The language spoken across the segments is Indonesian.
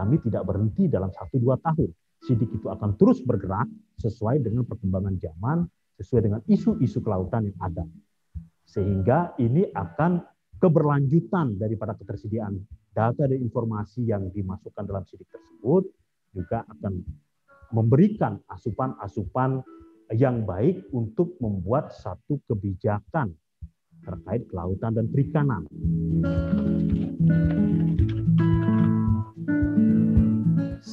Kami tidak berhenti dalam satu dua tahun. Sidik itu akan terus bergerak sesuai dengan perkembangan zaman, sesuai dengan isu-isu kelautan yang ada. Sehingga ini akan keberlanjutan daripada ketersediaan data dan informasi yang dimasukkan dalam sidik tersebut juga akan memberikan asupan-asupan yang baik untuk membuat satu kebijakan terkait kelautan dan perikanan.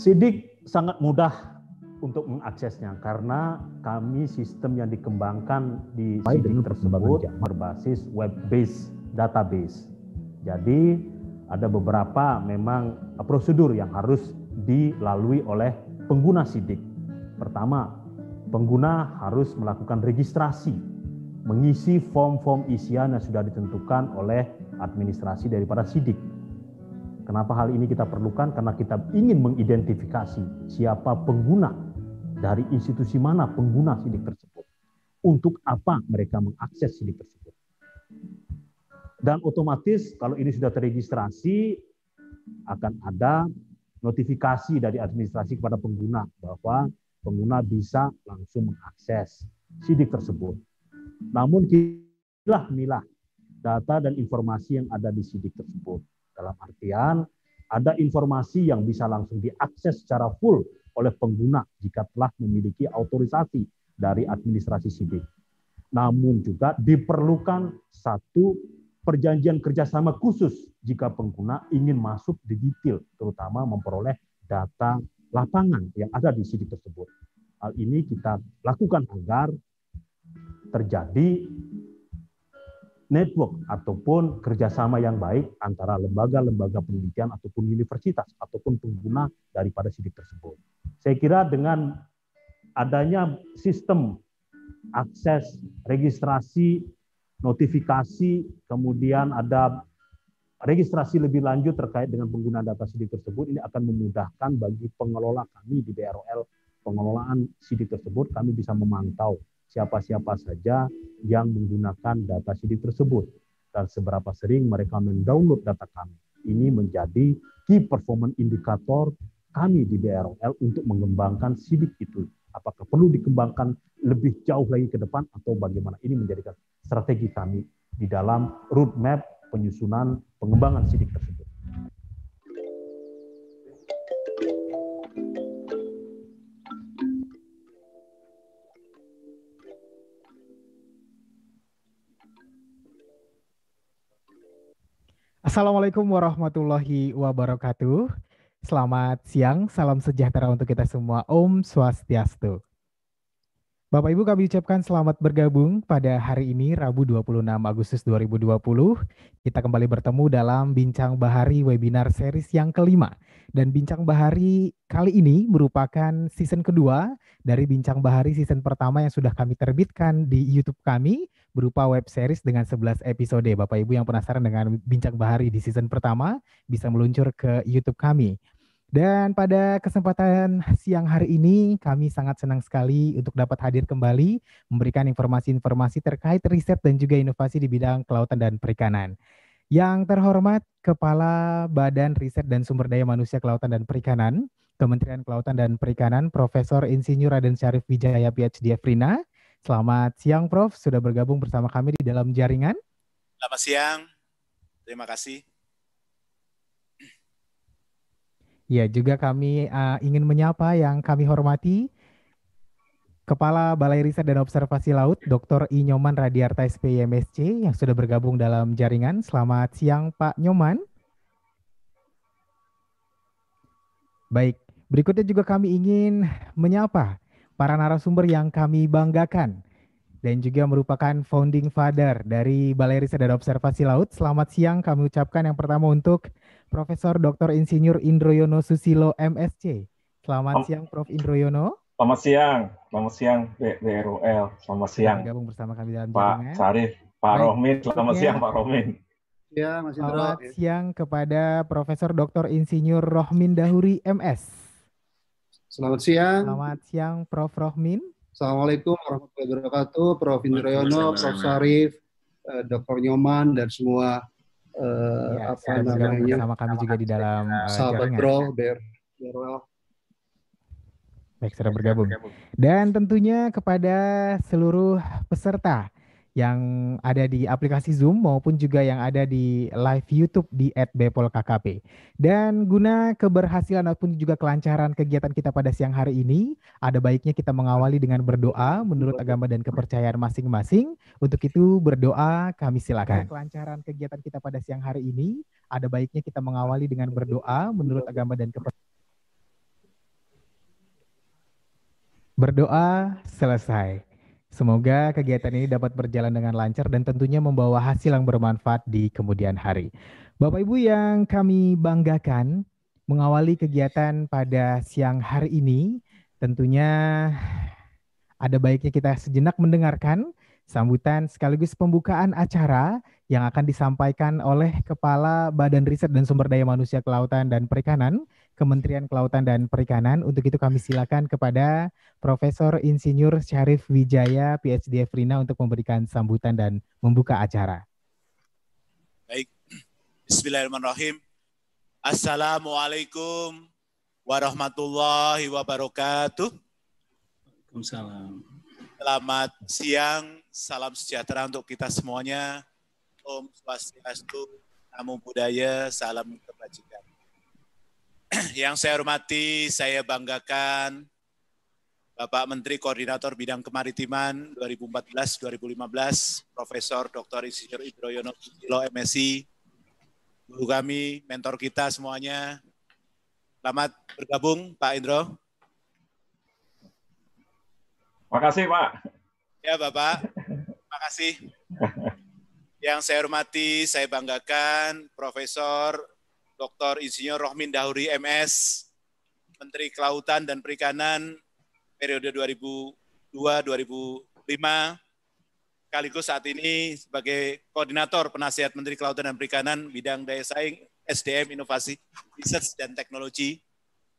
Sidik sangat mudah untuk mengaksesnya karena kami sistem yang dikembangkan di Sidik tersebut berbasis web-based database. Jadi ada beberapa memang prosedur yang harus dilalui oleh pengguna Sidik. Pertama, pengguna harus melakukan registrasi, mengisi form-form isian yang sudah ditentukan oleh administrasi daripada Sidik Kenapa hal ini kita perlukan? Karena kita ingin mengidentifikasi siapa pengguna dari institusi mana pengguna sidik tersebut. Untuk apa mereka mengakses sidik tersebut. Dan otomatis kalau ini sudah terregistrasi akan ada notifikasi dari administrasi kepada pengguna bahwa pengguna bisa langsung mengakses sidik tersebut. Namun milah milah data dan informasi yang ada di sidik tersebut dalam artian ada informasi yang bisa langsung diakses secara full oleh pengguna jika telah memiliki autorisasi dari administrasi sidik. Namun juga diperlukan satu perjanjian kerjasama khusus jika pengguna ingin masuk di detail, terutama memperoleh data lapangan yang ada di sidik tersebut. Hal ini kita lakukan agar terjadi network ataupun kerjasama yang baik antara lembaga-lembaga penelitian ataupun universitas ataupun pengguna daripada sidik tersebut. Saya kira dengan adanya sistem akses, registrasi, notifikasi, kemudian ada registrasi lebih lanjut terkait dengan penggunaan data sidik tersebut ini akan memudahkan bagi pengelola kami di BROL pengelolaan sidik tersebut kami bisa memantau siapa-siapa saja yang menggunakan data sidik tersebut dan seberapa sering mereka mendownload data kami. Ini menjadi key performance indicator kami di BROL untuk mengembangkan sidik itu. Apakah perlu dikembangkan lebih jauh lagi ke depan atau bagaimana? Ini menjadikan strategi kami di dalam roadmap penyusunan pengembangan sidik tersebut. Assalamualaikum warahmatullahi wabarakatuh. Selamat siang, salam sejahtera untuk kita semua. Om Swastiastu. Bapak Ibu kami ucapkan selamat bergabung pada hari ini Rabu 26 Agustus 2020. Kita kembali bertemu dalam Bincang Bahari webinar series yang kelima dan Bincang Bahari kali ini merupakan season kedua dari Bincang Bahari season pertama yang sudah kami terbitkan di YouTube kami berupa web series dengan 11 episode. Bapak Ibu yang penasaran dengan Bincang Bahari di season pertama bisa meluncur ke YouTube kami. Dan pada kesempatan siang hari ini kami sangat senang sekali untuk dapat hadir kembali memberikan informasi-informasi terkait riset dan juga inovasi di bidang kelautan dan perikanan. Yang terhormat Kepala Badan Riset dan Sumber Daya Manusia Kelautan dan Perikanan, Kementerian Kelautan dan Perikanan, Profesor Insinyur Raden Syarif Wijaya PhD Efrina. Selamat siang Prof, sudah bergabung bersama kami di dalam jaringan. Selamat siang. Terima kasih. Ya, juga kami uh, ingin menyapa yang kami hormati Kepala Balai Riset dan Observasi Laut, Dr. I. Nyoman Radiarta SPMSC yang sudah bergabung dalam jaringan. Selamat siang Pak Nyoman. Baik, berikutnya juga kami ingin menyapa para narasumber yang kami banggakan dan juga merupakan founding father dari Balai Riset dan Observasi Laut. Selamat siang kami ucapkan yang pertama untuk Profesor Dr. Insinyur Indroyono Susilo MSC. Selamat siang Prof. Indroyono. Selamat siang, selamat siang BRUL, selamat siang. Gabung bersama kami dalam Pak Sarif, Pak Baik. Rohmin, selamat ya. siang Pak Rohmin. Ya, Mas Indra. Selamat siang kepada Profesor Dr. Insinyur Rohmin Dahuri MS. Selamat siang. Selamat siang Prof Rohmin. Assalamualaikum warahmatullahi wabarakatuh, Prof Indrayono, Prof Sarif, eh, Dr. Nyoman dan semua uh, ya, apa namanya bersama kami juga di dalam uh, sahabat jaringan. bro BRUL baik sudah bergabung. Dan tentunya kepada seluruh peserta yang ada di aplikasi Zoom maupun juga yang ada di live YouTube di @bepolkkp. Dan guna keberhasilan ataupun juga kelancaran kegiatan kita pada siang hari ini, ada baiknya kita mengawali dengan berdoa menurut agama dan kepercayaan masing-masing. Untuk itu berdoa kami silakan. kelancaran kegiatan kita pada siang hari ini, ada baiknya kita mengawali dengan berdoa menurut agama dan kepercayaan Berdoa selesai. Semoga kegiatan ini dapat berjalan dengan lancar dan tentunya membawa hasil yang bermanfaat di kemudian hari. Bapak Ibu yang kami banggakan mengawali kegiatan pada siang hari ini, tentunya ada baiknya kita sejenak mendengarkan sambutan sekaligus pembukaan acara yang akan disampaikan oleh Kepala Badan Riset dan Sumber Daya Manusia Kelautan dan Perikanan, Kementerian Kelautan dan Perikanan. Untuk itu kami silakan kepada Profesor Insinyur Syarif Wijaya, PhD Frina untuk memberikan sambutan dan membuka acara. Baik. Bismillahirrahmanirrahim. Assalamualaikum warahmatullahi wabarakatuh. Waalaikumsalam. Selamat siang, salam sejahtera untuk kita semuanya. Om Swastiastu, Namo Buddhaya, salam kebajikan. yang saya hormati, saya banggakan Bapak Menteri Koordinator Bidang Kemaritiman 2014-2015, Profesor Dr. Isidro Ibroyono Kilo MSI, guru kami, mentor kita semuanya. Selamat bergabung, Pak Indro. kasih Pak. Ya, Bapak. Terima kasih. Yang saya hormati, saya banggakan Profesor Dr. Insinyur Rohmin Dahuri MS, Menteri Kelautan dan Perikanan periode 2002-2005, sekaligus saat ini sebagai koordinator penasihat Menteri Kelautan dan Perikanan bidang daya saing SDM inovasi research dan teknologi.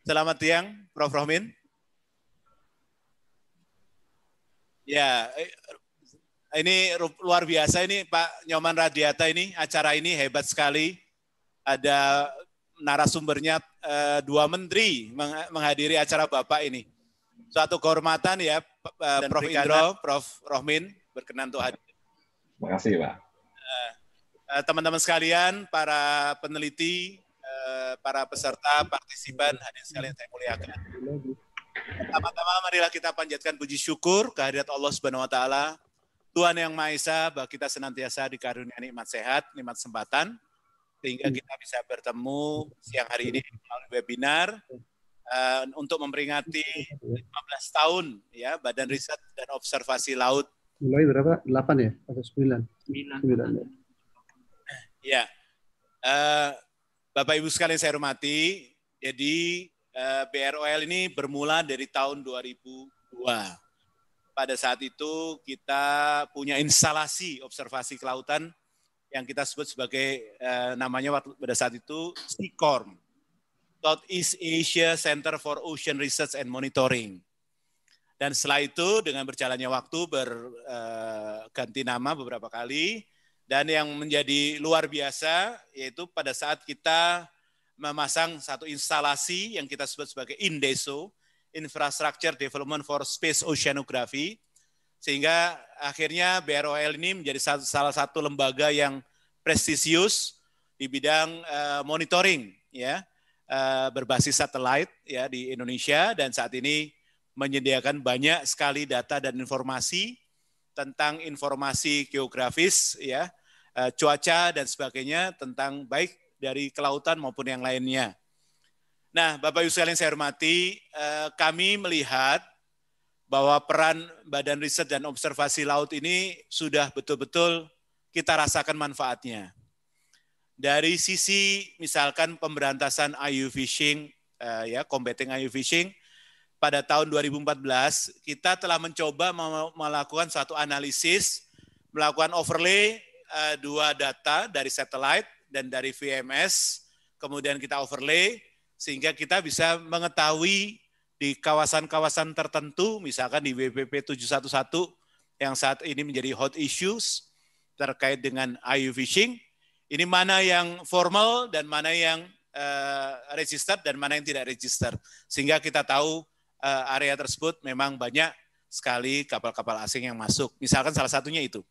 Selamat siang, Prof. Rohmin. Ya, eh, ini luar biasa ini Pak Nyoman Radiata ini acara ini hebat sekali ada narasumbernya eh, dua menteri menghadiri acara Bapak ini. Suatu kehormatan ya eh, Prof. Indro, Prof. Rohmin berkenan untuk hadir. Terima kasih Pak. Eh, eh, teman-teman sekalian, para peneliti, para peserta, partisipan, hadir sekalian saya muliakan. Pertama-tama marilah kita panjatkan puji syukur kehadirat Allah Subhanahu wa taala. Tuhan Yang Maha Esa, bahwa kita senantiasa dikaruniai nikmat sehat, nikmat kesempatan, sehingga hmm. kita bisa bertemu siang hari ini hmm. melalui webinar uh, untuk memperingati 15 hmm. tahun ya Badan Riset dan Observasi Laut. Mulai berapa? 8 ya atau 9? 9. 9 ya. ya. Uh, Bapak Ibu sekalian saya hormati, jadi uh, eh, BROL ini bermula dari tahun 2002. Pada saat itu kita punya instalasi observasi kelautan yang kita sebut sebagai eh, namanya waktu, pada saat itu SICORM, East Asia Center for Ocean Research and Monitoring. Dan setelah itu dengan berjalannya waktu berganti eh, nama beberapa kali dan yang menjadi luar biasa yaitu pada saat kita memasang satu instalasi yang kita sebut sebagai INDESO, Infrastructure Development for Space Oceanography, sehingga akhirnya BROL ini menjadi salah satu lembaga yang prestisius di bidang eh, monitoring ya eh, berbasis satelit ya di Indonesia dan saat ini menyediakan banyak sekali data dan informasi tentang informasi geografis ya eh, cuaca dan sebagainya tentang baik dari kelautan maupun yang lainnya. Nah, Bapak Yusuf yang saya hormati, kami melihat bahwa peran Badan Riset dan Observasi Laut ini sudah betul-betul kita rasakan manfaatnya. Dari sisi misalkan pemberantasan IU fishing, eh, ya combating IU fishing, pada tahun 2014 kita telah mencoba melakukan satu analisis, melakukan overlay eh, dua data dari satellite dan dari VMS, kemudian kita overlay sehingga kita bisa mengetahui di kawasan-kawasan tertentu, misalkan di WPP 711 yang saat ini menjadi hot issues terkait dengan IU fishing, ini mana yang formal dan mana yang uh, registered dan mana yang tidak registered. Sehingga kita tahu uh, area tersebut memang banyak sekali kapal-kapal asing yang masuk. Misalkan salah satunya itu.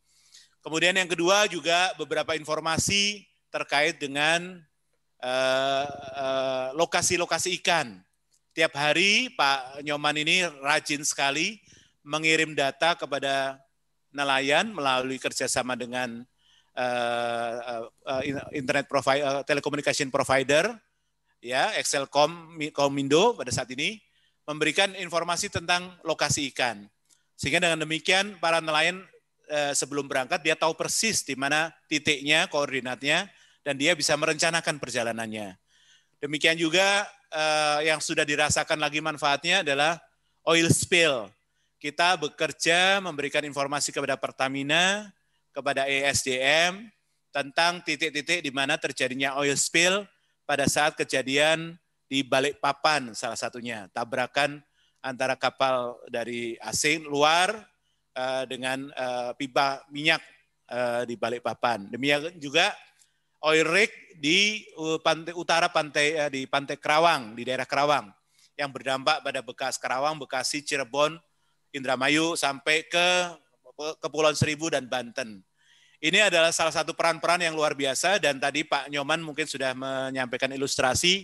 Kemudian yang kedua juga beberapa informasi terkait dengan eh, lokasi-lokasi uh, uh, lokasi -lokasi ikan. Tiap hari Pak Nyoman ini rajin sekali mengirim data kepada nelayan melalui kerjasama dengan uh, uh, internet provider, uh, telecommunication provider, ya Excelcom, Komindo pada saat ini memberikan informasi tentang lokasi ikan. Sehingga dengan demikian para nelayan uh, sebelum berangkat dia tahu persis di mana titiknya, koordinatnya, dan dia bisa merencanakan perjalanannya. Demikian juga uh, yang sudah dirasakan lagi manfaatnya adalah oil spill. Kita bekerja memberikan informasi kepada Pertamina, kepada ESDM tentang titik-titik di mana terjadinya oil spill pada saat kejadian di Balikpapan salah satunya, tabrakan antara kapal dari asing luar eh, dengan eh, pipa minyak uh, di Balikpapan. Demikian juga oirik di eh, pantai utara pantai eh, di pantai Kerawang di daerah Kerawang yang berdampak pada bekas Kerawang Bekasi, Cirebon, Indramayu sampai ke Kepulauan Seribu dan Banten. Ini adalah salah satu peran-peran yang luar biasa dan tadi Pak Nyoman mungkin sudah menyampaikan ilustrasi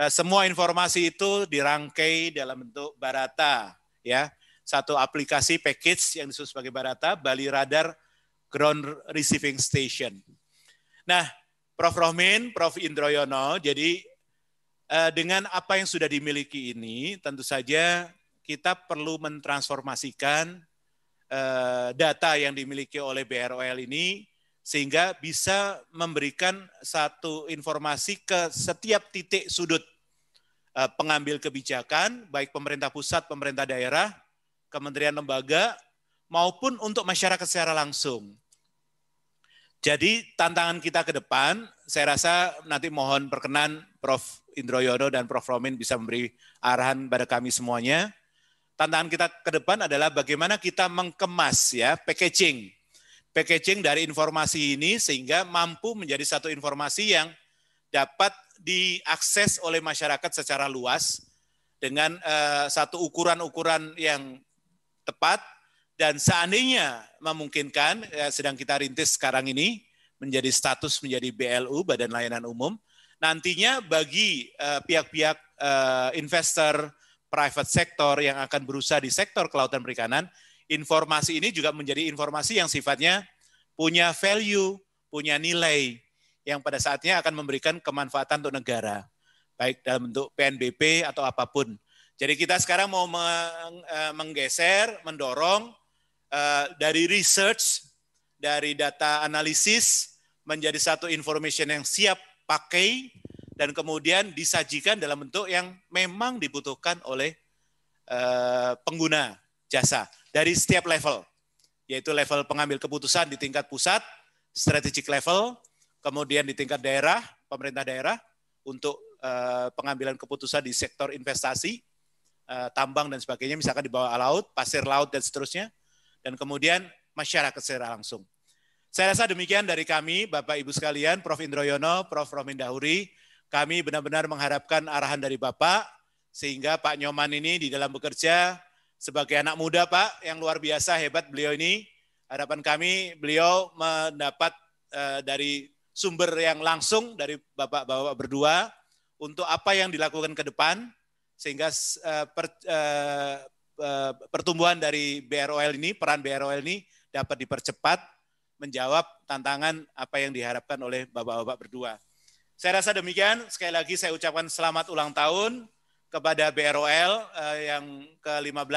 eh, semua informasi itu dirangkai dalam bentuk barata ya. Satu aplikasi package yang disebut sebagai barata Bali Radar Ground Receiving Station Nah, Prof. Rohmin, Prof. Indroyono, jadi eh, dengan apa yang sudah dimiliki ini, tentu saja kita perlu mentransformasikan eh, data yang dimiliki oleh BROL ini sehingga bisa memberikan satu informasi ke setiap titik sudut eh, pengambil kebijakan, baik pemerintah pusat, pemerintah daerah, kementerian lembaga, maupun untuk masyarakat secara langsung. Jadi tantangan kita ke depan, saya rasa nanti mohon perkenan Prof. Indroyono dan Prof. Romin bisa memberi arahan pada kami semuanya. Tantangan kita ke depan adalah bagaimana kita mengemas ya packaging. Packaging dari informasi ini sehingga mampu menjadi satu informasi yang dapat diakses oleh masyarakat secara luas dengan uh, satu ukuran-ukuran yang tepat dan seandainya memungkinkan, ya sedang kita rintis sekarang ini, menjadi status menjadi BLU, Badan Layanan Umum, nantinya bagi eh, pihak-pihak uh, investor private sektor yang akan berusaha di sektor kelautan perikanan, informasi ini juga menjadi informasi yang sifatnya punya value, punya nilai, yang pada saatnya akan memberikan kemanfaatan untuk negara, baik dalam bentuk PNBP atau apapun. Jadi kita sekarang mau eh, menggeser, mendorong Eh, dari research, dari data analisis menjadi satu information yang siap pakai dan kemudian disajikan dalam bentuk yang memang dibutuhkan oleh eh, pengguna jasa dari setiap level, yaitu level pengambil keputusan di tingkat pusat, strategic level, kemudian di tingkat daerah, pemerintah daerah untuk eh, pengambilan keputusan di sektor investasi, tambang dan sebagainya, misalkan di bawah laut, pasir laut dan seterusnya, dan kemudian masyarakat secara langsung. Saya rasa demikian dari kami, Bapak Ibu sekalian, Prof. Indroyono, Prof. Romin Dahuri. Kami benar-benar mengharapkan arahan dari Bapak, sehingga Pak Nyoman ini di dalam bekerja sebagai anak muda Pak, yang luar biasa hebat beliau ini. Harapan kami beliau mendapat eh, dari sumber yang langsung dari Bapak-Bapak berdua untuk apa yang dilakukan ke depan, sehingga eh, per, eh, Eh, pertumbuhan dari BROL ini, peran BROL ini dapat dipercepat menjawab tantangan apa yang diharapkan oleh bapak-bapak berdua. Saya rasa demikian. Sekali lagi saya ucapkan selamat ulang tahun kepada BROL eh, yang ke-15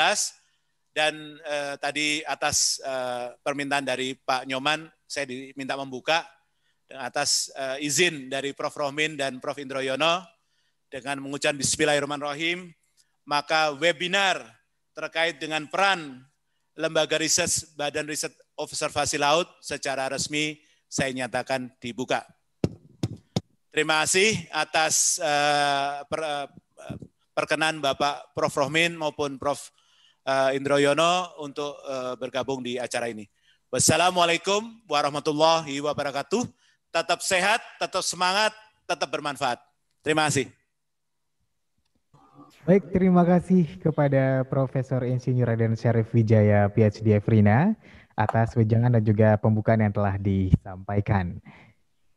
dan eh, tadi atas eh, permintaan dari Pak Nyoman saya diminta membuka dan atas eh, izin dari Prof Rohmin dan Prof Indroyono dengan mengucapkan bismillahirrahmanirrahim maka webinar terkait dengan peran lembaga riset Badan Riset Observasi Laut secara resmi saya nyatakan dibuka. Terima kasih atas uh, per, uh, perkenan Bapak Prof. Rohmin maupun Prof. Uh, eh, Indroyono untuk uh, bergabung di acara ini. Wassalamualaikum warahmatullahi wabarakatuh. Tetap sehat, tetap semangat, tetap bermanfaat. Terima kasih. Baik, terima kasih kepada Profesor Insinyur Raden Syarif Wijaya PhD Efrina atas wejangan dan juga pembukaan yang telah disampaikan.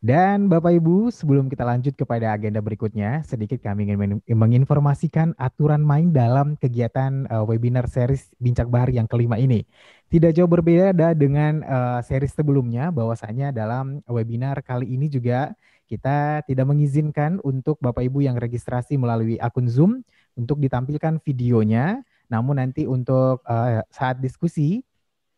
Dan Bapak Ibu, sebelum kita lanjut kepada agenda berikutnya, sedikit kami ingin menginformasikan aturan main dalam kegiatan uh, webinar series Bincang Bahar yang kelima ini. Tidak jauh berbeda dengan uh, series sebelumnya, bahwasanya dalam webinar kali ini juga kita tidak mengizinkan untuk Bapak Ibu yang registrasi melalui akun Zoom untuk ditampilkan videonya. Namun nanti untuk uh, saat diskusi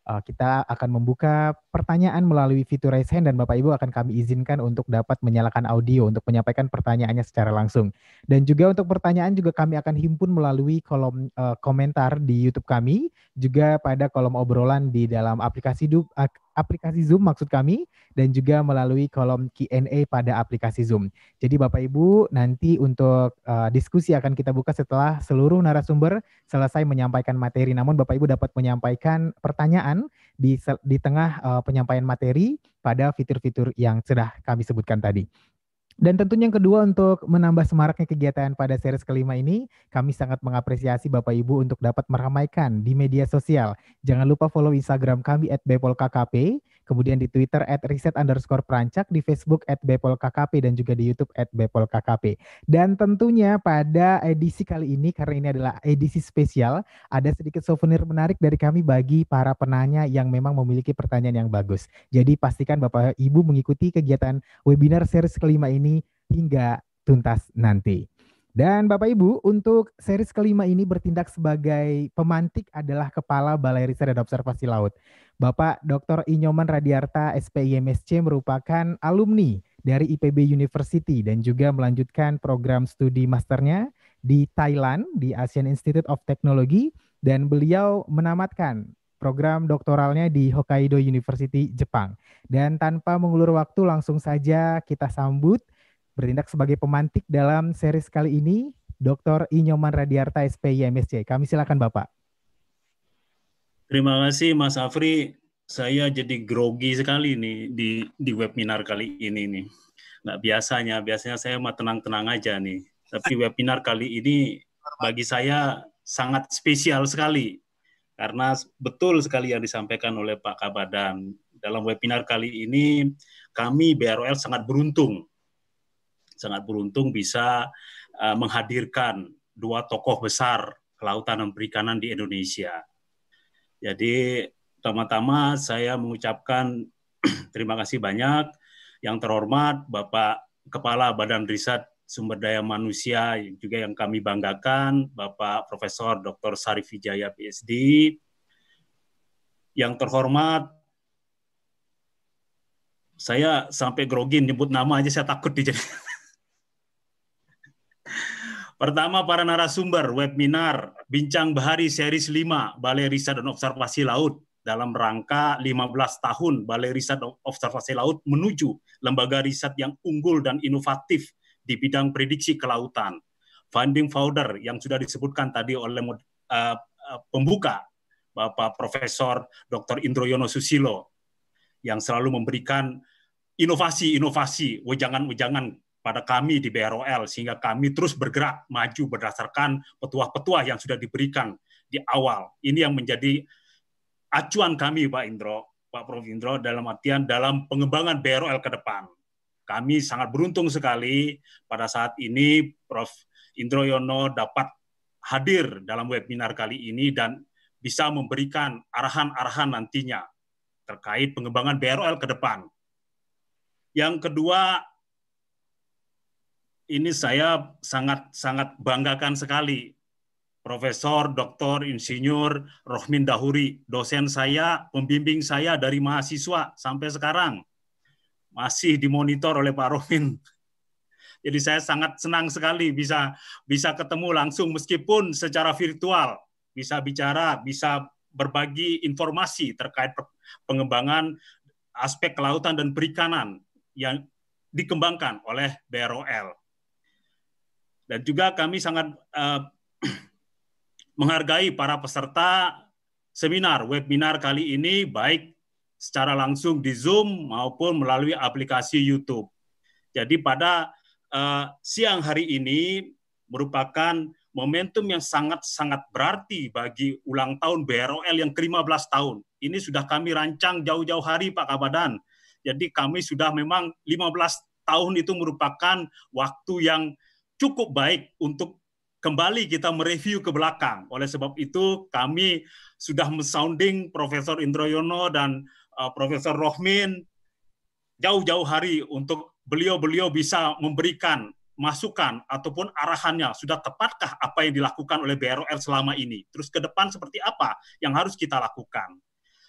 uh, kita akan membuka pertanyaan melalui fitur raise hand dan Bapak Ibu akan kami izinkan untuk dapat menyalakan audio untuk menyampaikan pertanyaannya secara langsung. Dan juga untuk pertanyaan juga kami akan himpun melalui kolom uh, komentar di YouTube kami, juga pada kolom obrolan di dalam aplikasi du, aplikasi Zoom maksud kami dan juga melalui kolom Q&A pada aplikasi Zoom. Jadi Bapak Ibu nanti untuk uh, diskusi akan kita buka setelah seluruh narasumber selesai menyampaikan materi. Namun Bapak Ibu dapat menyampaikan pertanyaan di di tengah uh, penyampaian materi pada fitur-fitur yang sudah kami sebutkan tadi. Dan tentunya yang kedua untuk menambah semaraknya kegiatan pada series kelima ini, kami sangat mengapresiasi Bapak Ibu untuk dapat meramaikan di media sosial. Jangan lupa follow Instagram kami @bepolkkp Kemudian di Twitter at riset underscore perancak, di Facebook at bepolkkp, dan juga di Youtube at bepolkkp. Dan tentunya pada edisi kali ini, karena ini adalah edisi spesial, ada sedikit souvenir menarik dari kami bagi para penanya yang memang memiliki pertanyaan yang bagus. Jadi pastikan Bapak Ibu mengikuti kegiatan webinar series kelima ini hingga tuntas nanti. Dan Bapak Ibu, untuk series kelima ini bertindak sebagai pemantik adalah Kepala Balai Riset dan Observasi Laut. Bapak Dr. Inyoman Radiarta, SPIMSC merupakan alumni dari IPB University dan juga melanjutkan program studi masternya di Thailand di Asian Institute of Technology dan beliau menamatkan program doktoralnya di Hokkaido University, Jepang. Dan tanpa mengulur waktu langsung saja kita sambut Bertindak sebagai pemantik dalam seri kali ini, Dr. Inyoman Radiarta, SPI MSC. Kami silakan Bapak. Terima kasih Mas Afri. Saya jadi grogi sekali nih di, di webinar kali ini nih. Nggak biasanya, biasanya saya mah tenang-tenang aja nih. Tapi webinar kali ini bagi saya sangat spesial sekali. Karena betul sekali yang disampaikan oleh Pak Kabadan. Dalam webinar kali ini, kami BROL sangat beruntung sangat beruntung bisa eh, menghadirkan dua tokoh besar kelautan dan perikanan di Indonesia. Jadi pertama-tama saya mengucapkan terima kasih banyak yang terhormat Bapak Kepala Badan Riset Sumber Daya Manusia yang juga yang kami banggakan Bapak Profesor Dr. Sarif Wijaya PhD. Yang terhormat saya sampai grogin nyebut nama aja saya takut dijadikan Pertama, para narasumber webinar Bincang Bahari Series 5 Balai Riset dan Observasi Laut dalam rangka 15 tahun Balai Riset dan Observasi Laut menuju lembaga riset yang unggul dan inovatif di bidang prediksi kelautan. Funding founder yang sudah disebutkan tadi oleh uh, pembuka Bapak Profesor Dr. Indro Yono Susilo yang selalu memberikan inovasi-inovasi, wejangan-wejangan pada kami di BROL sehingga kami terus bergerak maju berdasarkan petuah-petuah yang sudah diberikan di awal. Ini yang menjadi acuan kami Pak Indro, Pak Prof Indro dalam artian dalam pengembangan BROL ke depan. Kami sangat beruntung sekali pada saat ini Prof Indro Yono dapat hadir dalam webinar kali ini dan bisa memberikan arahan-arahan nantinya terkait pengembangan BROL ke depan. Yang kedua, ini saya sangat sangat banggakan sekali Profesor Doktor, Insinyur Rohmin Dahuri, dosen saya, pembimbing saya dari mahasiswa sampai sekarang masih dimonitor oleh Pak Rohmin. Jadi saya sangat senang sekali bisa bisa ketemu langsung meskipun secara virtual, bisa bicara, bisa berbagi informasi terkait pengembangan aspek kelautan dan perikanan yang dikembangkan oleh BROL. Dan juga kami sangat eh, menghargai para peserta seminar, webinar kali ini baik secara langsung di Zoom maupun melalui aplikasi YouTube. Jadi pada uh, siang hari ini merupakan momentum yang sangat-sangat berarti bagi ulang tahun BROL yang ke-15 tahun. Ini sudah kami rancang jauh-jauh hari Pak Kabadan. Jadi kami sudah memang 15 tahun itu merupakan waktu yang cukup baik untuk kembali kita mereview ke belakang. Oleh sebab itu kami sudah mensounding Profesor Indroyono dan uh, Profesor Rohmin jauh-jauh hari untuk beliau-beliau bisa memberikan masukan ataupun arahannya sudah tepatkah apa yang dilakukan oleh BROR selama ini? Terus ke depan seperti apa yang harus kita lakukan?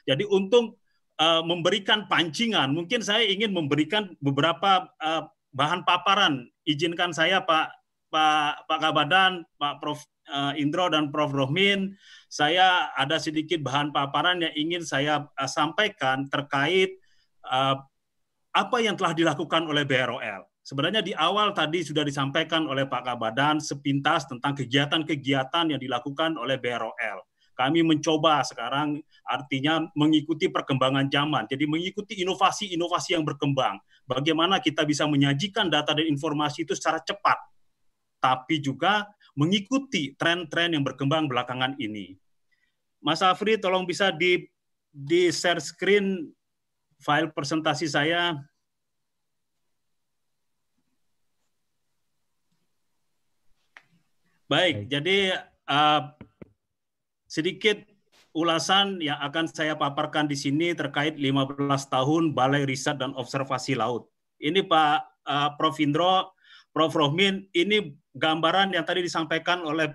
Jadi untuk uh, memberikan pancingan, mungkin saya ingin memberikan beberapa uh, bahan paparan. Izinkan saya Pak Pak Pak Kabadan, Pak Prof eh, Indro dan Prof Rohmin, saya ada sedikit bahan paparan yang ingin saya eh, sampaikan terkait eh, apa yang telah dilakukan oleh BROL. Sebenarnya di awal tadi sudah disampaikan oleh Pak Kabadan sepintas tentang kegiatan-kegiatan yang dilakukan oleh BROL. Kami mencoba sekarang artinya mengikuti perkembangan zaman. Jadi mengikuti inovasi-inovasi yang berkembang. Bagaimana kita bisa menyajikan data dan informasi itu secara cepat. Tapi juga mengikuti tren-tren yang berkembang belakangan ini. Mas Afri tolong bisa di di share screen file presentasi saya. Baik, jadi uh, sedikit ulasan yang akan saya paparkan di sini terkait 15 tahun Balai Riset dan Observasi Laut. Ini Pak uh, Prof. Indro, Prof. Rohmin, ini gambaran yang tadi disampaikan oleh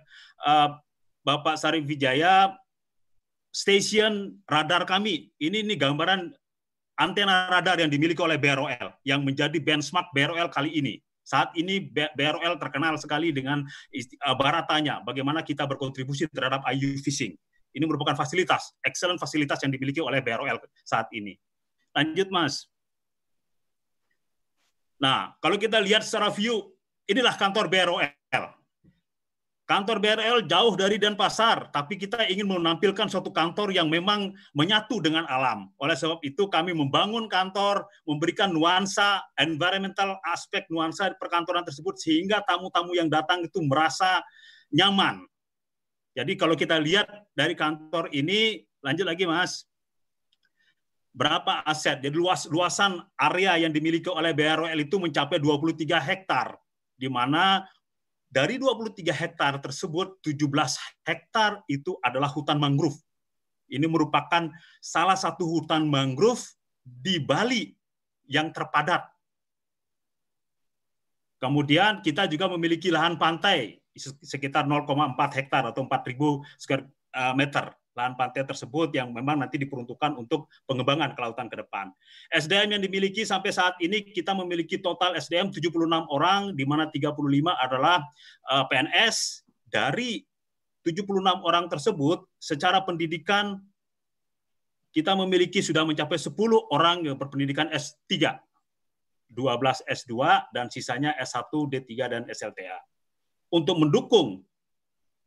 uh, Bapak Sarif Wijaya, stasiun radar kami. Ini ini gambaran antena radar yang dimiliki oleh BROL, yang menjadi benchmark BROL kali ini. Saat ini BROL terkenal sekali dengan eh, baratanya, bagaimana kita berkontribusi terhadap IU Fishing. Ini merupakan fasilitas, excellent fasilitas yang dimiliki oleh BROL saat ini. Lanjut, Mas. Nah, kalau kita lihat secara view, inilah kantor BROL. Kantor BRL jauh dari Denpasar, tapi kita ingin menampilkan suatu kantor yang memang menyatu dengan alam. Oleh sebab itu kami membangun kantor, memberikan nuansa environmental aspek nuansa di perkantoran tersebut sehingga tamu-tamu yang datang itu merasa nyaman. Jadi kalau kita lihat dari kantor ini, lanjut lagi Mas. Berapa aset? Jadi luas luasan area yang dimiliki oleh BRL itu mencapai 23 hektar di mana dari 23 hektar tersebut, 17 hektar itu adalah hutan mangrove. Ini merupakan salah satu hutan mangrove di Bali yang terpadat. Kemudian kita juga memiliki lahan pantai sekitar 0,4 hektar atau 4.000 eh, meter lahan pantai tersebut yang memang nanti diperuntukkan untuk pengembangan kelautan ke depan. SDM yang dimiliki sampai saat ini kita memiliki total SDM 76 orang di mana 35 adalah eh, PNS dari 76 orang tersebut secara pendidikan kita memiliki sudah mencapai 10 orang yang berpendidikan S3, 12 S2 dan sisanya S1, D3 dan SLTA. Untuk mendukung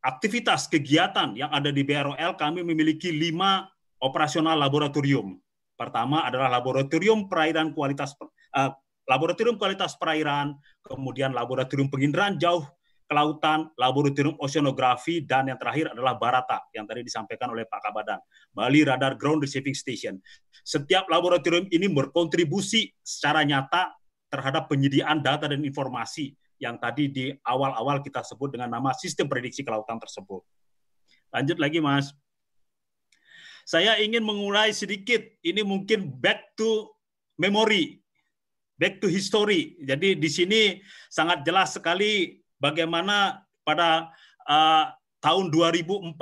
aktivitas kegiatan yang ada di BROL kami memiliki lima operasional laboratorium. Pertama adalah laboratorium perairan kualitas uh, laboratorium kualitas perairan, kemudian laboratorium penginderaan jauh kelautan, laboratorium oceanografi, dan yang terakhir adalah Barata, yang tadi disampaikan oleh Pak Kabadan, Bali Radar Ground Receiving Station. Setiap laboratorium ini berkontribusi secara nyata terhadap penyediaan data dan informasi yang tadi di awal-awal kita sebut dengan nama sistem prediksi kelautan tersebut. Lanjut lagi, Mas. Saya ingin mengulai sedikit, ini mungkin back to memory, back to history. Jadi di sini sangat jelas sekali bagaimana pada uh, tahun 2004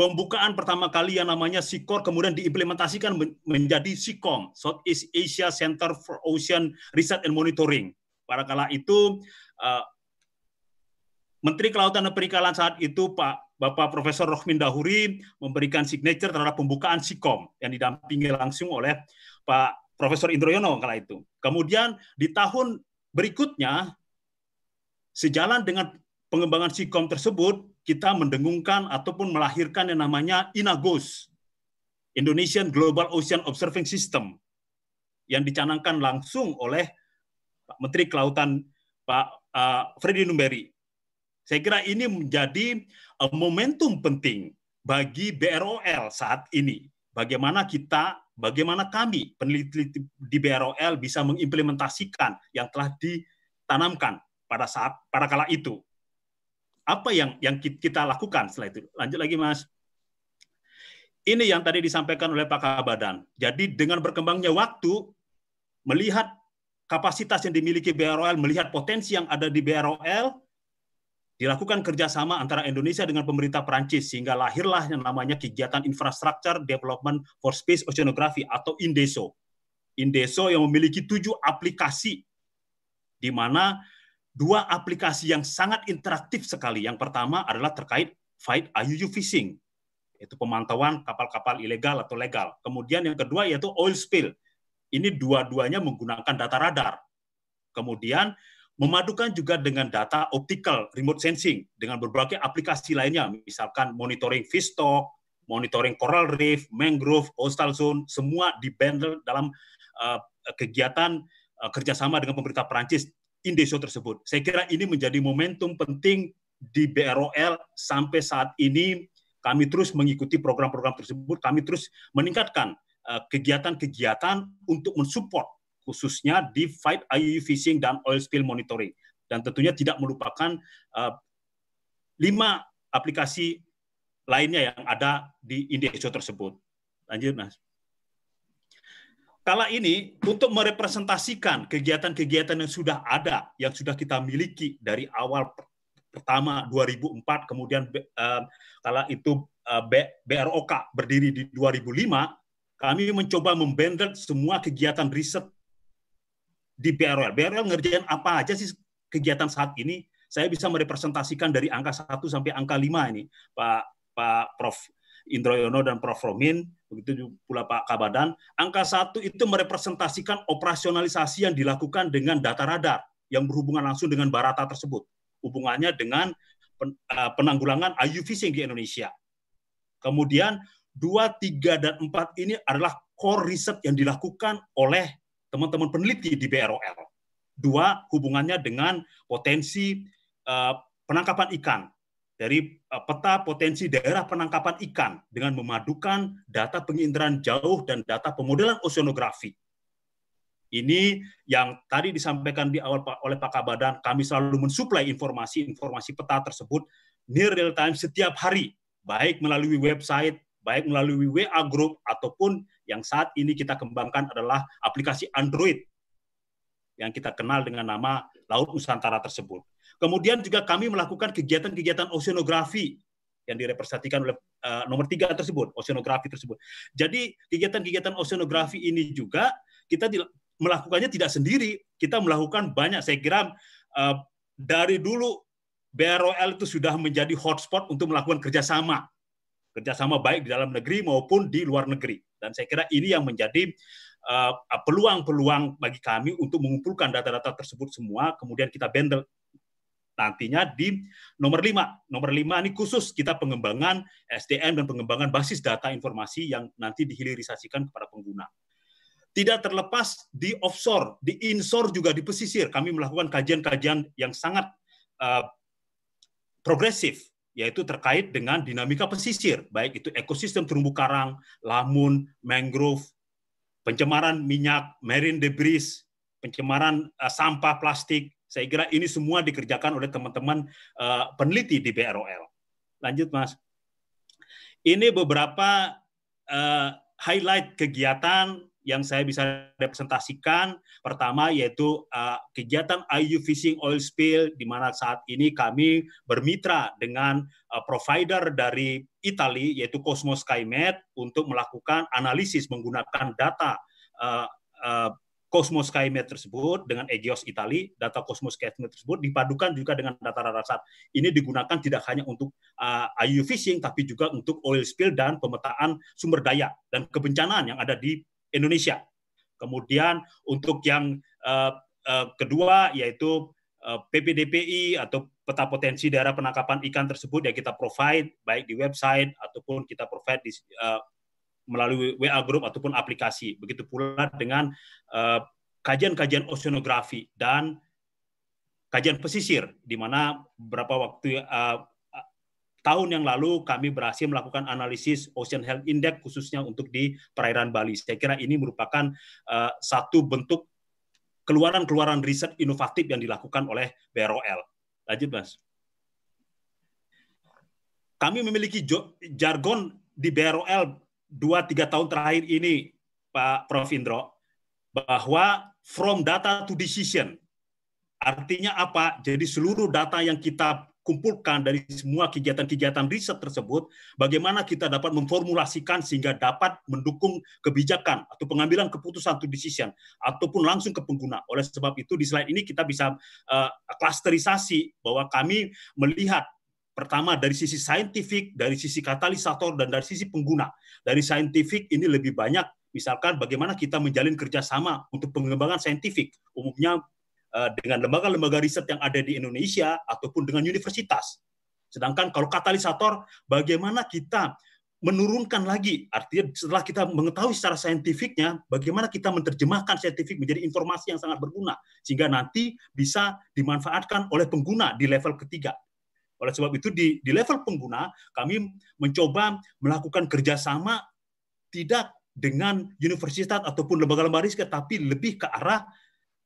pembukaan pertama kali yang namanya SIKOR kemudian diimplementasikan menjadi SIKOM, Southeast Asia Center for Ocean Research and Monitoring kala itu uh, Menteri Kelautan dan Perikanan saat itu Pak Bapak Profesor Rohmin Dahuri memberikan signature terhadap pembukaan Sikom yang didampingi langsung oleh Pak Profesor Indroyono kala itu. Kemudian di tahun berikutnya sejalan dengan pengembangan Sikom tersebut kita mendengungkan ataupun melahirkan yang namanya INAGOS Indonesian Global Ocean Observing System yang dicanangkan langsung oleh Pak Menteri Kelautan Pak uh, Freddy Numberi. Saya kira ini menjadi uh, momentum penting bagi BROL saat ini. Bagaimana kita, bagaimana kami peneliti di BROL bisa mengimplementasikan yang telah ditanamkan pada saat pada kala itu. Apa yang yang kita lakukan setelah itu? Lanjut lagi Mas. Ini yang tadi disampaikan oleh Pak Kabadan. Jadi dengan berkembangnya waktu, melihat kapasitas yang dimiliki BROL, melihat potensi yang ada di BROL, dilakukan kerjasama antara Indonesia dengan pemerintah Perancis sehingga lahirlah yang namanya kegiatan infrastructure development for space oceanography atau Indeso. Indeso yang memiliki tujuh aplikasi di mana dua aplikasi yang sangat interaktif sekali. Yang pertama adalah terkait fight IUU fishing, yaitu pemantauan kapal-kapal ilegal atau legal. Kemudian yang kedua yaitu oil spill, ini dua-duanya menggunakan data radar. Kemudian memadukan juga dengan data optical remote sensing dengan berbagai aplikasi lainnya, misalkan monitoring fish stock, monitoring coral reef, mangrove, coastal zone, semua di bundle dalam uh, kegiatan uh, kerjasama dengan pemerintah Perancis Indeso tersebut. Saya kira ini menjadi momentum penting di BROL sampai saat ini kami terus mengikuti program-program tersebut, kami terus meningkatkan Eh, kegiatan-kegiatan untuk mensupport khususnya di fight IUU e fishing dan oil spill monitoring dan tentunya tidak melupakan uh, lima aplikasi lainnya yang ada di Indonesia tersebut. Lanjut, Mas. Kala ini untuk merepresentasikan kegiatan-kegiatan yang sudah ada, yang sudah kita miliki dari awal pertama 2004, kemudian uh, kala itu uh, BROK berdiri di 2005, kami mencoba membender semua kegiatan riset di BRL. BRL ngerjain apa aja sih kegiatan saat ini? Saya bisa merepresentasikan dari angka 1 sampai angka 5 ini, Pak Pak Prof. Indroyono dan Prof. Romin, begitu pula Pak Kabadan. Angka satu itu merepresentasikan operasionalisasi yang dilakukan dengan data radar yang berhubungan langsung dengan barata tersebut. Hubungannya dengan eh, penanggulangan IU fishing di Indonesia. Kemudian 2, 3, dan 4 ini adalah core riset yang dilakukan oleh teman-teman peneliti di BROL. Dua, hubungannya dengan potensi eh, penangkapan ikan dari eh, peta potensi daerah penangkapan ikan dengan memadukan data penginderaan jauh dan data pemodelan oceanografi. Ini yang tadi disampaikan di awal oleh Pak Kabadan, kami selalu mensuplai informasi-informasi peta tersebut near real time setiap hari, baik melalui website baik melalui WA Group ataupun yang saat ini kita kembangkan adalah aplikasi Android yang kita kenal dengan nama Laut Nusantara tersebut. Kemudian juga kami melakukan kegiatan-kegiatan oceanografi yang direpresentasikan oleh eh, nomor tiga tersebut, oceanografi tersebut. Jadi kegiatan-kegiatan oceanografi ini juga kita melakukannya tidak sendiri, kita melakukan banyak. Saya kira eh, dari dulu BROL itu sudah menjadi hotspot untuk melakukan kerjasama kerjasama baik di dalam negeri maupun di luar negeri. Dan saya kira ini yang menjadi eh, eh, peluang-peluang bagi kami untuk mengumpulkan data-data tersebut semua, kemudian kita bundle nantinya di nomor lima Nomor lima ini khusus kita pengembangan SDM dan pengembangan basis data informasi yang nanti dihilirisasikan kepada pengguna. Tidak terlepas di offshore, di inshore juga di pesisir. Kami melakukan kajian-kajian yang sangat uh, progresif yaitu terkait dengan dinamika pesisir, baik itu ekosistem terumbu karang, lamun, mangrove, pencemaran minyak, marine debris, pencemaran uh, sampah plastik. Saya kira ini semua dikerjakan oleh teman-teman uh, peneliti di BROL. Lanjut, Mas. Ini beberapa uh, highlight kegiatan yang saya bisa representasikan pertama yaitu uh, kegiatan IU Fishing Oil Spill di mana saat ini kami bermitra dengan uh, provider dari Italia yaitu Cosmo SkyMed untuk melakukan analisis menggunakan data uh, eh, uh, Cosmos SkyMed tersebut dengan Egeos Italia data Cosmos SkyMed tersebut dipadukan juga dengan data Rarasat. Ini digunakan tidak hanya untuk uh, IU fishing, tapi juga untuk oil spill dan pemetaan sumber daya dan kebencanaan yang ada di Indonesia. Kemudian untuk yang uh, uh, kedua yaitu uh, eh, PPDPI atau peta potensi daerah penangkapan ikan tersebut ya kita provide baik di website ataupun kita provide di uh, melalui WA group ataupun aplikasi. Begitu pula dengan kajian-kajian uh, oceanografi dan kajian pesisir di mana beberapa waktu uh, tahun yang lalu kami berhasil melakukan analisis Ocean Health Index khususnya untuk di perairan Bali. Saya kira ini merupakan uh, satu bentuk keluaran-keluaran riset inovatif yang dilakukan oleh BROL. Lanjut, Mas. Kami memiliki jargon di BROL 2-3 tahun terakhir ini, Pak Prof. Indro, bahwa from data to decision. Artinya apa? Jadi seluruh data yang kita kumpulkan dari semua kegiatan-kegiatan riset tersebut, bagaimana kita dapat memformulasikan sehingga dapat mendukung kebijakan atau pengambilan keputusan to decision ataupun langsung ke pengguna. Oleh sebab itu di slide ini kita bisa uh, klasterisasi bahwa kami melihat pertama dari sisi saintifik, dari sisi katalisator dan dari sisi pengguna. Dari saintifik ini lebih banyak misalkan bagaimana kita menjalin kerjasama untuk pengembangan saintifik, umumnya Eh, dengan lembaga-lembaga riset yang ada di Indonesia ataupun dengan universitas. Sedangkan kalau katalisator, bagaimana kita menurunkan lagi, artinya setelah kita mengetahui secara saintifiknya, bagaimana kita menerjemahkan saintifik menjadi informasi yang sangat berguna, sehingga nanti bisa dimanfaatkan oleh pengguna di level ketiga. Oleh sebab itu, di, di level pengguna, kami mencoba melakukan kerjasama tidak dengan universitas ataupun lembaga-lembaga riset, tapi lebih ke arah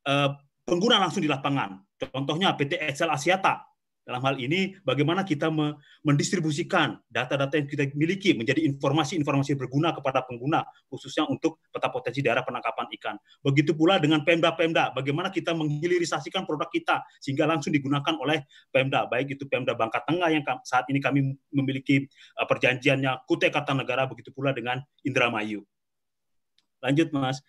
uh, pengguna langsung di lapangan. Contohnya PT Excel Asiata. Dalam hal ini, bagaimana kita mendistribusikan data-data yang kita miliki menjadi informasi-informasi berguna kepada pengguna, khususnya untuk peta potensi daerah penangkapan ikan. Begitu pula dengan Pemda-Pemda, bagaimana kita menghilirisasikan produk kita sehingga langsung digunakan oleh Pemda, baik itu Pemda Bangka Tengah yang saat ini kami memiliki uh, perjanjiannya Kutai Kata Negara, begitu pula dengan Indramayu. Lanjut, Mas.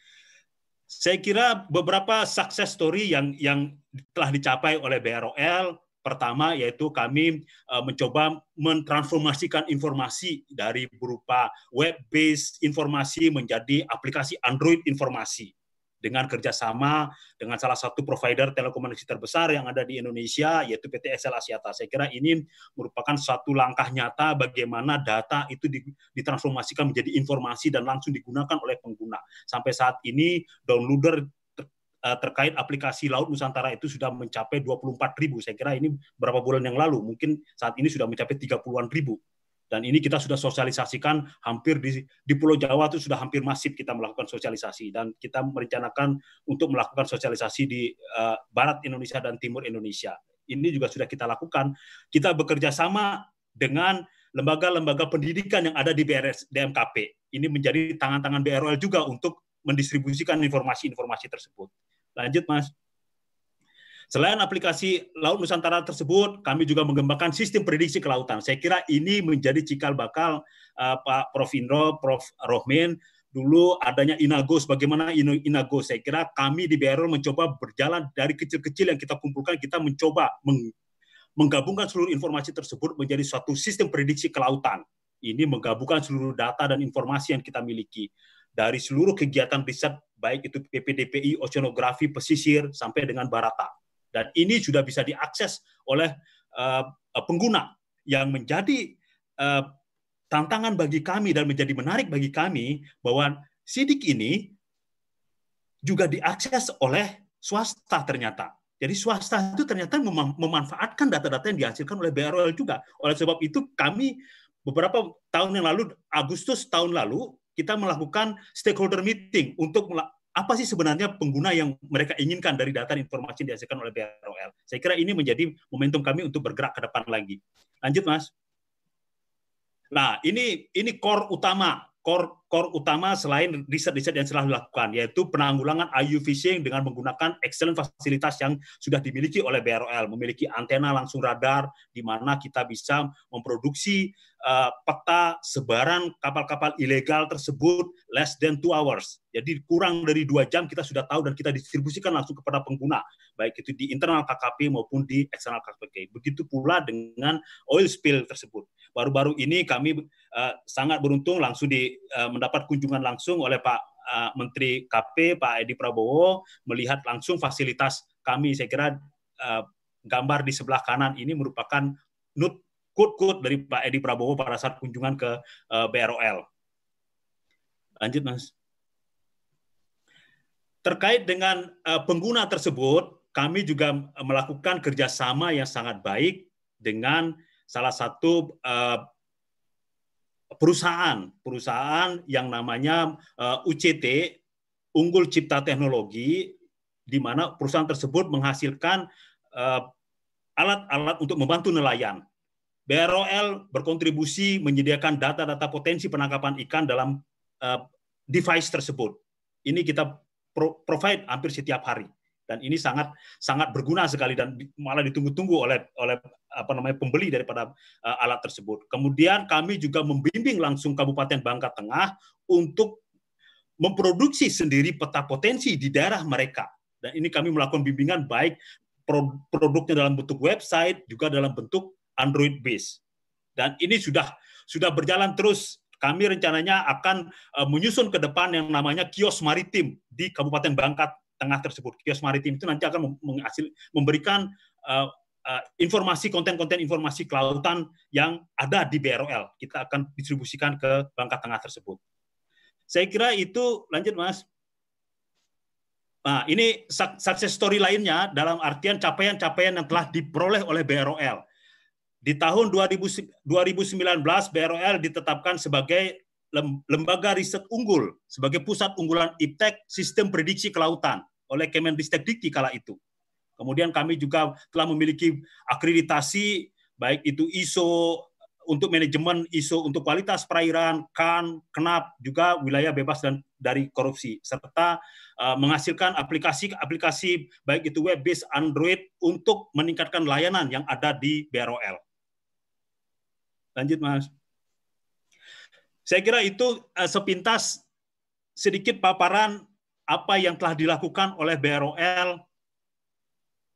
Saya kira beberapa success story yang yang telah dicapai oleh BROL pertama yaitu kami eh, mencoba mentransformasikan informasi dari berupa web-based informasi menjadi aplikasi Android informasi dengan kerjasama dengan salah satu provider telekomunikasi terbesar yang ada di Indonesia, yaitu PT XL Asiata. Saya kira ini merupakan satu langkah nyata bagaimana data itu ditransformasikan menjadi informasi dan langsung digunakan oleh pengguna. Sampai saat ini, downloader eh, terkait aplikasi Laut Nusantara itu sudah mencapai 24 ribu. Saya kira ini berapa bulan yang lalu, mungkin saat ini sudah mencapai 30-an ribu dan ini kita sudah sosialisasikan hampir di, di Pulau Jawa itu sudah hampir masif kita melakukan sosialisasi dan kita merencanakan untuk melakukan sosialisasi di uh, Barat Indonesia dan Timur Indonesia. Ini juga sudah kita lakukan. Kita bekerja sama dengan lembaga-lembaga pendidikan yang ada di BRS DMKP. Ini menjadi tangan-tangan BRL juga untuk mendistribusikan informasi-informasi tersebut. Lanjut, Mas. Selain aplikasi Laut Nusantara tersebut, kami juga mengembangkan sistem prediksi kelautan. Saya kira ini menjadi cikal bakal uh, Pak Prof. Indro, Prof. Rohmin, dulu adanya Inago. bagaimana Inago? Saya kira kami di BRL mencoba berjalan dari kecil-kecil yang kita kumpulkan, kita mencoba meng menggabungkan seluruh informasi tersebut menjadi suatu sistem prediksi kelautan. Ini menggabungkan seluruh data dan informasi yang kita miliki dari seluruh kegiatan riset, baik itu PPDPI, oceanografi, pesisir, sampai dengan barata. Dan ini sudah bisa diakses oleh uh, pengguna yang menjadi uh, tantangan bagi kami dan menjadi menarik bagi kami bahwa sidik ini juga diakses oleh swasta ternyata. Jadi swasta itu ternyata memanfaatkan data-data yang dihasilkan oleh BRL juga. Oleh sebab itu kami beberapa tahun yang lalu, Agustus tahun lalu, kita melakukan stakeholder meeting untuk apa sih sebenarnya pengguna yang mereka inginkan dari data dan informasi yang dihasilkan oleh BROL. Saya kira ini menjadi momentum kami untuk bergerak ke depan lagi. Lanjut, Mas. Nah, ini ini core utama, core core utama selain riset-riset yang telah dilakukan, yaitu penanggulangan IU fishing dengan menggunakan excellent fasilitas yang sudah dimiliki oleh BROL, memiliki antena langsung radar, di mana kita bisa memproduksi uh, peta sebaran kapal-kapal ilegal tersebut less than two hours. Jadi kurang dari dua jam kita sudah tahu dan kita distribusikan langsung kepada pengguna, baik itu di internal KKP maupun di eksternal KKP. Begitu pula dengan oil spill tersebut. Baru-baru ini kami uh, sangat beruntung langsung di eh, mendapat kunjungan langsung oleh Pak eh, Menteri KP Pak Edi Prabowo melihat langsung fasilitas kami saya kira eh, gambar di sebelah kanan ini merupakan nut kut-kut dari Pak Edi Prabowo pada saat kunjungan ke uh, eh, BROL. Lanjut Mas. Terkait dengan pengguna tersebut, kami juga melakukan kerjasama yang sangat baik dengan salah satu perusahaan perusahaan yang namanya eh, UCT Unggul Cipta Teknologi di mana perusahaan tersebut menghasilkan eh, alat-alat untuk membantu nelayan. BROL berkontribusi menyediakan data-data potensi penangkapan ikan dalam eh, device tersebut. Ini kita provide hampir setiap hari dan ini sangat sangat berguna sekali dan malah ditunggu-tunggu oleh oleh apa namanya pembeli daripada uh, alat tersebut. Kemudian kami juga membimbing langsung Kabupaten Bangka Tengah untuk memproduksi sendiri peta potensi di daerah mereka. Dan ini kami melakukan bimbingan baik produknya dalam bentuk website juga dalam bentuk Android base. Dan ini sudah sudah berjalan terus. Kami rencananya akan uh, menyusun ke depan yang namanya kios maritim di Kabupaten Bangka Tengah tersebut. Kios maritim itu nanti akan menghasil, memberikan uh, Eh, informasi konten-konten informasi kelautan yang ada di BROL. Kita akan distribusikan ke Bangka Tengah tersebut. Saya kira itu lanjut Mas. Nah, ini success story lainnya dalam artian capaian-capaian yang telah diperoleh oleh BROL. Di tahun 2019 BROL ditetapkan sebagai lembaga riset unggul sebagai pusat unggulan IPTEK sistem prediksi kelautan oleh Kemenristek Dikti kala itu. Kemudian kami juga telah memiliki akreditasi baik itu ISO untuk manajemen ISO untuk kualitas perairan, KAN, KENAP juga wilayah bebas dan dari korupsi serta uh, menghasilkan aplikasi-aplikasi baik itu web based Android untuk meningkatkan layanan yang ada di BROL. Lanjut Mas. Saya kira itu uh, sepintas sedikit paparan apa yang telah dilakukan oleh BROL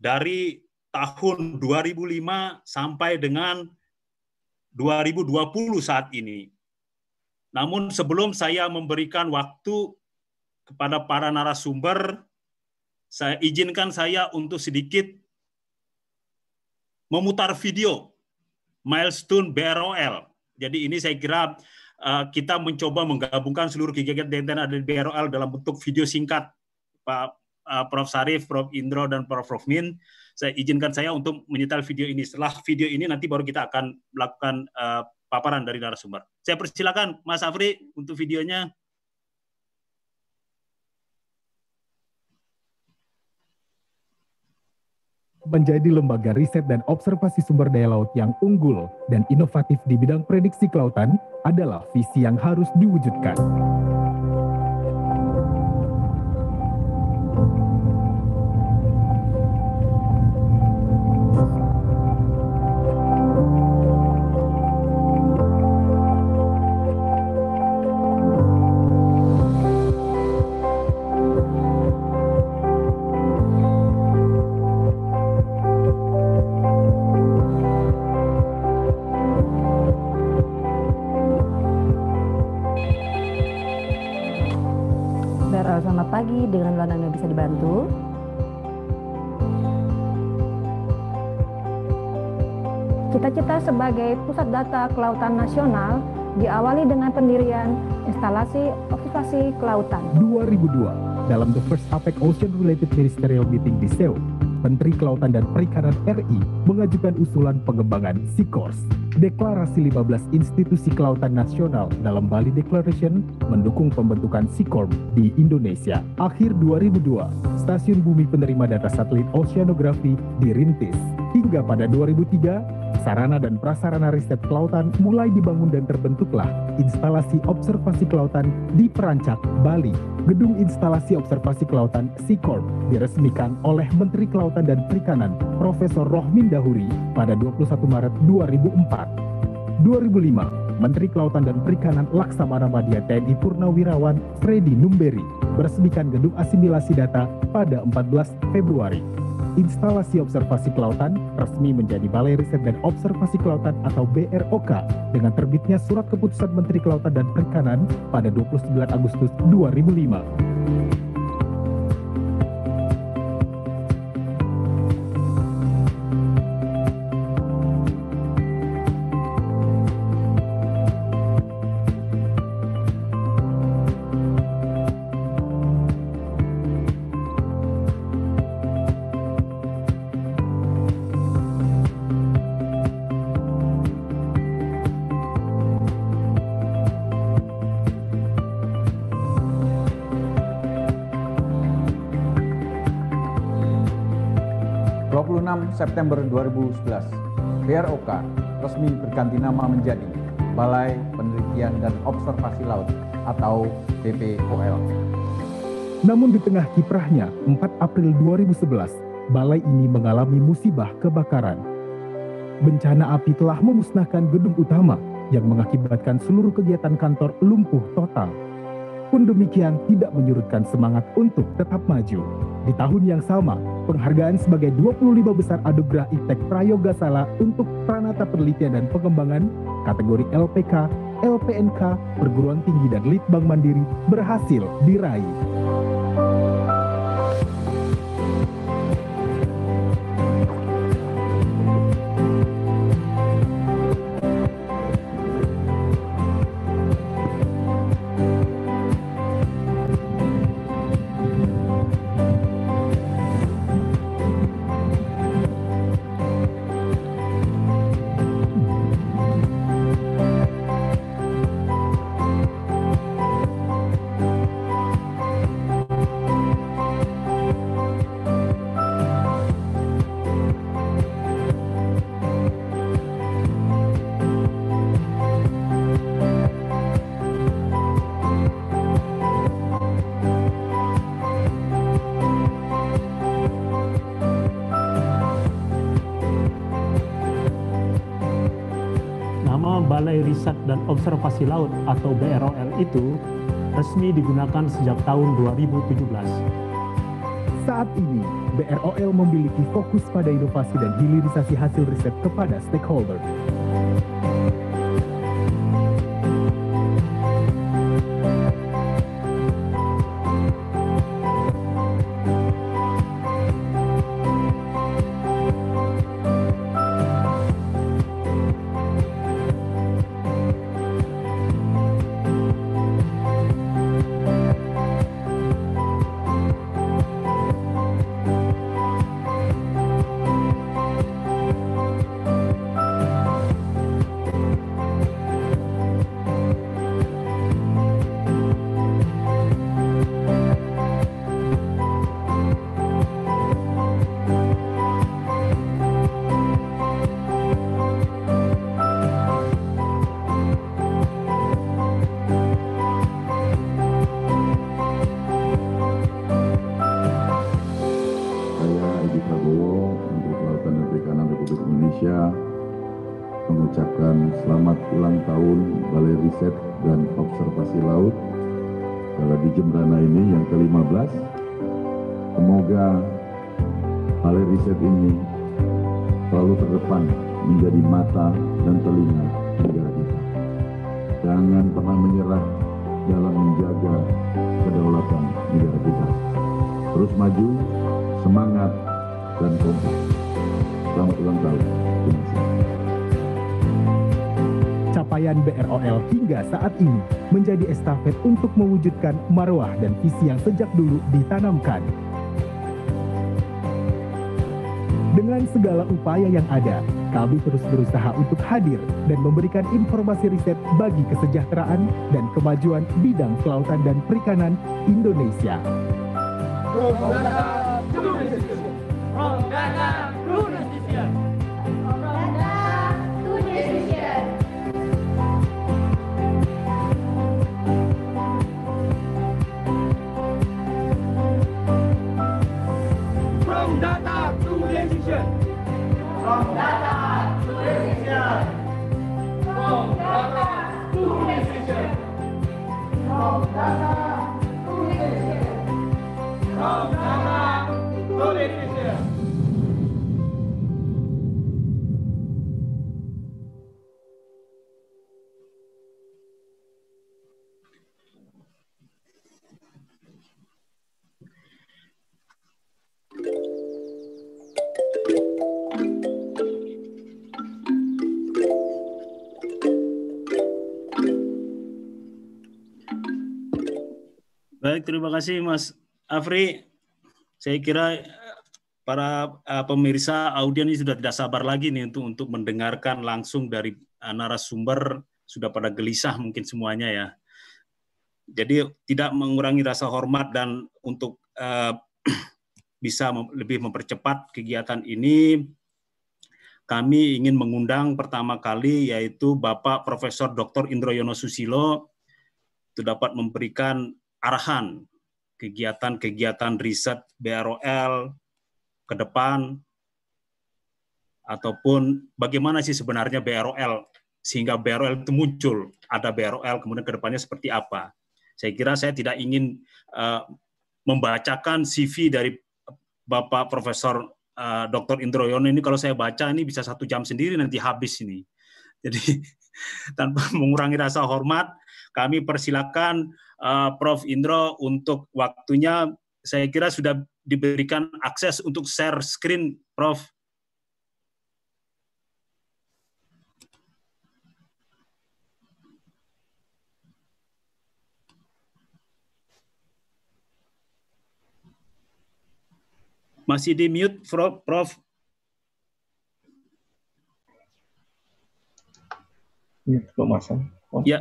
dari tahun 2005 sampai dengan 2020 saat ini. Namun sebelum saya memberikan waktu kepada para narasumber, saya izinkan saya untuk sedikit memutar video milestone BROL. Jadi ini saya kira uh, kita mencoba menggabungkan seluruh kegiatan yang ada di BROL dalam bentuk video singkat Pak uh, Prof. Sarif, Prof. Indro, dan Prof. Rofmin. Saya izinkan saya untuk menyetel video ini. Setelah video ini nanti baru kita akan melakukan uh, paparan dari narasumber. Saya persilakan Mas Afri untuk videonya. menjadi lembaga riset dan observasi sumber daya laut yang unggul dan inovatif di bidang prediksi kelautan adalah visi yang harus diwujudkan. Wisata Kelautan Nasional diawali dengan pendirian instalasi observasi kelautan. 2002, dalam the first APEC Ocean Related Ministerial Meeting di Seoul, Menteri Kelautan dan Perikanan RI mengajukan usulan pengembangan SIKORS. Deklarasi 15 Institusi Kelautan Nasional dalam Bali Declaration mendukung pembentukan SIKORM di Indonesia. Akhir 2002, Stasiun Bumi Penerima Data Satelit Oceanografi dirintis. Hingga pada 2003, sarana dan prasarana riset kelautan mulai dibangun dan terbentuklah instalasi observasi kelautan di Perancak, Bali. Gedung Instalasi Observasi Kelautan Sikol diresmikan oleh Menteri Kelautan dan Perikanan Profesor Rohmin Dahuri pada 21 Maret 2004. 2005, Menteri Kelautan dan Perikanan Laksamana Madia TNI Purnawirawan Freddy Numberi meresmikan Gedung Asimilasi Data pada 14 Februari. Instalasi Observasi Kelautan resmi menjadi Balai Riset dan Observasi Kelautan atau BROK dengan terbitnya Surat Keputusan Menteri Kelautan dan Perikanan pada 29 Agustus 2005. September 2011, BROK resmi berganti nama menjadi Balai Penelitian dan Observasi Laut atau BPOL. Namun di tengah kiprahnya, 4 April 2011, balai ini mengalami musibah kebakaran. Bencana api telah memusnahkan gedung utama yang mengakibatkan seluruh kegiatan kantor lumpuh total. Walaupun demikian, tidak menyurutkan semangat untuk tetap maju. Di tahun yang sama, penghargaan sebagai 25 besar adugrah Itek Prayoga Sala untuk Pranata Penelitian dan Pengembangan, kategori LPK, LPNK, Perguruan Tinggi dan Litbang Mandiri berhasil diraih. Observasi Laut atau BROL itu resmi digunakan sejak tahun 2017. Saat ini, BROL memiliki fokus pada inovasi dan hilirisasi hasil riset kepada stakeholder. menjadi estafet untuk mewujudkan marwah dan visi yang sejak dulu ditanamkan. Dengan segala upaya yang ada, kami terus berusaha untuk hadir dan memberikan informasi riset bagi kesejahteraan dan kemajuan bidang kelautan dan perikanan Indonesia. terima kasih Mas Afri. Saya kira eh, para uh, pemirsa audiens ini sudah tidak sabar lagi nih untuk untuk mendengarkan langsung dari uh, narasumber sudah pada gelisah mungkin semuanya ya. Jadi tidak mengurangi rasa hormat dan untuk uh, bisa mem lebih mempercepat kegiatan ini kami ingin mengundang pertama kali yaitu Bapak Profesor Dr. Indroyono Susilo itu dapat memberikan arahan kegiatan-kegiatan riset BROL ke depan ataupun bagaimana sih sebenarnya BROL sehingga BROL itu muncul ada BROL kemudian ke depannya seperti apa saya kira saya tidak ingin uh, membacakan CV dari Bapak Profesor uh, eh, Dr. Indro ini kalau saya baca ini bisa satu jam sendiri nanti habis ini jadi tanpa mengurangi rasa hormat kami persilakan uh, Prof. Indro untuk waktunya. Saya kira sudah diberikan akses untuk share screen, Prof. Masih di mute, Prof. Iya, ya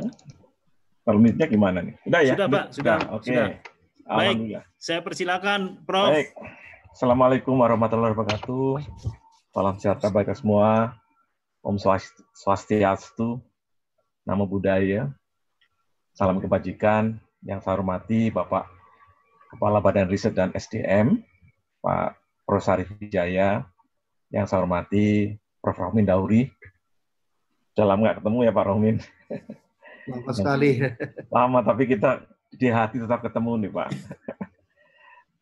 permitnya gimana nih? Sudah ya? Sudah Pak, sudah. sudah. Oke. Okay. Baik, saya persilakan Prof. Baik. Assalamualaikum warahmatullahi wabarakatuh. Salam sehat kepada semua. Om Swastiastu, nama budaya. Salam kebajikan yang saya hormati Bapak Kepala Badan Riset dan SDM, Pak Prof. Sarif yang saya hormati Prof. Rahmin Dauri. Dalam nggak ketemu ya Pak Rahmin. Lama iya. sekali. Lama, tapi kita di hati tetap ketemu nih Pak.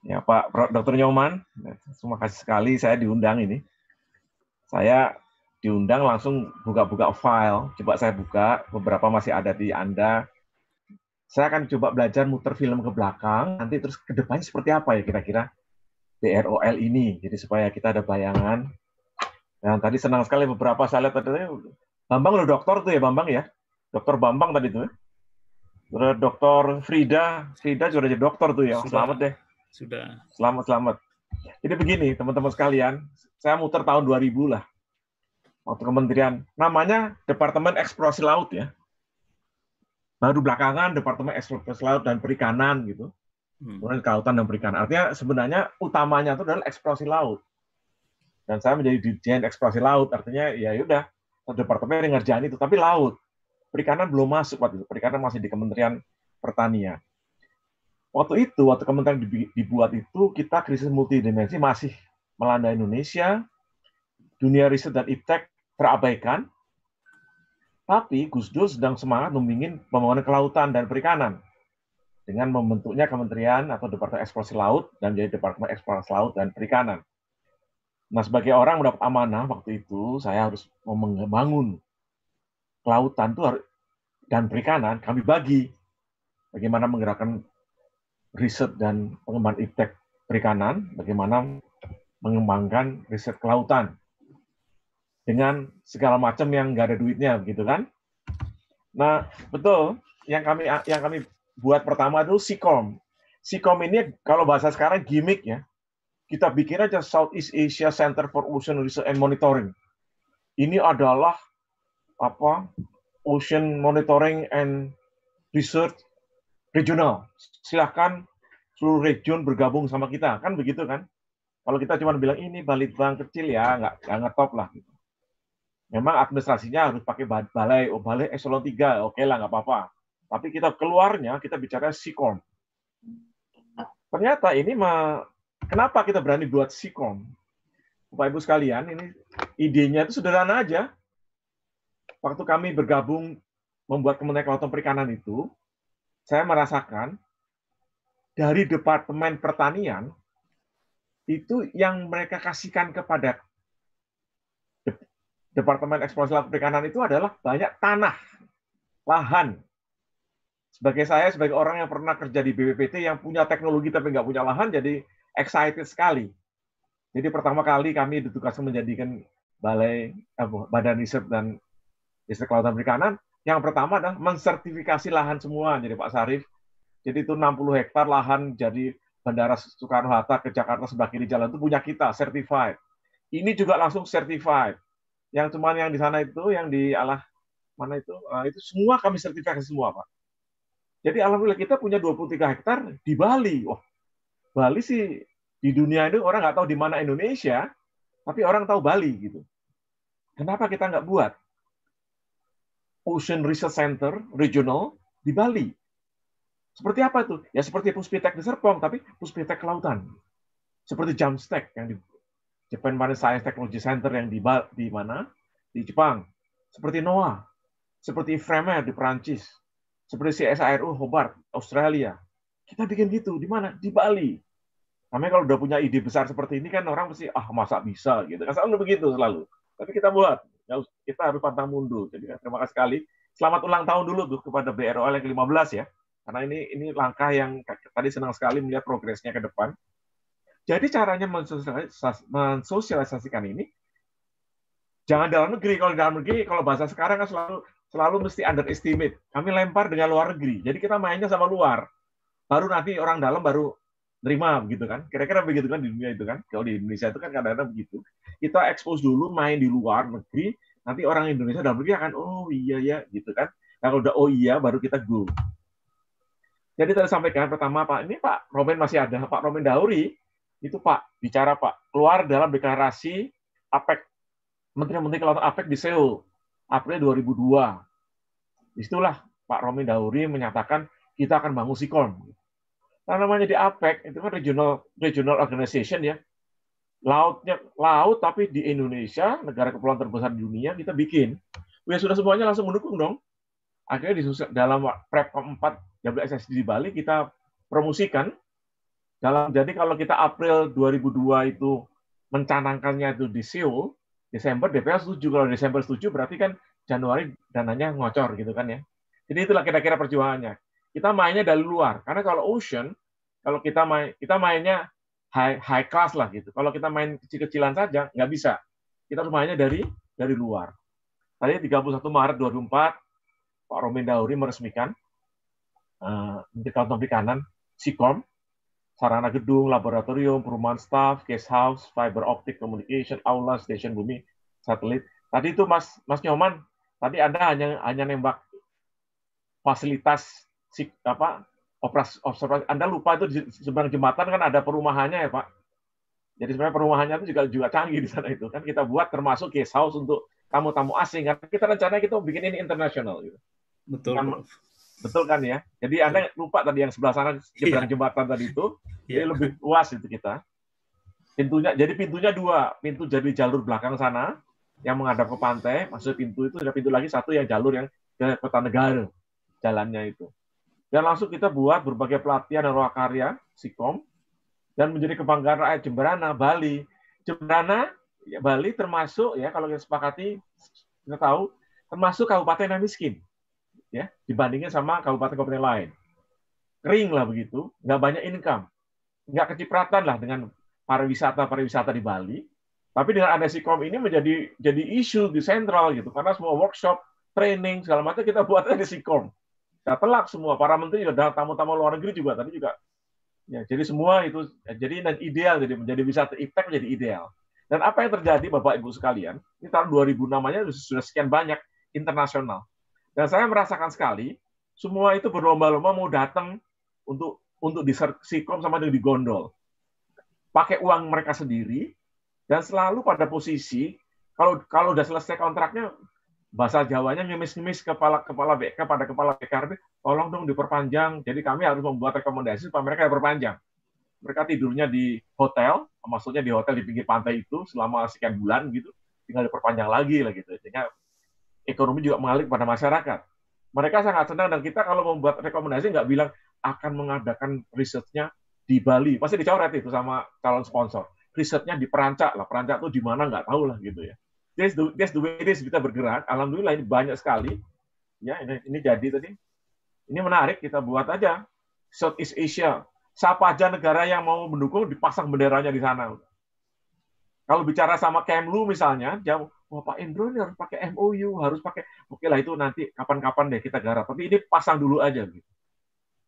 ya Pak Dr. Nyoman, terima kasih sekali saya diundang ini. Saya diundang langsung buka-buka file. Coba saya buka, beberapa masih ada di Anda. Saya akan coba belajar muter film ke belakang, nanti terus ke depannya seperti apa ya kira-kira DROL ini. Jadi supaya kita ada bayangan. Yang tadi senang sekali beberapa saya lihat Bambang lo dokter tuh ya Bambang ya? Dokter Bambang tadi tuh. Ya? Sudah Dokter Frida, Frida sudah jadi dokter tuh ya. Sudah. Selamat deh. Sudah. Selamat selamat. Jadi begini teman-teman sekalian, saya muter tahun 2000 lah. Waktu kementerian, namanya Departemen Eksplorasi Laut ya. Baru belakangan Departemen Eksplorasi Laut dan Perikanan gitu. Hmm. Kemudian Kelautan dan Perikanan. Artinya sebenarnya utamanya itu adalah eksplorasi laut. Dan saya menjadi dirjen eksplorasi laut, artinya ya yaudah, departemen yang ngerjain itu, tapi laut perikanan belum masuk waktu itu. Perikanan masih di Kementerian Pertanian. Waktu itu, waktu kementerian dibuat itu, kita krisis multidimensi masih melanda Indonesia, dunia riset dan iptek terabaikan, tapi Gus Dur sedang semangat membingin pembangunan kelautan dan perikanan dengan membentuknya kementerian atau Departemen Eksplorasi Laut dan menjadi Departemen Eksplorasi Laut dan Perikanan. Nah, sebagai orang mendapat amanah waktu itu, saya harus membangun kelautan itu dan perikanan kami bagi bagaimana menggerakkan riset dan pengembangan iptek perikanan, bagaimana mengembangkan riset kelautan dengan segala macam yang nggak ada duitnya gitu kan? Nah betul yang kami yang kami buat pertama itu Sikom. Sikom ini kalau bahasa sekarang gimmick ya. Kita bikin aja Southeast Asia Center for Ocean Research and Monitoring. Ini adalah apa Ocean Monitoring and Research Regional. Silahkan seluruh region bergabung sama kita, kan begitu kan? Kalau kita cuma bilang ini bank kecil ya, nggak nggak ngetop lah. Gitu. Memang administrasinya harus pakai balai, oh balai eselon 3, oke okay lah nggak apa-apa. Tapi kita keluarnya kita bicara SIKOM. Ternyata ini mah, kenapa kita berani buat SIKOM? Bapak Ibu sekalian, ini idenya itu sederhana aja waktu kami bergabung membuat Kementerian Kelautan Perikanan itu, saya merasakan dari Departemen Pertanian itu yang mereka kasihkan kepada Departemen Eksplorasi Laut Perikanan itu adalah banyak tanah, lahan. Sebagai saya, sebagai orang yang pernah kerja di BPPT yang punya teknologi tapi nggak punya lahan, jadi excited sekali. Jadi pertama kali kami ditugaskan menjadikan Balai eh, Badan Riset dan listrik Kelautan perikanan, yang pertama adalah mensertifikasi lahan semua, jadi Pak Sarif. Jadi itu 60 hektar lahan jadi Bandara Soekarno-Hatta ke Jakarta sebelah kiri jalan itu punya kita, certified. Ini juga langsung certified. Yang cuman yang di sana itu, yang di alah mana itu, ah, itu semua kami sertifikasi semua, Pak. Jadi alhamdulillah kita punya 23 hektar di Bali. Wah, Bali sih di dunia ini orang nggak tahu di mana Indonesia, tapi orang tahu Bali gitu. Kenapa kita nggak buat? Ocean Research Center regional di Bali. Seperti apa itu? Ya seperti Puspitek di Serpong, tapi Puspitek Kelautan. Seperti Jamstek yang di Japan Marine Science Technology Center yang di, di mana? Di Jepang. Seperti NOAA. Seperti Fremer di Perancis. Seperti CSIRO Hobart, Australia. Kita bikin gitu. Di mana? Di Bali. Namanya kalau udah punya ide besar seperti ini kan orang pasti ah masa bisa gitu. Kan selalu begitu selalu. Tapi kita buat Ya, kita harus pantang mundur. Jadi ya, terima kasih sekali. Selamat ulang tahun dulu tuh kepada BROL yang ke-15 ya. Karena ini ini langkah yang tadi senang sekali melihat progresnya ke depan. Jadi caranya mensosialisasikan ini jangan dalam negeri. Kalau dalam negeri, kalau bahasa sekarang kan selalu selalu mesti underestimate. Kami lempar dengan luar negeri. Jadi kita mainnya sama luar. Baru nanti orang dalam baru nerima begitu kan kira-kira begitu kan di dunia itu kan kalau di Indonesia itu kan kadang-kadang begitu kita expose dulu main di luar negeri nanti orang Indonesia dalam negeri akan oh iya ya gitu kan nah, kalau udah oh iya baru kita go jadi tadi sampaikan pertama Pak ini Pak Romen masih ada Pak Romen Dauri itu Pak bicara Pak keluar dalam deklarasi APEC Menteri-menteri Kelautan APEC di Seoul April 2002 disitulah Pak Romen Dauri menyatakan kita akan bangun Sikon Nah, namanya di APEC itu kan regional regional organization ya. Lautnya laut tapi di Indonesia negara kepulauan terbesar di dunia kita bikin. Ya sudah semuanya langsung mendukung dong. Akhirnya di dalam prep keempat WSSD di Bali kita promosikan dalam jadi kalau kita April 2002 itu mencanangkannya itu di Seoul, Desember DPR setuju. Kalau Desember setuju berarti kan Januari dananya ngocor gitu kan ya. Jadi itulah kira-kira perjuangannya kita mainnya dari luar. Karena kalau ocean, kalau kita main kita mainnya high, high class lah gitu. Kalau kita main kecil-kecilan saja nggak bisa. Kita harus mainnya dari dari luar. Tadi 31 Maret 2004 Pak Romin Dauri meresmikan uh, eh, kantor kanan Sikom sarana gedung, laboratorium, perumahan staff, guest house, fiber optic communication, aula, station bumi, satelit. Tadi itu Mas Mas Nyoman, tadi Anda hanya hanya nembak fasilitas si, apa operas observasi Anda lupa itu di seberang jembatan kan ada perumahannya ya Pak. Jadi sebenarnya perumahannya itu juga juga canggih di sana itu kan kita buat termasuk guest house untuk tamu-tamu asing kan kita rencananya kita bikin ini internasional gitu. Betul. Kan, betul kan ya. Jadi Anda lupa tadi yang sebelah sana seberang yeah. jembatan tadi itu yeah. jadi lebih luas itu kita. Pintunya jadi pintunya dua, pintu jadi jalur belakang sana yang menghadap ke pantai, maksudnya pintu itu ada pintu lagi satu yang jalur yang ke kota negara jalannya itu. Dan langsung kita buat berbagai pelatihan dan karya, SIKOM, dan menjadi kebanggaan rakyat Jemberana, Bali. Jemberana, ya Bali termasuk, ya kalau kita sepakati, kita tahu, termasuk kabupaten yang miskin. ya dibandingkan sama kabupaten-kabupaten lain. Kering lah begitu, nggak banyak income. Nggak kecipratan lah dengan pariwisata-pariwisata di Bali. Tapi dengan ada SIKOM ini menjadi jadi isu di sentral gitu, karena semua workshop, training, segala macam kita buatnya di SIKOM saya nah, telak semua para menteri dan tamu-tamu luar negeri juga tadi juga ya jadi semua itu eh, jadi ideal jadi menjadi bisa iptek menjadi ideal dan apa yang terjadi bapak ibu sekalian ini tahun 2000 namanya sudah sekian banyak internasional dan saya merasakan sekali semua itu berlomba-lomba mau datang untuk untuk di sikom sama dengan di gondol pakai uang mereka sendiri dan selalu pada posisi kalau kalau udah selesai kontraknya bahasa Jawanya ngemis-ngemis kepala kepala BK pada kepala BKRB, tolong dong diperpanjang. Jadi kami harus membuat rekomendasi supaya mereka diperpanjang. Mereka tidurnya di hotel, maksudnya di hotel di pinggir pantai itu selama sekian bulan gitu, tinggal diperpanjang lagi lah gitu. Sehingga ekonomi juga mengalir pada masyarakat. Mereka sangat senang dan kita kalau membuat rekomendasi nggak bilang akan mengadakan risetnya di Bali, pasti dicoret itu sama calon sponsor. Risetnya di Perancak lah, Perancak tuh di mana nggak tahu lah gitu ya that's the that's the way it kita bergerak. Alhamdulillah ini banyak sekali. Ya, ini, ini jadi tadi. Ini menarik kita buat aja Southeast Asia. Siapa aja negara yang mau mendukung dipasang benderanya di sana. Kalau bicara sama Kemlu misalnya, dia wah Pak Endro ini harus pakai MOU, harus pakai oke lah itu nanti kapan-kapan deh kita garap. Tapi ini pasang dulu aja gitu.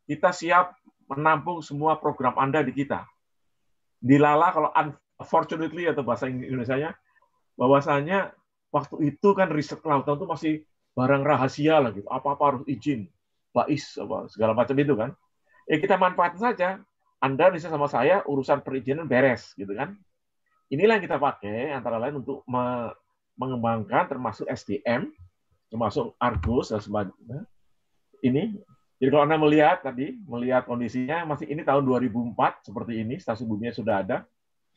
Kita siap menampung semua program Anda di kita. Dilala kalau unfortunately atau bahasa Indonesia-nya bahwasanya waktu itu kan riset kelautan itu masih barang rahasia lah gitu. Apa-apa harus izin, bais, apa, segala macam itu kan. Ya kita manfaatkan saja. Anda bisa sama saya, urusan perizinan beres gitu kan. Inilah yang kita pakai antara lain untuk mengembangkan termasuk SDM, termasuk Argus dan sebagainya. Ini jadi kalau Anda melihat tadi, melihat kondisinya masih ini tahun 2004 seperti ini, stasiun buminya sudah ada.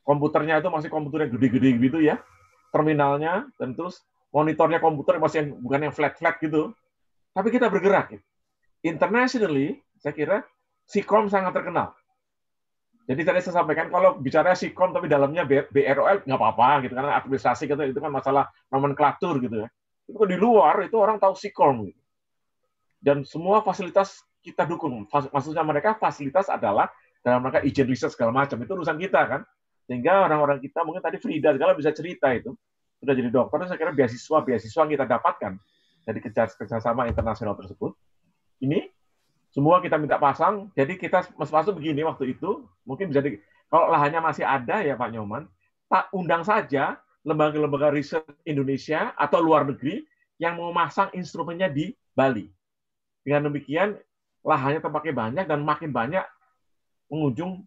Komputernya itu masih komputer yang gede-gede gitu ya terminalnya dan terus monitornya komputer masih yang, bukan yang flat-flat gitu. Tapi kita bergerak. Gitu. Internationally, saya kira Sikom sangat terkenal. Jadi tadi saya sampaikan kalau bicara Sikom tapi dalamnya BROL nggak apa-apa gitu karena administrasi gitu, itu kan masalah nomenklatur gitu ya. Itu di luar itu orang tahu Sikom gitu. Dan semua fasilitas kita dukung. Maksudnya mereka fasilitas adalah dalam mereka izin riset segala macam itu urusan kita kan sehingga orang-orang kita, mungkin tadi Frida segala bisa cerita itu, sudah jadi dokter, saya kira beasiswa-beasiswa yang kita dapatkan dari kerjasama internasional tersebut, ini semua kita minta pasang, jadi kita masuk-masuk begini waktu itu, mungkin bisa di, kalau lahannya masih ada ya Pak Nyoman, tak undang saja lembaga-lembaga riset Indonesia atau luar negeri yang mau masang instrumennya di Bali. Dengan demikian, lahannya terpakai banyak dan makin banyak pengunjung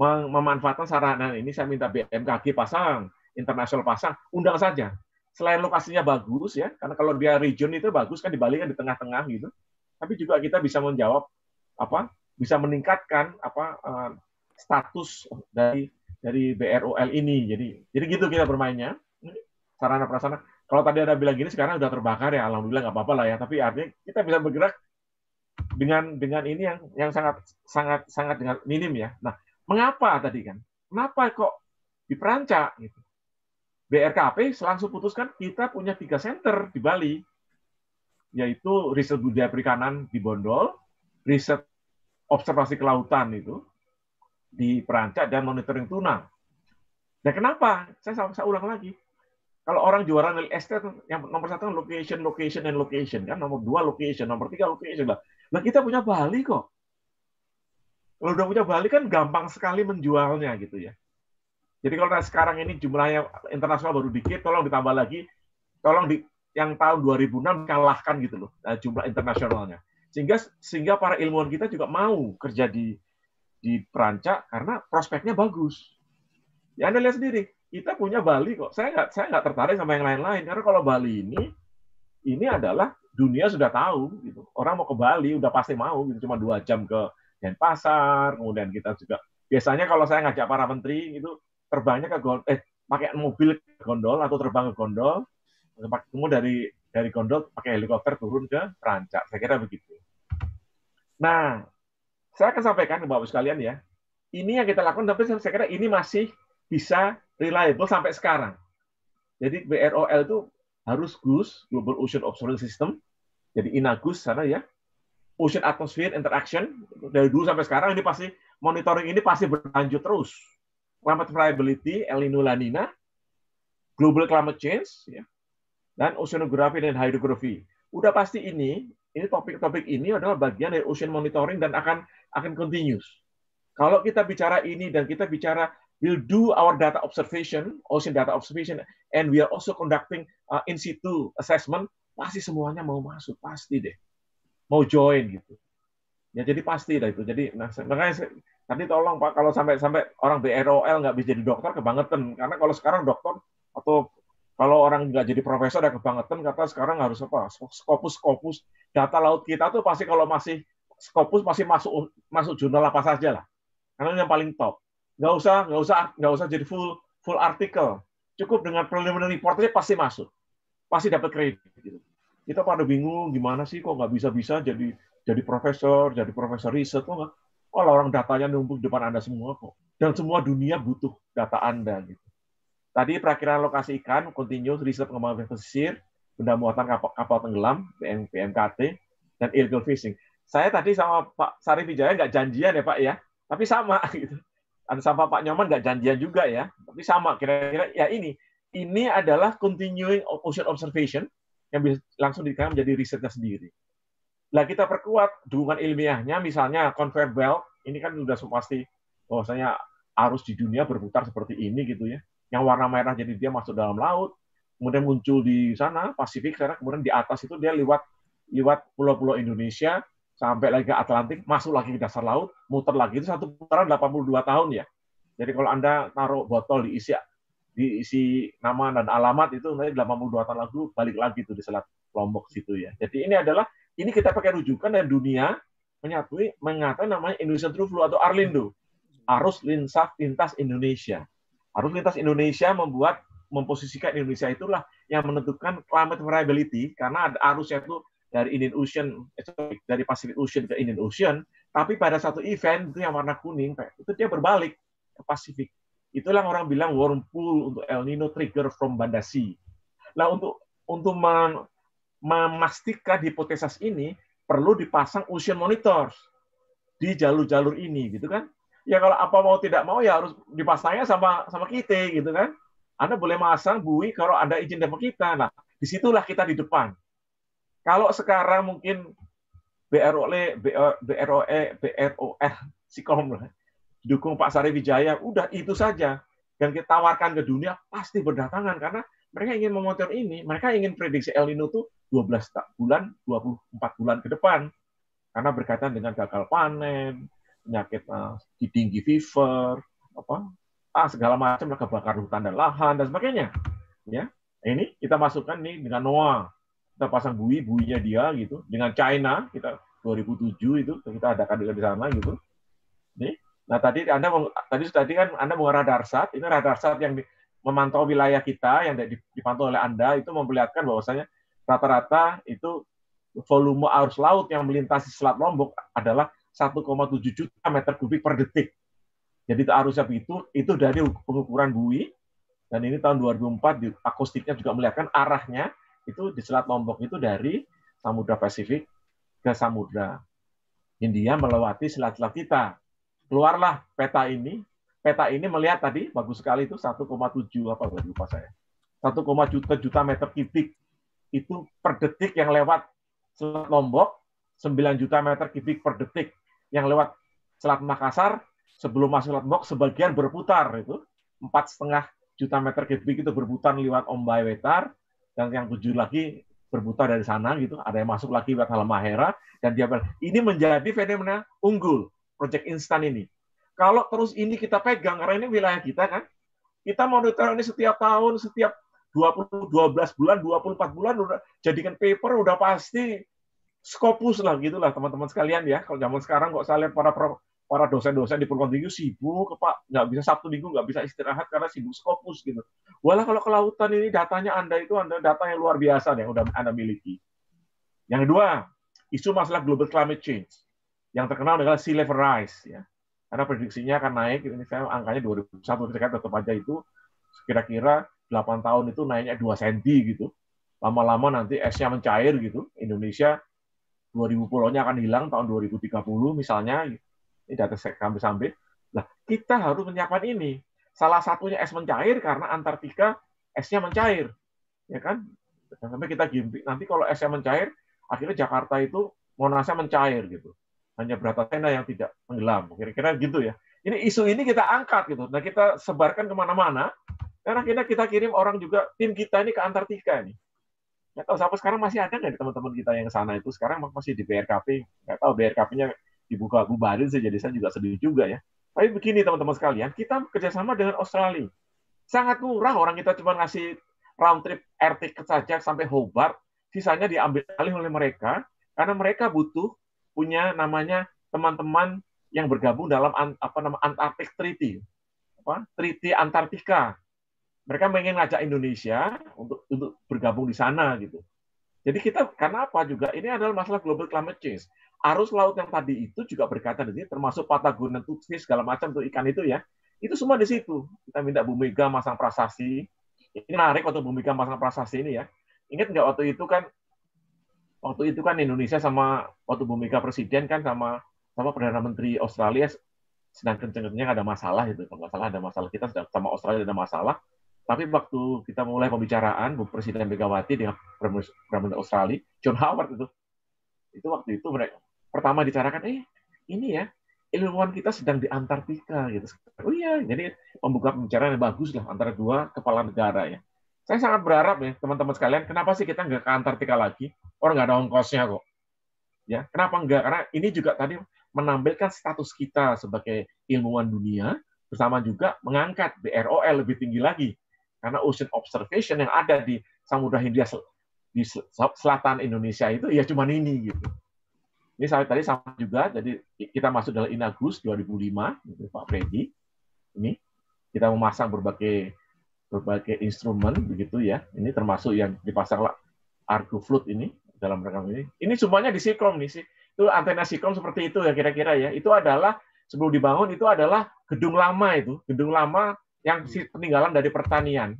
mem memanfaatkan sarana ini saya minta BMKG pasang, internasional pasang, undang saja. Selain lokasinya bagus ya, karena kalau dia region itu bagus kan di Bali kan di tengah-tengah gitu. Tapi juga kita bisa menjawab apa? Bisa meningkatkan apa eh, status dari dari BROL ini. Jadi jadi gitu kita bermainnya. Sarana prasarana. Kalau tadi ada bilang gini sekarang sudah terbakar ya, alhamdulillah nggak apa-apa lah ya. Tapi artinya kita bisa bergerak dengan dengan ini yang yang sangat sangat sangat dengan minim ya. Nah, Mengapa tadi kan? Kenapa kok diperancak? Gitu. BRKP langsung putuskan kita punya tiga center di Bali, yaitu riset budaya perikanan di Bondol, riset observasi kelautan itu di Perancak dan monitoring tuna. Nah kenapa? Saya, saya ulang lagi. Kalau orang juara real estate, yang nomor satu kan location, location, dan location. kan Nomor dua location, nomor tiga location. nah, kita punya Bali kok. Kalau udah punya Bali kan gampang sekali menjualnya gitu ya. Jadi kalau nah sekarang ini jumlahnya internasional baru dikit, tolong ditambah lagi, tolong di, yang tahun 2006 kalahkan gitu loh eh, jumlah internasionalnya. Sehingga sehingga para ilmuwan kita juga mau kerja di di Perancis karena prospeknya bagus. Ya Anda lihat sendiri, kita punya Bali kok. Saya nggak saya nggak tertarik sama yang lain-lain karena kalau Bali ini ini adalah dunia sudah tahu gitu. Orang mau ke Bali udah pasti mau gitu cuma dua jam ke pasar, kemudian kita juga biasanya kalau saya ngajak para menteri itu terbangnya ke gondol, eh pakai mobil ke gondol atau terbang ke gondol, kemudian dari dari gondol pakai helikopter turun ke perancak, Saya kira begitu. Nah, saya akan sampaikan ke Bapak sekalian ya. Ini yang kita lakukan, tapi saya kira ini masih bisa reliable sampai sekarang. Jadi BROL itu harus GUS, Global Ocean Observation System, jadi INAGUS sana ya, ocean atmosphere interaction dari dulu sampai sekarang ini pasti monitoring ini pasti berlanjut terus. Climate variability, El Nino, La Nina, global climate change, ya, dan oceanography dan hydrography. Udah pasti ini, ini topik-topik ini adalah bagian dari ocean monitoring dan akan akan continuous. Kalau kita bicara ini dan kita bicara we'll do our data observation, ocean data observation, and we are also conducting uh, in situ assessment, pasti semuanya mau masuk, pasti deh mau join gitu. Ya jadi pasti lah itu. Jadi nah, makanya tadi tolong Pak kalau sampai sampai orang BROL nggak bisa jadi dokter kebangetan karena kalau sekarang dokter atau kalau orang nggak jadi profesor udah ya kebangetan kata sekarang harus apa skopus skopus data laut kita tuh pasti kalau masih skopus masih masuk masuk jurnal apa saja lah karena yang paling top nggak usah nggak usah nggak usah jadi full full artikel cukup dengan preliminary report aja pasti masuk pasti dapat kredit gitu kita pada bingung gimana sih kok nggak bisa-bisa jadi jadi profesor, jadi profesor riset kok nggak? Oh, orang datanya numpuk di depan Anda semua kok. Dan semua dunia butuh data Anda gitu. Tadi perakiran lokasi ikan, continuous riset pengembangan pesisir, benda muatan kapal, kapal tenggelam, PM, PMKT, dan illegal fishing. Saya tadi sama Pak Sari Wijaya nggak janjian ya Pak ya, tapi sama gitu. dan sama Pak Nyoman nggak janjian juga ya, tapi sama kira-kira ya ini. Ini adalah continuing ocean observation yang bisa langsung dikatakan menjadi risetnya sendiri. Nah kita perkuat dukungan ilmiahnya, misalnya conveyor belt, ini kan sudah pasti bahwasanya arus di dunia berputar seperti ini gitu ya. Yang warna merah jadi dia masuk dalam laut, kemudian muncul di sana Pasifik sana, kemudian di atas itu dia lewat lewat pulau-pulau Indonesia sampai lagi ke Atlantik, masuk lagi ke dasar laut, muter lagi itu satu putaran 82 tahun ya. Jadi kalau Anda taruh botol diisi diisi nama dan alamat itu nanti 82 tahun lalu balik lagi tuh di Selat Lombok situ ya. Jadi ini adalah ini kita pakai rujukan dan dunia menyatui mengatakan namanya Indonesia True Flow atau Arlindo. Arus lintas lintas Indonesia. Arus lintas Indonesia membuat memposisikan Indonesia itulah yang menentukan climate variability karena ada arusnya itu dari Indian Ocean eh, dari Pacific Ocean ke Indian Ocean tapi pada satu event itu yang warna kuning itu dia berbalik ke Pasifik Itulah orang bilang warm pool untuk El Nino trigger from Bandasi. Nah, untuk untuk memastikan hipotesis ini perlu dipasang ocean monitors di jalur-jalur ini gitu kan. Ya kalau apa mau tidak mau ya harus dipasangnya sama sama kita gitu kan. Anda boleh masang bui kalau ada izin dari kita. Nah, disitulah kita di depan. Kalau sekarang mungkin BROE, BROE, BROE, BROR, Sikom dukung Pak Sari Wijaya, udah itu saja. Yang kita tawarkan ke dunia pasti berdatangan karena mereka ingin memonitor ini, mereka ingin prediksi El Nino tuh 12 bulan, 24 bulan ke depan. Karena berkaitan dengan gagal panen, penyakit uh, eh, tinggi fever, apa ah, segala macam kebakar hutan dan lahan dan sebagainya. Ya, ini kita masukkan nih dengan Noah, Kita pasang bui, buinya dia gitu. Dengan China kita 2007 itu kita adakan juga di sana gitu. Nih, Nah tadi Anda tadi tadi kan Anda radar sat ini radar sat yang di, memantau wilayah kita yang dipantau oleh Anda itu memperlihatkan bahwasanya rata-rata itu volume arus laut yang melintasi Selat Lombok adalah 1,7 juta meter kubik per detik. Jadi arusnya begitu, itu dari pengukuran bui, dan ini tahun 2004 di akustiknya juga melihatkan arahnya itu di Selat Lombok itu dari Samudra Pasifik ke Samudra India melewati selat-selat kita keluarlah peta ini. Peta ini melihat tadi bagus sekali itu 1,7 apa lupa saya. 1, juta juta meter kubik itu per detik yang lewat Selat Lombok, 9 juta meter kubik per detik yang lewat Selat Makassar sebelum masuk Selat Lombok sebagian berputar itu 4,5 juta meter kubik itu berputar lewat Ombai Wetar dan yang tujuh lagi berputar dari sana gitu ada yang masuk lagi lewat Halmahera dan dia ini menjadi fenomena unggul Project instan ini. Kalau terus ini kita pegang, karena ini wilayah kita kan, kita monitor ini setiap tahun, setiap 20, 12 bulan, 24 bulan, udah jadikan paper, udah pasti skopus lah gitulah teman-teman sekalian ya. Kalau zaman sekarang kok saya lihat para para dosen-dosen di perguruan tinggi sibuk, pak nggak bisa Sabtu Minggu nggak bisa istirahat karena sibuk skopus gitu. Walau kalau kelautan ini datanya anda itu anda data yang luar biasa yang udah anda miliki. Yang kedua, isu masalah global climate change. Yang terkenal adalah sea level rise ya. Karena prediksinya akan naik, ini saya angkanya 2001 saya tetap aja itu kira-kira 8 tahun itu naiknya 2 cm gitu. Lama-lama nanti esnya mencair gitu. Indonesia 2000 nya akan hilang tahun 2030 misalnya. Ini data sampai-sampai. lah kita harus menyiapkan ini. Salah satunya es mencair karena Antartika esnya mencair. Ya kan? Sampai kita gimpi. Nanti kalau esnya mencair, akhirnya Jakarta itu Monasnya mencair gitu hanya berapa tenda yang tidak tenggelam. Kira-kira gitu ya. Ini isu ini kita angkat gitu. Nah kita sebarkan kemana-mana. Karena akhirnya kita kirim orang juga tim kita ini ke Antartika ini. Nggak tahu siapa sekarang masih ada nggak teman-teman kita yang sana itu sekarang masih di BRKP. Nggak tahu BRKP-nya dibuka bubarin sih. Jadi saya juga sedih juga ya. Tapi begini teman-teman sekalian, kita kerjasama dengan Australia. Sangat murah orang kita cuma ngasih round trip RT ticket saja sampai Hobart, sisanya diambil alih oleh mereka karena mereka butuh punya namanya teman-teman yang bergabung dalam apa nama Antarctic Treaty, apa Treaty Antartika. Mereka ingin ngajak Indonesia untuk untuk bergabung di sana gitu. Jadi kita karena apa juga ini adalah masalah global climate change. Arus laut yang tadi itu juga berkaitan dengan termasuk Patagonia, Tutsi, segala macam tuh ikan itu ya. Itu semua di situ. Kita minta Bu Mega masang prasasti. Ini menarik waktu Bu Mega masang prasasti ini ya. Ingat nggak waktu itu kan waktu itu kan Indonesia sama waktu Bu Mega presiden kan sama sama perdana menteri Australia sedang kenceng-kencengnya ada masalah itu kalau nggak salah ada masalah kita sedang sama Australia ada masalah tapi waktu kita mulai pembicaraan Bu Presiden Megawati dengan Perdana Menteri Australia John Howard itu itu waktu itu mereka pertama dicarakan eh ini ya ilmuwan kita sedang di Antartika gitu oh iya jadi membuka pembicaraan yang bagus lah antara dua kepala negara ya saya sangat berharap ya teman-teman sekalian, kenapa sih kita nggak ke Antartika lagi? Orang nggak ada ongkosnya kok. Ya, kenapa nggak? Karena ini juga tadi menampilkan status kita sebagai ilmuwan dunia, bersama juga mengangkat BROL lebih tinggi lagi. Karena ocean observation yang ada di Samudra Hindia di selatan Indonesia itu ya cuma ini gitu. Ini saya tadi sama juga, jadi kita masuk dalam Inagus 2005, gitu, Pak Freddy. Ini kita memasang berbagai berbagai instrumen begitu ya. Ini termasuk yang dipasang argo flute ini dalam rekam ini. Ini semuanya di Sikrom nih sih. Itu antena sikom seperti itu ya kira-kira ya. Itu adalah sebelum dibangun itu adalah gedung lama itu, gedung lama yang peninggalan dari pertanian.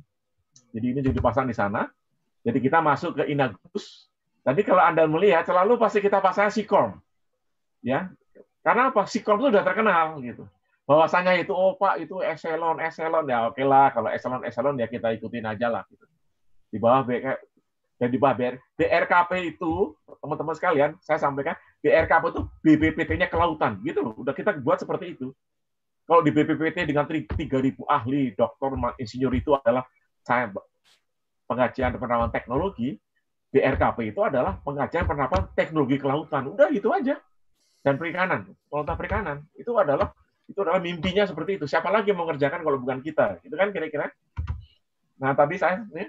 Jadi ini juga dipasang di sana. Jadi kita masuk ke Inagus. Tadi kalau Anda melihat selalu pasti kita pasang sikom Ya. Karena apa? Sikrom itu sudah terkenal gitu bahwasanya itu oh pak itu eselon eselon ya oke lah kalau eselon eselon ya kita ikutin aja lah gitu. di bawah BK dan eh, ya, di bawah BR, BRKP itu teman-teman sekalian saya sampaikan BRKP itu BPPT-nya kelautan gitu loh udah kita buat seperti itu kalau di BPPT dengan 3.000 ahli dokter insinyur itu adalah saya pengajian penerapan teknologi BRKP itu adalah pengajian penerapan teknologi kelautan udah gitu aja dan perikanan kelautan perikanan itu adalah itu adalah mimpinya seperti itu. Siapa lagi yang mengerjakan kalau bukan kita? Itu kan kira-kira. Nah, tapi saya ini, ya.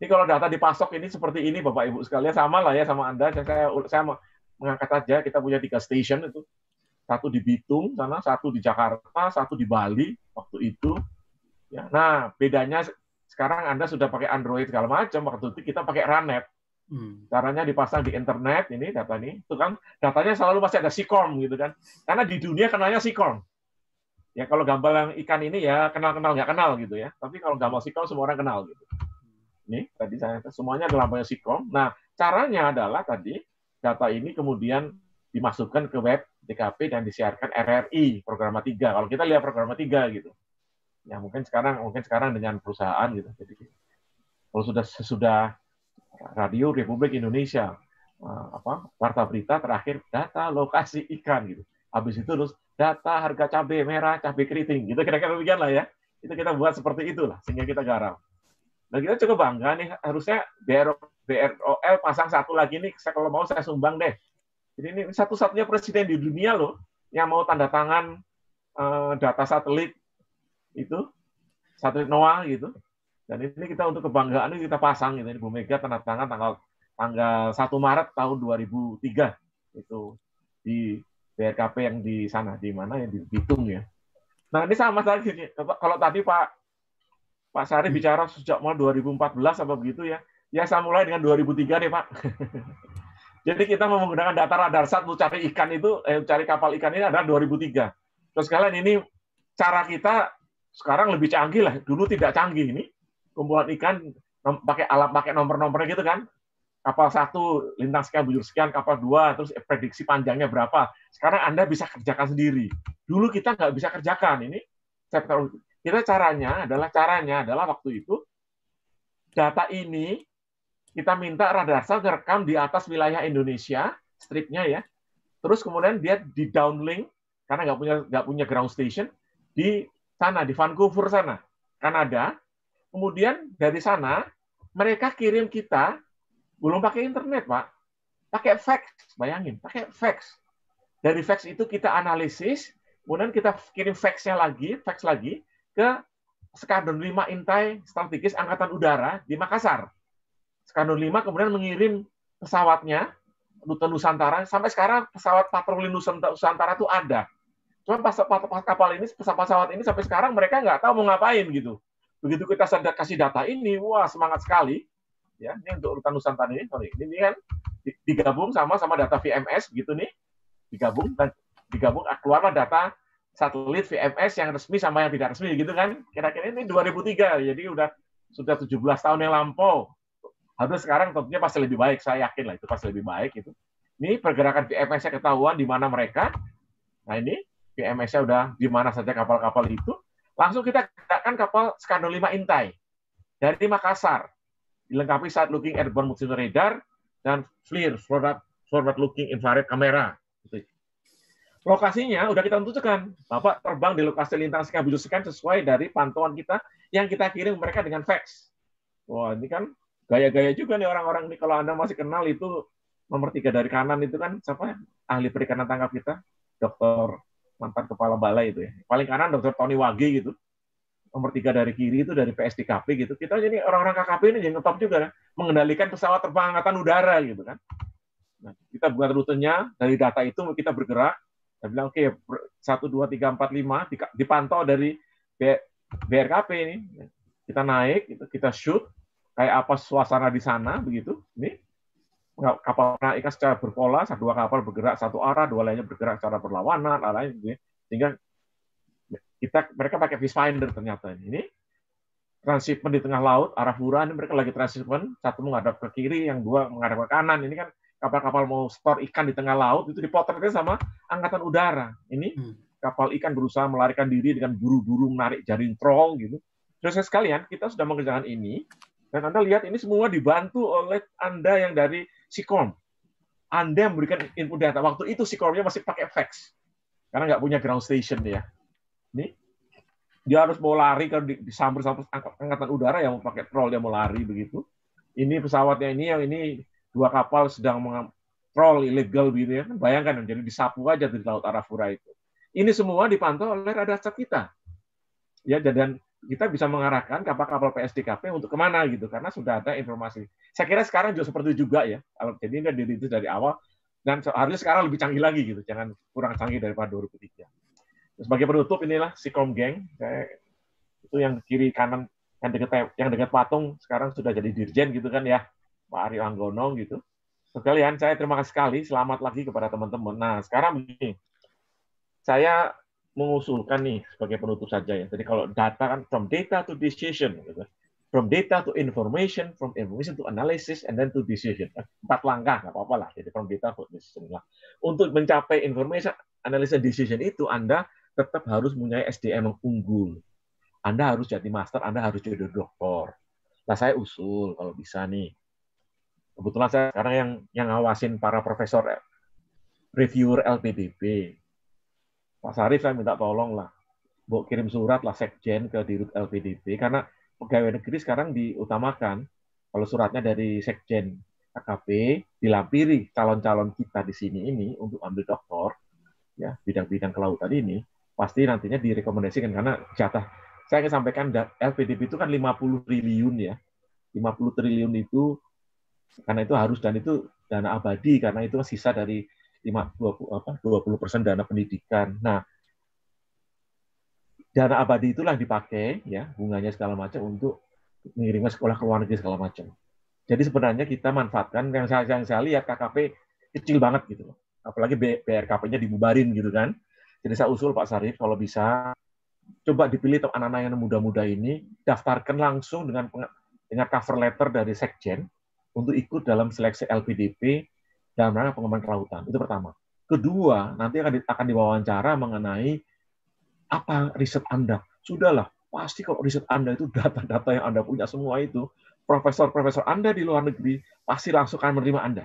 ini kalau data dipasok ini seperti ini Bapak Ibu sekalian sama lah ya sama Anda. Saya saya mengangkat aja kita punya tiga station itu. Satu di Bitung sana, satu di Jakarta, satu di Bali waktu itu. Ya. Nah, bedanya sekarang Anda sudah pakai Android segala macam, waktu itu kita pakai Ranet. Hmm. Caranya dipasang di internet ini data ini, itu kan datanya selalu pasti ada Sikom gitu kan. Karena di dunia kenalnya SICOM ya kalau gambar yang ikan ini ya kenal kenal nggak kenal gitu ya tapi kalau gambar sikong semua orang kenal gitu ini tadi saya semuanya adalah gambar sikong. nah caranya adalah tadi data ini kemudian dimasukkan ke web DKP dan disiarkan RRI program 3 kalau kita lihat program 3 gitu ya mungkin sekarang mungkin sekarang dengan perusahaan gitu jadi kalau sudah sudah radio Republik Indonesia eh, apa warta berita terakhir data lokasi ikan gitu habis itu terus data harga cabai merah, cabai keriting. Gitu kira-kira demikian lah ya. Itu kita buat seperti itulah sehingga kita garam. Nah kita cukup bangga nih, harusnya BROL pasang satu lagi nih, saya kalau mau saya sumbang deh. Jadi ini satu-satunya presiden di dunia loh yang mau tanda tangan uh, data satelit itu, satelit NOAA gitu. Dan ini kita untuk kebanggaan ini kita pasang gitu. Ini Bu Mega tanda tangan tanggal tanggal 1 Maret tahun 2003 itu di BRKP yang di sana di mana yang di Bitung ya. Nah ini sama tadi kalau tadi Pak Pak Sari hmm. bicara sejak mal 2014 apa begitu ya. Ya saya mulai dengan 2003 deh Pak. Jadi kita menggunakan data radar sat untuk cari ikan itu, eh, cari kapal ikan ini adalah 2003. Terus kalian ini cara kita sekarang lebih canggih lah. Dulu tidak canggih ini kumpulan ikan pakai alat pakai nomor-nomornya gitu kan kapal satu lintang sekian bujur sekian, kapal dua terus prediksi panjangnya berapa. Sekarang Anda bisa kerjakan sendiri. Dulu kita nggak bisa kerjakan ini. Kita caranya adalah caranya adalah waktu itu data ini kita minta radar sel rekam di atas wilayah Indonesia stripnya ya. Terus kemudian dia di downlink karena nggak punya nggak punya ground station di sana di Vancouver sana Kanada. Kemudian dari sana mereka kirim kita belum pakai internet, Pak. Pakai fax, bayangin, pakai fax. Dari fax itu kita analisis, kemudian kita kirim faxnya lagi, fax lagi ke Skadron 5 Intai Strategis Angkatan Udara di Makassar. Skadron 5 kemudian mengirim pesawatnya, rute Nusantara. Sampai sekarang pesawat patroli Nusantara itu ada. Cuma pas, kapal ini, pesawat-pesawat ini sampai sekarang mereka nggak tahu mau ngapain gitu. Begitu kita kasih data ini, wah semangat sekali ya ini untuk urutan Nusantara ini sorry ini, ini kan digabung sama sama data VMS gitu nih digabung dan digabung ah, keluarlah data satelit VMS yang resmi sama yang tidak resmi gitu kan kira-kira ini 2003 jadi udah sudah 17 tahun yang lampau harus sekarang tentunya pasti lebih baik saya yakin lah itu pasti lebih baik itu ini pergerakan VMS-nya ketahuan di mana mereka nah ini VMS-nya udah di mana saja kapal-kapal itu langsung kita gerakkan kapal Skandal 5 Intai dari Makassar dilengkapi saat looking airborne multi radar dan FLIR forward, forward looking infrared camera. Gitu. Lokasinya udah kita tentukan. Bapak terbang di lokasi lintas yang sekian sesuai dari pantauan kita yang kita kirim mereka dengan fax. Wah, ini kan gaya-gaya juga nih orang-orang ini. Kalau Anda masih kenal itu nomor tiga dari kanan itu kan siapa ya? Ahli perikanan tangkap kita, Dokter mantan kepala balai itu ya. Paling kanan Dokter Tony Wage gitu nomor tiga dari kiri itu dari PSDKP gitu. Kita jadi orang-orang KKP ini jadi ngetop juga kan, mengendalikan pesawat terbang angkatan udara gitu kan. Nah, kita buat rutenya dari data itu kita bergerak. Saya bilang oke satu dua tiga empat lima dipantau dari BRKP ini. Kita naik, gitu, kita shoot kayak apa suasana di sana begitu. Ini kapal naik secara berpola, dua kapal bergerak satu arah, dua lainnya bergerak secara berlawanan, lain gitu ya. sehingga kita mereka pakai fish ternyata ini transhipment di tengah laut arah ini mereka lagi transhipment satu menghadap ke kiri yang dua menghadap ke kanan ini kan kapal-kapal mau store ikan di tengah laut itu dipotretnya sama angkatan udara ini hmm. kapal ikan berusaha melarikan diri dengan buru-buru menarik jaring troll gitu terus ya sekalian kita sudah mengerjakan ini dan anda lihat ini semua dibantu oleh anda yang dari Sikom anda memberikan input data waktu itu Sikomnya masih pakai fax karena nggak punya ground station ya ini dia harus mau lari kalau disambar sama angkatan udara yang pakai troll dia mau lari begitu. Ini pesawatnya ini yang ini dua kapal sedang troll ilegal gitu ya. Kan. Bayangkan jadi disapu aja di laut Arafura itu. Ini semua dipantau oleh radar kita. Ya dan kita bisa mengarahkan kapal-kapal PSDKP untuk kemana gitu karena sudah ada informasi. Saya kira sekarang juga seperti juga ya. Jadi ini dari itu dari awal dan harusnya sekarang lebih canggih lagi gitu. Jangan kurang canggih daripada dua ribu tiga. Sebagai penutup inilah si Gang. Saya, itu yang kiri kanan yang dekat yang dekat patung sekarang sudah jadi dirjen gitu kan ya Pak Ari Anggono gitu. Sekalian saya terima kasih sekali. Selamat lagi kepada teman-teman. Nah sekarang begini, saya mengusulkan nih sebagai penutup saja ya. Jadi kalau data kan from data to decision, gitu. from data to information, from information to analysis, and then to decision. Empat langkah nggak apa-apa lah. Jadi from data to decision lah. Untuk mencapai information, analysis, decision itu Anda tetap harus punya SDM yang unggul. Anda harus jadi master, Anda harus jadi doktor. Nah, saya usul kalau bisa nih. Kebetulan saya sekarang yang yang ngawasin para profesor eh, reviewer LPDP. Pak Sarif saya minta tolong lah. Bu kirim surat lah sekjen ke dirut LPDP karena pegawai negeri sekarang diutamakan kalau suratnya dari sekjen akp dilampiri calon-calon kita di sini ini untuk ambil doktor ya bidang-bidang kelautan ini pasti nantinya direkomendasikan karena jatah. Saya ingin sampaikan LPDP itu kan 50 triliun ya. 50 triliun itu karena itu harus dan itu dana abadi karena itu sisa dari 20 apa 20% dana pendidikan. Nah, dana abadi itulah yang dipakai ya bunganya segala macam untuk mengirimkan sekolah ke luar negeri segala macam. Jadi sebenarnya kita manfaatkan yang saya yang saya lihat KKP kecil banget gitu Apalagi BRKP-nya dibubarin gitu kan. Jadi saya usul Pak Sarif kalau bisa coba dipilih untuk anak-anak yang muda-muda ini daftarkan langsung dengan dengan cover letter dari sekjen untuk ikut dalam seleksi LPDP dalam rangka pengembangan kelautan. Itu pertama. Kedua, nanti akan, di, akan diwawancara mengenai apa riset Anda. Sudahlah, pasti kalau riset Anda itu data-data yang Anda punya semua itu, profesor-profesor Anda di luar negeri pasti langsung akan menerima Anda.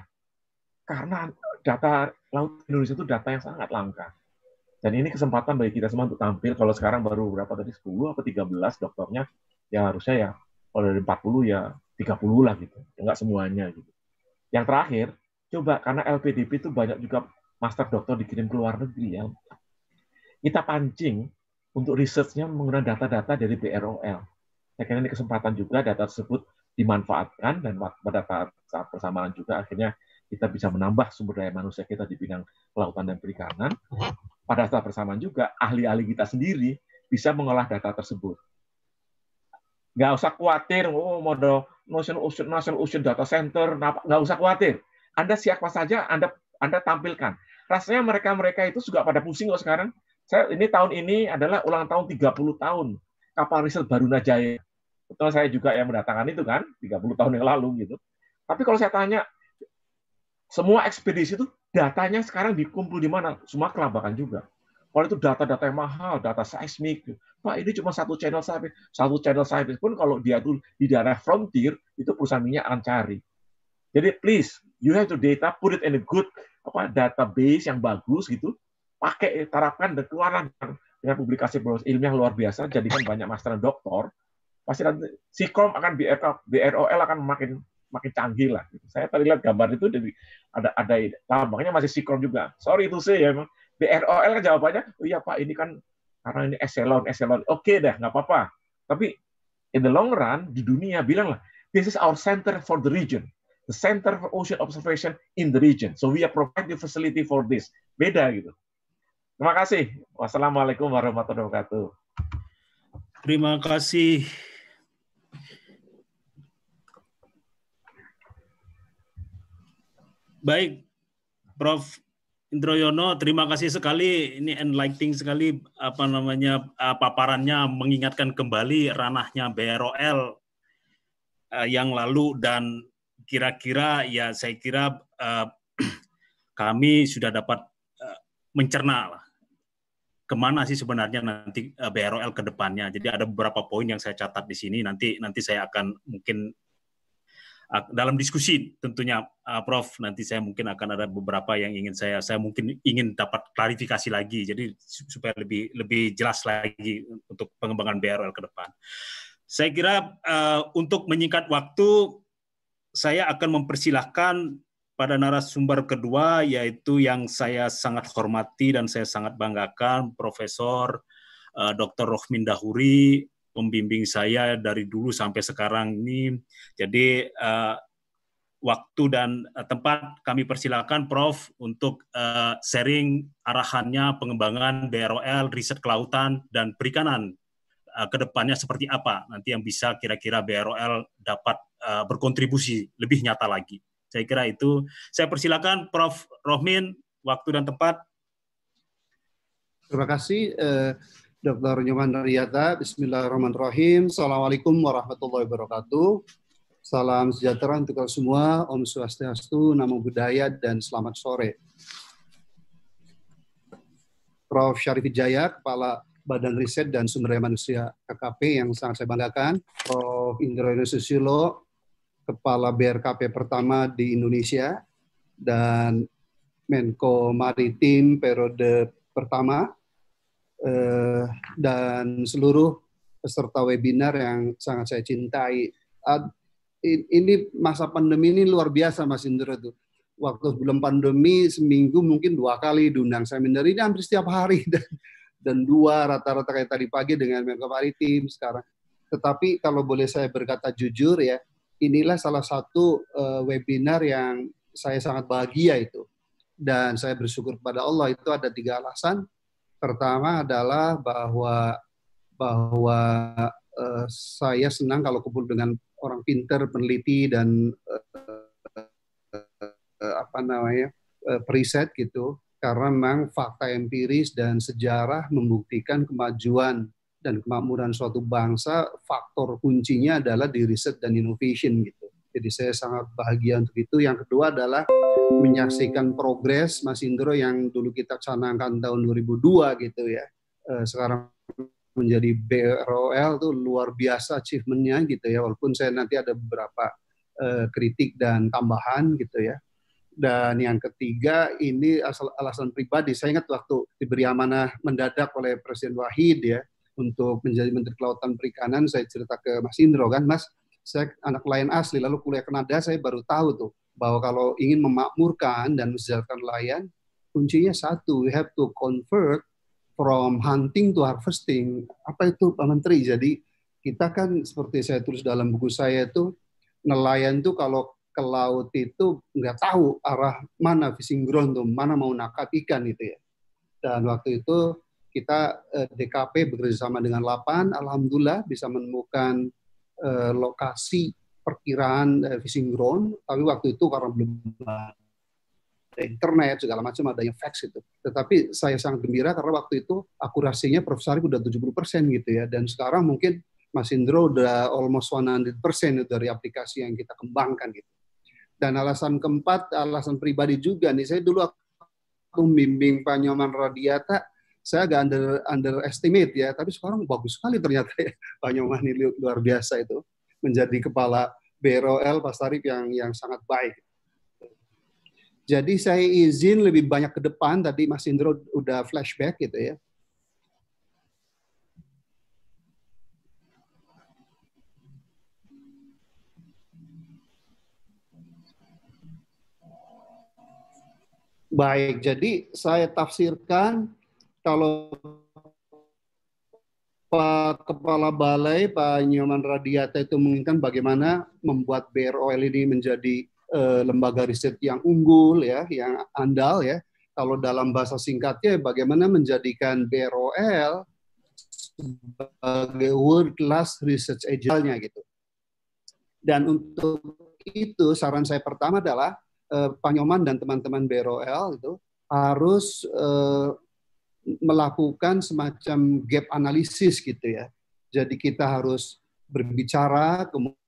Karena data laut Indonesia itu data yang sangat langka. Dan ini kesempatan bagi kita semua untuk tampil. Kalau sekarang baru berapa tadi 10 atau 13 dokternya, ya harusnya ya kalau dari 40 ya 30 lah gitu. Enggak ya, semuanya gitu. Yang terakhir, coba karena LPDP itu banyak juga master dokter dikirim ke luar negeri ya. Kita pancing untuk risetnya menggunakan data-data dari BROL. Saya kira ini kesempatan juga data tersebut dimanfaatkan dan pada saat, saat bersamaan juga akhirnya kita bisa menambah sumber daya manusia kita di bidang kelautan dan perikanan pada saat bersamaan juga ahli-ahli kita sendiri bisa mengolah data tersebut. Nggak usah khawatir, oh, model national ocean, national ocean data center, nggak usah khawatir. Anda siapa saja, Anda Anda tampilkan. Rasanya mereka-mereka itu juga pada pusing kok sekarang. Saya ini tahun ini adalah ulang tahun 30 tahun kapal riset Baruna Jaya. Betul saya juga yang mendatangkan itu kan, 30 tahun yang lalu gitu. Tapi kalau saya tanya, semua ekspedisi itu Datanya sekarang dikumpul di mana? Semua kelabakan juga. Kalau itu data-data yang mahal, data seismik. Pak, ini cuma satu channel saya. Satu channel saya pun kalau dia itu di daerah frontier, itu perusahaan minyak akan cari. Jadi please, you have to data, put it in a good apa database yang bagus gitu. Pakai, terapkan, dan keluarkan dengan publikasi ilmiah luar biasa, jadikan banyak master dan doktor, pasti nanti Sikom akan BRL, BROL akan makin makin canggih lah. Gitu. Saya tadi lihat gambar itu jadi ada ada tambahnya masih sikron juga. Sorry itu sih ya emang BROL kan jawabannya, oh iya Pak ini kan karena ini eselon eselon. Oke okay dah nggak apa-apa. Tapi in the long run di dunia bilanglah this is our center for the region. The Center for Ocean Observation in the region. So we are providing the facility for this. Beda gitu. Terima kasih. Wassalamualaikum warahmatullahi wabarakatuh. Terima kasih Baik, Prof. Indroyono, terima kasih sekali. Ini enlightening sekali apa namanya eh, paparannya mengingatkan kembali ranahnya BROL eh, yang lalu dan kira-kira ya saya kira eh, kami sudah dapat mencerna lah kemana sih sebenarnya nanti BROL ke depannya. Jadi ada beberapa poin yang saya catat di sini nanti nanti saya akan mungkin dalam diskusi tentunya uh, Prof nanti saya mungkin akan ada beberapa yang ingin saya saya mungkin ingin dapat klarifikasi lagi jadi supaya lebih lebih jelas lagi untuk pengembangan BRL ke depan. Saya kira uh, untuk menyingkat waktu saya akan mempersilahkan pada narasumber kedua yaitu yang saya sangat hormati dan saya sangat banggakan Profesor uh, Dr. Rohmin Dahuri Pembimbing saya dari dulu sampai sekarang ini. Jadi uh, waktu dan eh, tempat kami persilakan Prof untuk uh, sharing arahannya pengembangan BROL, riset kelautan dan perikanan uh, ke depannya seperti apa nanti yang bisa kira-kira BROL dapat uh, berkontribusi lebih nyata lagi. Saya kira itu. Saya persilakan Prof Rohmin waktu dan tempat. Terima kasih. Dr. Nyoman Riyata, Bismillahirrahmanirrahim. Assalamualaikum warahmatullahi wabarakatuh. Salam sejahtera untuk kita semua, Om Swastiastu, Namo Buddhaya, dan selamat sore. Prof. Syarif Jaya, Kepala Badan Riset dan Sumber Daya Manusia KKP yang sangat saya banggakan, Prof. Indra Susilo, Kepala BRKP pertama di Indonesia, dan Menko Maritim periode pertama, eh, dan seluruh peserta webinar yang sangat saya cintai. Ini masa pandemi ini luar biasa Mas Indra tuh. Waktu sebelum pandemi seminggu mungkin dua kali diundang seminar ini hampir setiap hari dan, dan dua rata-rata kayak tadi pagi dengan Menko tim sekarang. Tetapi kalau boleh saya berkata jujur ya, inilah salah satu uh, webinar yang saya sangat bahagia itu. Dan saya bersyukur kepada Allah itu ada tiga alasan Pertama adalah bahwa bahwa uh, saya senang kalau kumpul dengan orang pinter, peneliti dan uh, uh, apa namanya uh, periset gitu, karena memang fakta empiris dan sejarah membuktikan kemajuan dan kemakmuran suatu bangsa faktor kuncinya adalah di riset dan innovation gitu. Jadi saya sangat bahagia untuk itu. Yang kedua adalah menyaksikan progres Mas Indro yang dulu kita canangkan tahun 2002 gitu ya. Eh, sekarang menjadi BROL tuh luar biasa achievementnya gitu ya. Walaupun saya nanti ada beberapa eh, kritik dan tambahan gitu ya. Dan yang ketiga ini asal alasan pribadi. Saya ingat waktu diberi amanah mendadak oleh Presiden Wahid ya untuk menjadi Menteri Kelautan Perikanan, saya cerita ke Mas Indro kan, Mas, saya anak lain asli, lalu kuliah Kanada, saya baru tahu tuh bahwa kalau ingin memakmurkan dan mensejahterakan nelayan, kuncinya satu, we have to convert from hunting to harvesting. Apa itu Pak Menteri? Jadi kita kan seperti saya tulis dalam buku saya itu nelayan tuh kalau ke laut itu nggak tahu arah mana fishing ground tuh, mana mau nangkap ikan itu ya. Dan waktu itu kita eh, DKP bekerja sama dengan Lapan, alhamdulillah bisa menemukan eh, lokasi perkiraan eh, fishing ground, tapi waktu itu karena belum ada internet segala macam ada yang fax itu. Tetapi saya sangat gembira karena waktu itu akurasinya Prof Sarif udah 70% gitu ya dan sekarang mungkin Mas Indro udah almost 100% dari aplikasi yang kita kembangkan gitu. Dan alasan keempat, alasan pribadi juga nih, saya dulu aku membimbing Pak Nyoman Radiata, saya agak under, underestimate ya, tapi sekarang bagus sekali ternyata ya, Pak Nyoman ini luar biasa itu menjadi kepala BRL Pak Sarip yang yang sangat baik. Jadi saya izin lebih banyak ke depan tadi Mas Indro udah flashback gitu ya. Baik, jadi saya tafsirkan kalau Pak Kepala Balai Pak Nyoman Radiata itu menginginkan bagaimana membuat BROL ini menjadi uh, lembaga riset yang unggul ya, yang andal ya. Kalau dalam bahasa singkatnya bagaimana menjadikan BROL sebagai world class research agency-nya gitu. Dan untuk itu saran saya pertama adalah eh, Pak Nyoman dan teman-teman BROL itu harus uh, melakukan semacam gap analisis gitu ya. Jadi kita harus berbicara kemudian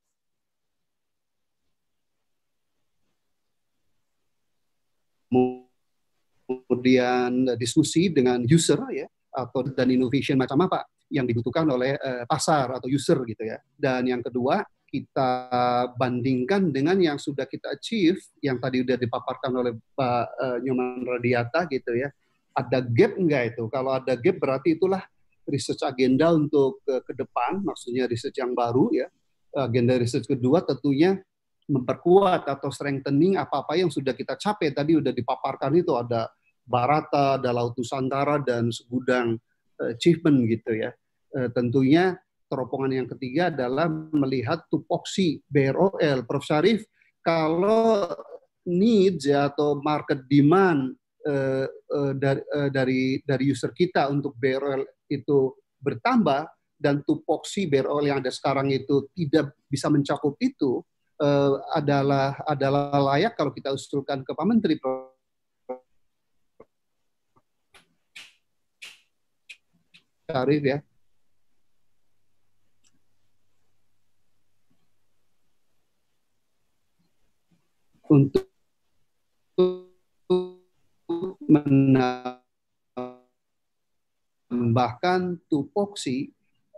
kemudian diskusi dengan user ya atau dan innovation macam apa yang dibutuhkan oleh uh, pasar atau user gitu ya. Dan yang kedua, kita bandingkan dengan yang sudah kita achieve yang tadi sudah dipaparkan oleh Pak uh, Nyoman Radiata gitu ya ada gap enggak itu? Kalau ada gap berarti itulah research agenda untuk ke, eh, ke depan, maksudnya research yang baru ya. Agenda research kedua tentunya memperkuat atau strengthening apa-apa yang sudah kita capai tadi sudah dipaparkan itu ada Barata, ada Laut Nusantara dan segudang eh, achievement gitu ya. Eh, tentunya teropongan yang ketiga adalah melihat tupoksi BROL. Prof. Syarif, kalau needs ya atau market demand Eh, eh, dari, eh, dari dari user kita untuk BRL itu bertambah dan tupoksi BRL yang ada sekarang itu tidak bisa mencakup itu uh, adalah adalah layak kalau kita usulkan ke Pak Menteri tarif ya. Untuk menambahkan tupoksi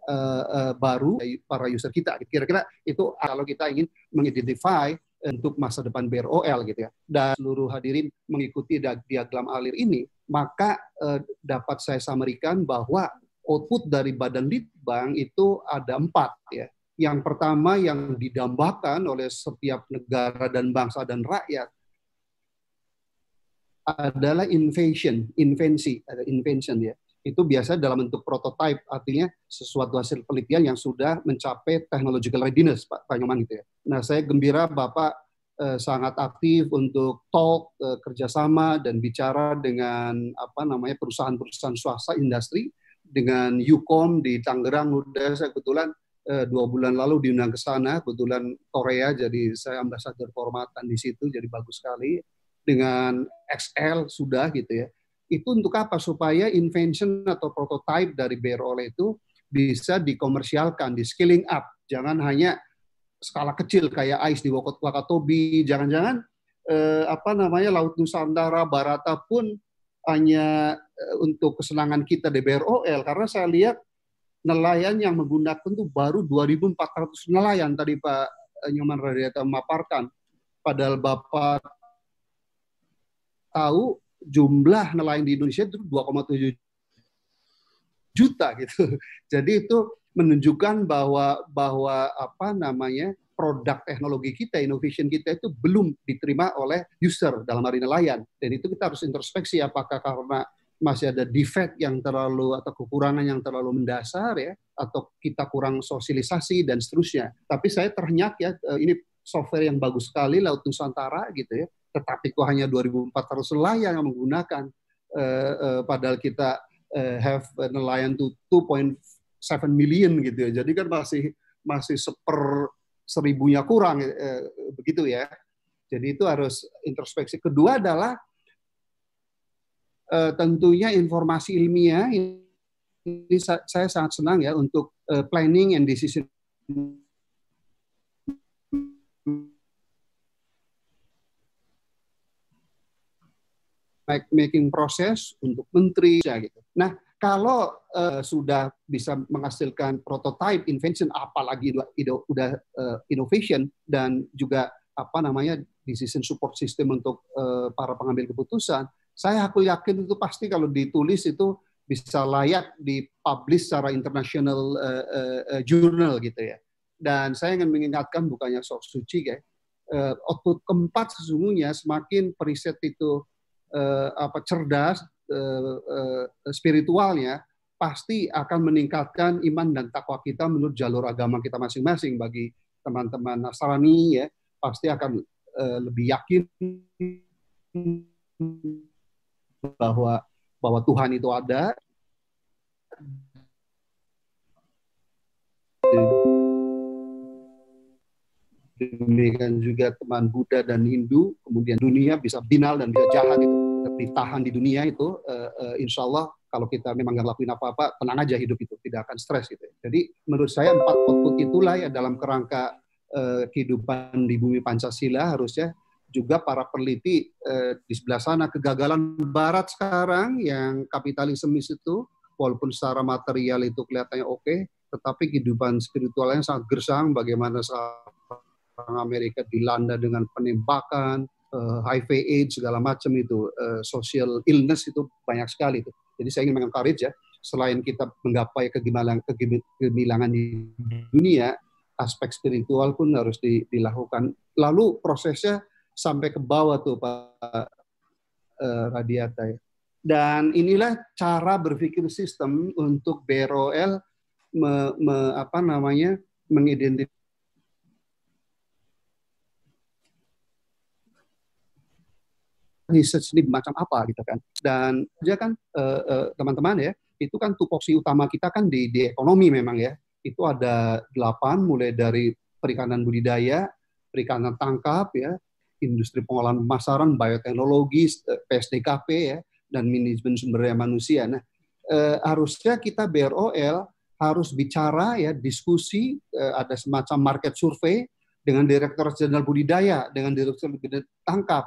uh, uh, baru para user kita. Gitu. Kira-kira itu kalau kita ingin mengidentify eh, untuk masa depan BROL gitu ya. Dan seluruh hadirin mengikuti diagram alir ini, maka uh, dapat saya samarikan bahwa output dari Badan Litbang itu ada empat ya. Yang pertama yang didambakan oleh setiap negara dan bangsa dan rakyat adalah invention, invensi, ada invention ya. Itu biasa dalam bentuk prototype, artinya sesuatu hasil penelitian yang sudah mencapai technological readiness, Pak, Pak Nyoman gitu ya. Nah, saya gembira Bapak eh, sangat aktif untuk talk eh, kerjasama dan bicara dengan apa namanya perusahaan-perusahaan swasta industri dengan Yukom di Tangerang udah saya kebetulan eh, dua bulan lalu diundang ke sana kebetulan Korea jadi saya ambasador kehormatan di situ jadi bagus sekali dengan XL sudah gitu ya. Itu untuk apa? Supaya invention atau prototype dari BROL itu bisa dikomersialkan, di scaling up. Jangan hanya skala kecil kayak ICE di Wakatobi, jangan-jangan eh, apa namanya Laut Nusantara Barata pun hanya eh, untuk kesenangan kita di BROL karena saya lihat nelayan yang menggunakan itu baru 2.400 nelayan tadi Pak Nyoman Radiata memaparkan. Padahal Bapak tahu jumlah nelayan di Indonesia itu 2,7 juta gitu. Jadi itu menunjukkan bahwa bahwa apa namanya produk teknologi kita, innovation kita itu belum diterima oleh user dalam hari nelayan. Dan itu kita harus introspeksi apakah karena masih ada defect yang terlalu atau kekurangan yang terlalu mendasar ya atau kita kurang sosialisasi dan seterusnya. Tapi saya ternyak ya eh, ini software yang bagus sekali Laut Nusantara gitu ya tetapi kok hanya 2.400 nelayan yang menggunakan, uh, uh, padahal kita uh, have nelayan to 2.7 million gitu ya. Jadi kan masih masih seper seribunya kurang uh, begitu ya. Jadi itu harus introspeksi. Kedua adalah uh, tentunya informasi ilmiah ini saya sangat senang ya untuk uh, planning and decision making proses untuk menteri ya, gitu. Nah, kalau uh, sudah bisa menghasilkan prototype invention apalagi ido, udah uh, innovation dan juga apa namanya decision support system untuk uh, para pengambil keputusan, saya aku yakin itu pasti kalau ditulis itu bisa layak dipublish secara international uh, uh, journal gitu ya. Dan saya ingin mengingatkan bukannya sok suci ya. Uh, output keempat sesungguhnya semakin periset itu eh, apa cerdas eh, eh, spiritualnya pasti akan meningkatkan iman dan takwa kita menurut jalur agama kita masing-masing bagi teman-teman Nasrani ya pasti akan eh, lebih yakin bahwa bahwa Tuhan itu ada. you demikian juga teman Buddha dan Hindu, kemudian dunia bisa binal dan bisa jahat itu ditahan di dunia itu, uh, uh, insya Allah kalau kita memang nggak lakuin apa-apa, tenang aja hidup itu, tidak akan stres gitu. Ya. Jadi menurut saya empat output itulah ya dalam kerangka uh, kehidupan di bumi Pancasila harusnya juga para peneliti uh, di sebelah sana kegagalan Barat sekarang yang kapitalisme itu walaupun secara material itu kelihatannya oke, okay, tetapi kehidupan spiritualnya sangat gersang bagaimana saat orang Amerika dilanda dengan penembakan, uh, eh, HIV AIDS segala macam itu, uh, social illness itu banyak sekali itu. Jadi saya ingin mengencourage ya, selain kita menggapai kegemilangan, kegemilangan di dunia, aspek spiritual pun harus di, dilakukan. Lalu prosesnya sampai ke bawah tuh Pak uh, Radiata ya. Dan inilah cara berpikir sistem untuk BROL me, me, apa namanya mengidentifikasi research ini macam apa gitu kan. Dan dia kan eh, eh, teman-teman ya, itu kan tupoksi utama kita kan di, di ekonomi memang ya. Itu ada delapan mulai dari perikanan budidaya, perikanan tangkap ya, industri pengolahan pemasaran, bioteknologi, PSDKP eh, ya, dan manajemen sumber daya manusia. Nah, eh, harusnya kita BROL harus bicara ya, diskusi eh, ada semacam market survei dengan Direktur Jenderal Budidaya, dengan Direktur Jenderal Tangkap,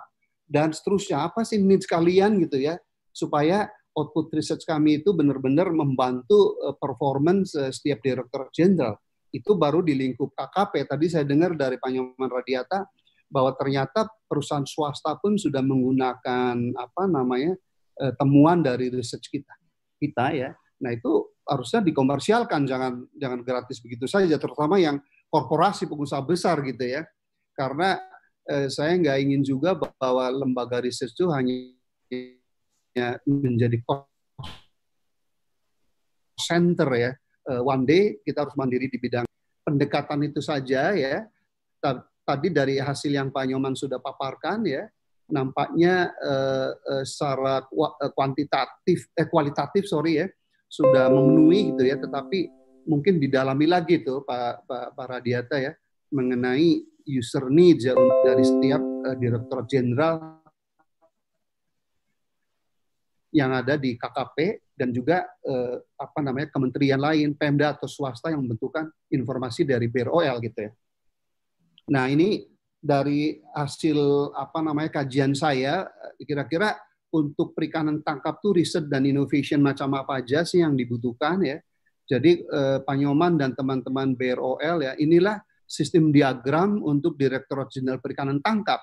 dan seterusnya. Apa sih needs kalian gitu ya supaya output research kami itu benar-benar membantu eh, performance eh, setiap direktur jenderal. Itu baru di lingkup KKP. Tadi saya dengar dari Pak Nyoman Radiata bahwa ternyata perusahaan swasta pun sudah menggunakan apa namanya eh, temuan dari research kita. Kita ya. Nah, itu harusnya dikomersialkan jangan jangan gratis begitu saja terutama yang korporasi pengusaha besar gitu ya. Karena Eh, saya nggak ingin juga bahwa lembaga riset itu hanya menjadi center ya. Eh, one day kita harus mandiri di bidang pendekatan itu saja ya. Tadi dari hasil yang Pak Nyoman sudah paparkan ya, nampaknya eh, secara kuantitatif eh kualitatif sorry ya sudah memenuhi gitu ya, tetapi mungkin didalami lagi tuh Pak Pak, Pak Radiata ya mengenai user needs ya dari setiap uh, direktur jenderal yang ada di KKP dan juga uh, apa namanya kementerian lain, Pemda atau swasta yang membutuhkan informasi dari BROL gitu ya. Nah ini dari hasil apa namanya kajian saya, kira-kira untuk perikanan tangkap tuh riset dan innovation macam apa aja sih yang dibutuhkan ya. Jadi eh, Panyoman dan teman-teman BROL ya inilah sistem diagram untuk Direktorat Jenderal Perikanan tangkap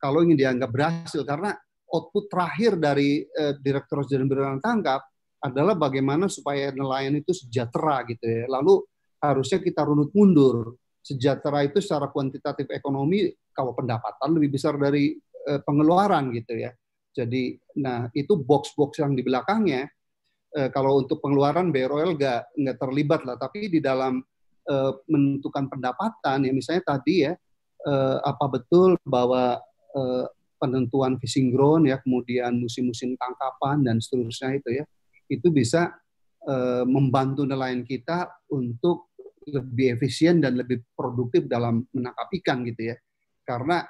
kalau ingin dianggap berhasil karena output terakhir dari eh, Direktorat Jenderal Perikanan tangkap adalah bagaimana supaya nelayan itu sejahtera gitu ya. Lalu harusnya kita runut mundur. Sejahtera itu secara kuantitatif ekonomi kalau pendapatan lebih besar dari eh, pengeluaran gitu ya. Jadi nah itu box-box yang di belakangnya eh, kalau untuk pengeluaran BROL nggak nggak terlibat lah, tapi di dalam Eh, menentukan pendapatan ya misalnya tadi ya eh, apa betul bahwa eh, penentuan fishing ground ya kemudian musim-musim tangkapan dan seterusnya itu ya itu bisa membantu nelayan kita untuk lebih efisien dan lebih produktif dalam menangkap ikan gitu ya karena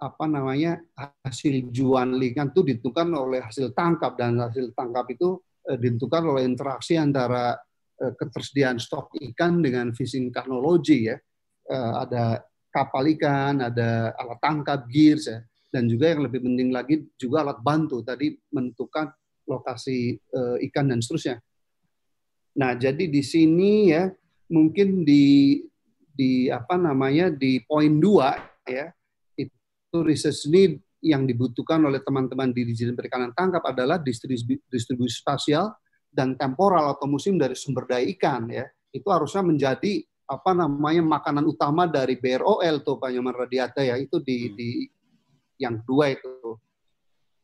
apa namanya hasil jual ikan itu ditentukan oleh hasil tangkap dan hasil tangkap itu ditentukan oleh interaksi antara Eh, ketersediaan stok ikan dengan fishing technology ya. Eh, ada kapal ikan, ada alat tangkap, gears ya. Dan juga yang lebih penting lagi juga alat bantu tadi menentukan lokasi eh, ikan dan seterusnya. Nah, jadi di sini ya mungkin di di apa namanya di poin dua ya itu research ini yang dibutuhkan oleh teman-teman di dirijen Perikanan Tangkap adalah distribusi, distribusi spasial dan temporal atau musim dari sumber daya ikan ya itu harusnya menjadi apa namanya makanan utama dari BROL tuh Pak Nyoman Radiata ya itu di, hmm. di yang kedua itu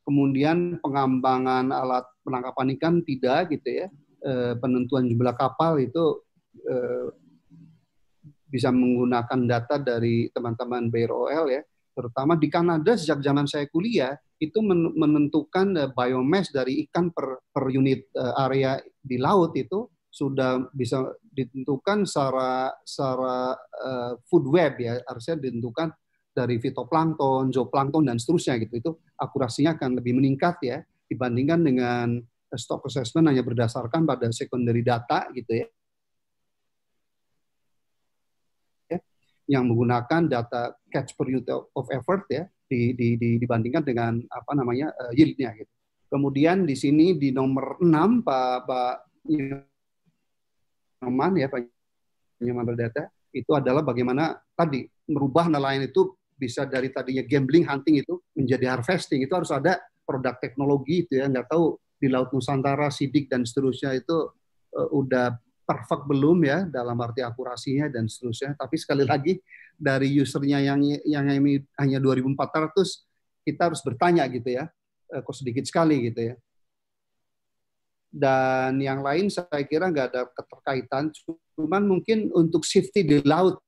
kemudian pengembangan alat penangkapan ikan tidak gitu ya e, penentuan jumlah kapal itu e, bisa menggunakan data dari teman-teman BROL ya terutama di Kanada sejak zaman saya kuliah itu menentukan eh, biomass dari ikan per, per unit eh, area di laut itu sudah bisa ditentukan secara secara eh, food web ya harusnya ditentukan dari fitoplankton, zooplankton dan seterusnya gitu itu akurasinya akan lebih meningkat ya dibandingkan dengan stock assessment hanya berdasarkan pada secondary data gitu ya yang menggunakan data catch per unit of effort ya di, di, di, dibandingkan dengan apa namanya uh, yieldnya gitu. Kemudian di sini di nomor 6 Pak Pak Nyoman ya Pak Nyoman Berdata itu adalah bagaimana tadi merubah nelayan itu bisa dari tadinya gambling hunting itu menjadi harvesting itu harus ada produk teknologi itu ya nggak tahu di laut Nusantara sidik dan seterusnya itu uh, udah perfect belum ya dalam arti akurasinya dan seterusnya. Tapi sekali iya. lagi dari usernya yang yang hanya 2.400 kita harus bertanya gitu ya, eh, kok sedikit sekali gitu ya. Dan yang lain saya kira nggak ada keterkaitan, cuman mungkin untuk safety di laut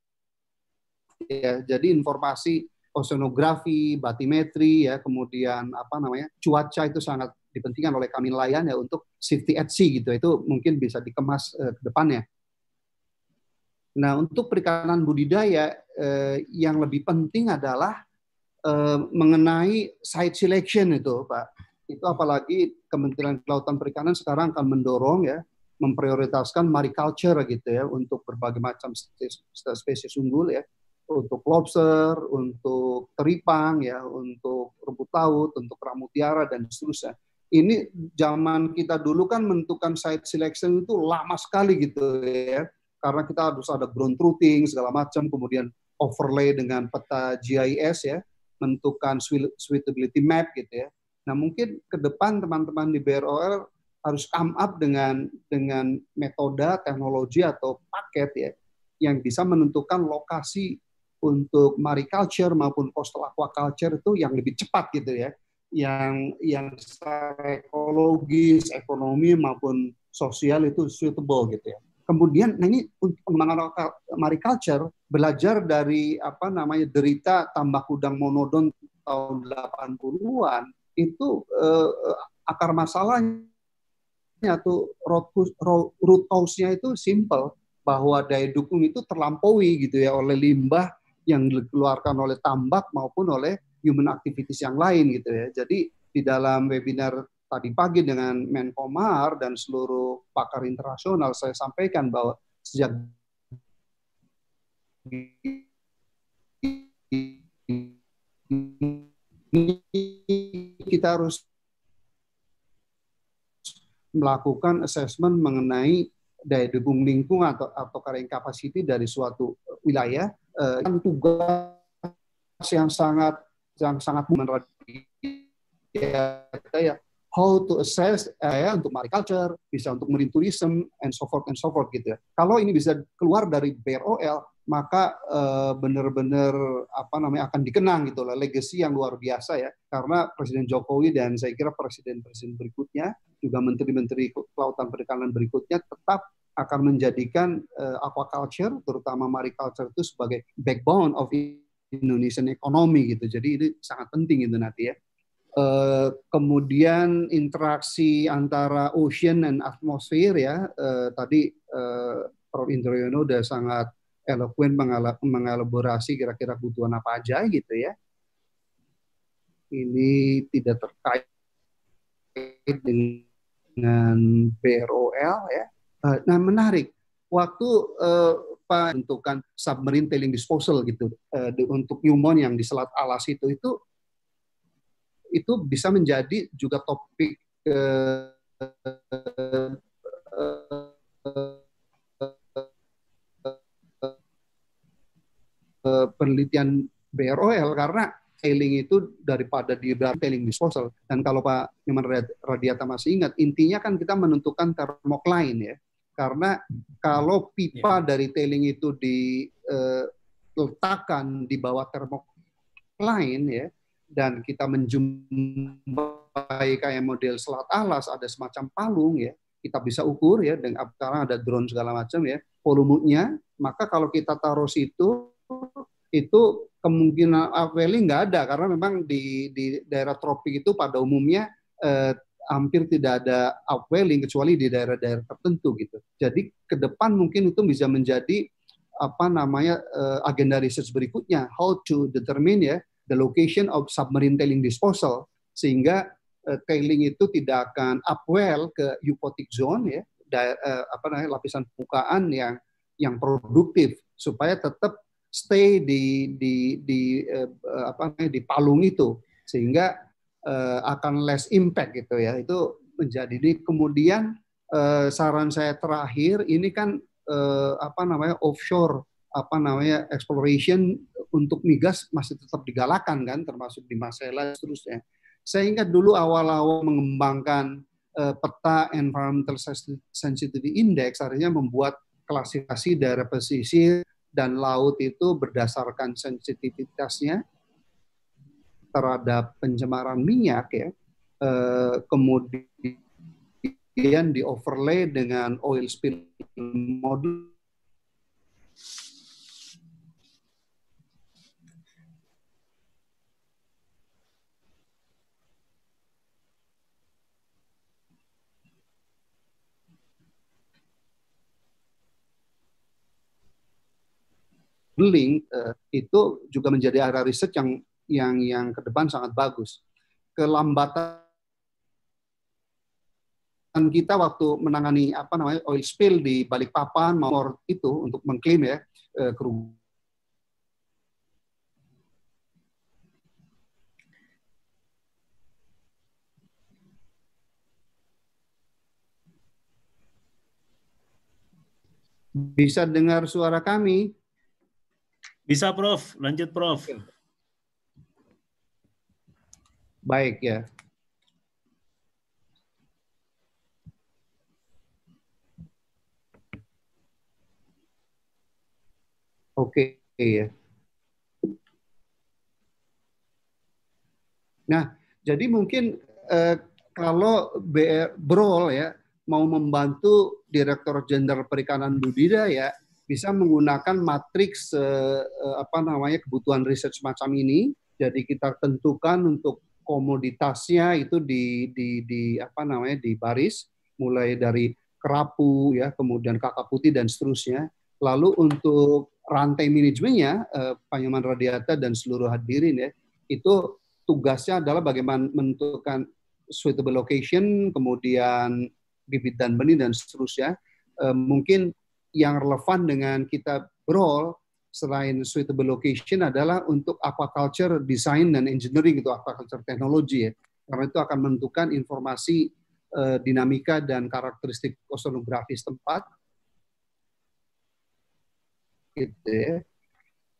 ya. Jadi informasi oceanografi, batimetri ya, kemudian apa namanya cuaca itu sangat dipentingkan oleh kami nelayan ya untuk safety at sea gitu itu mungkin bisa dikemas eh, ke depannya. Nah untuk perikanan budidaya eh, yang lebih penting adalah eh, mengenai site selection itu Pak itu apalagi Kementerian Kelautan Perikanan sekarang akan mendorong ya memprioritaskan mariculture gitu ya untuk berbagai macam spesies, spesies unggul ya untuk lobster, untuk teripang ya, untuk rumput laut, untuk ramutiara dan seterusnya ini zaman kita dulu kan menentukan site selection itu lama sekali gitu ya karena kita harus ada ground truthing segala macam kemudian overlay dengan peta GIS ya menentukan suitability map gitu ya nah mungkin ke depan teman-teman di BROR harus come up dengan dengan metode teknologi atau paket ya yang bisa menentukan lokasi untuk mariculture maupun coastal aquaculture itu yang lebih cepat gitu ya yang yang secara ekologis, ekonomi maupun sosial itu suitable gitu ya. Kemudian nah ini untuk pengembangan mariculture belajar dari apa namanya derita tambak udang monodon tahun 80-an itu eh, akar masalahnya atau root, root cause-nya itu simple bahwa daya dukung itu terlampaui gitu ya oleh limbah yang dikeluarkan oleh tambak maupun oleh human activities yang lain gitu ya. Jadi di dalam webinar tadi pagi dengan Menkomar dan seluruh pakar internasional saya sampaikan bahwa sejak kita harus melakukan asesmen mengenai daya dukung lingkungan atau, atau carrying capacity dari suatu wilayah eh, tugas yang sangat yang sangat menarik ya, how to assess eh, ya, untuk mariculture, bisa untuk marine tourism, and so forth and so forth gitu ya. Kalau ini bisa keluar dari BROL, maka benar eh, benar-benar apa namanya akan dikenang gitu lah legacy yang luar biasa ya karena Presiden Jokowi dan saya kira presiden-presiden berikutnya juga menteri-menteri kelautan perikanan berikutnya tetap akan menjadikan eh, aquaculture terutama mariculture itu sebagai backbone of Indonesian ekonomi gitu. Jadi ini sangat penting itu nanti ya. Uh, kemudian interaksi antara ocean dan atmosfer ya uh, tadi uh, Prof. Indroyono sudah sangat eloquent mengelaborasi kira-kira kebutuhan apa aja gitu ya. Ini tidak terkait dengan BROL ya. Uh, nah menarik waktu uh, apa bentukan submarine tailing disposal gitu uh, untuk Newmont yang di Selat Alas itu itu itu bisa menjadi juga topik uh, uh, penelitian BROL karena tailing itu daripada di dalam tailing disposal. Dan kalau Pak Nyoman Radiata masih ingat, intinya kan kita menentukan termokline ya. Karena kalau pipa yeah. dari tailing itu diletakkan eh, di bawah termokline ya, dan kita menjumpai kayak model selat alas ada semacam palung ya, kita bisa ukur ya dengan sekarang ada drone segala macam ya volumenya maka kalau kita taruh situ itu kemungkinan upwelling ah, nggak ada karena memang di, di daerah tropik itu pada umumnya eh, hampir tidak ada upwelling kecuali di daerah-daerah tertentu gitu. Jadi ke depan mungkin itu bisa menjadi apa namanya eh, agenda research berikutnya how to determine ya the location of submarine tailing disposal sehingga eh, tailing itu tidak akan upwell ke eupotic zone ya eh, apa namanya lapisan permukaan yang yang produktif supaya tetap stay di di di apa namanya di palung itu sehingga uh, akan less impact gitu ya. Itu menjadi di kemudian uh, saran saya terakhir ini kan uh, apa namanya offshore apa namanya exploration untuk migas masih tetap digalakan kan termasuk di Masela seterusnya. Saya ingat dulu awal-awal mengembangkan uh, peta environmental sensitivity index artinya membuat klasifikasi daerah pesisir dan laut itu berdasarkan sensitivitasnya terhadap pencemaran minyak ya, eh, kemudian di overlay dengan oil spill model link uh, eh, itu juga menjadi area riset yang yang yang ke depan sangat bagus. Kelambatan kita waktu menangani apa namanya oil spill di Balikpapan maupun itu untuk mengklaim ya eh, kerugian Bisa dengar suara kami? Bisa, Prof. Lanjut, Prof. Okay baik ya. Oke okay, ya. Nah, jadi mungkin eh, kalau BR, Brol ya mau membantu Direktur Jenderal Perikanan Budidaya ya, bisa menggunakan matriks eh, eh, apa namanya kebutuhan riset semacam ini. Jadi kita tentukan untuk komoditasnya itu di, di, di apa namanya di baris mulai dari kerapu ya kemudian kakak putih dan seterusnya lalu untuk rantai manajemennya eh, Panyaman Radiata dan seluruh hadirin ya itu tugasnya adalah bagaimana menentukan suitable location kemudian bibit dan benih dan seterusnya eh, mungkin yang relevan dengan kita berol selain suitable location adalah untuk aquaculture design dan engineering itu aquaculture technology ya karena itu akan menentukan informasi eh, dinamika dan karakteristik oceanografis tempat gitu ya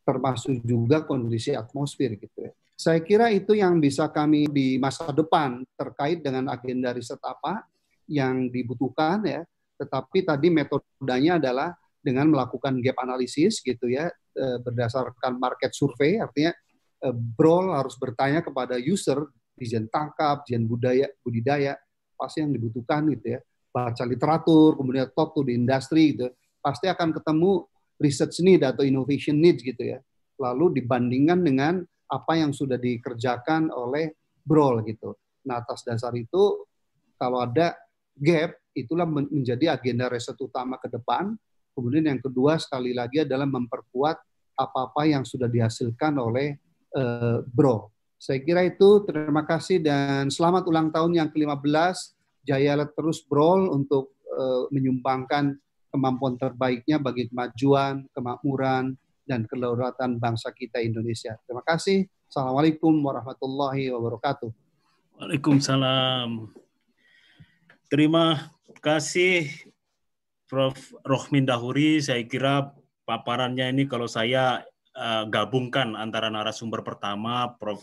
termasuk juga kondisi atmosfer gitu ya saya kira itu yang bisa kami di masa depan terkait dengan agenda riset apa yang dibutuhkan ya tetapi tadi metodenya adalah dengan melakukan gap analisis gitu ya Eh, berdasarkan market survey, artinya eh, Brol harus bertanya kepada user, dijen tangkap, dijen budaya, budidaya, pasti yang dibutuhkan gitu ya. Baca literatur, kemudian talk to the industry gitu. Pasti akan ketemu research need atau innovation needs gitu ya. Lalu dibandingkan dengan apa yang sudah dikerjakan oleh Brol gitu. Nah, atas dasar itu kalau ada gap, itulah menjadi agenda riset utama ke depan Kemudian yang kedua sekali lagi adalah memperkuat apa-apa yang sudah dihasilkan oleh uh, Bro. Saya kira itu terima kasih dan selamat ulang tahun yang ke-15. Jaya terus Bro untuk uh, menyumbangkan kemampuan terbaiknya bagi kemajuan, kemakmuran, dan kedaulatan bangsa kita Indonesia. Terima kasih. Assalamualaikum warahmatullahi wabarakatuh. Waalaikumsalam. Terima kasih Prof. Rohmin Dahuri, saya kira paparannya ini kalau saya eh, gabungkan antara narasumber pertama, Prof.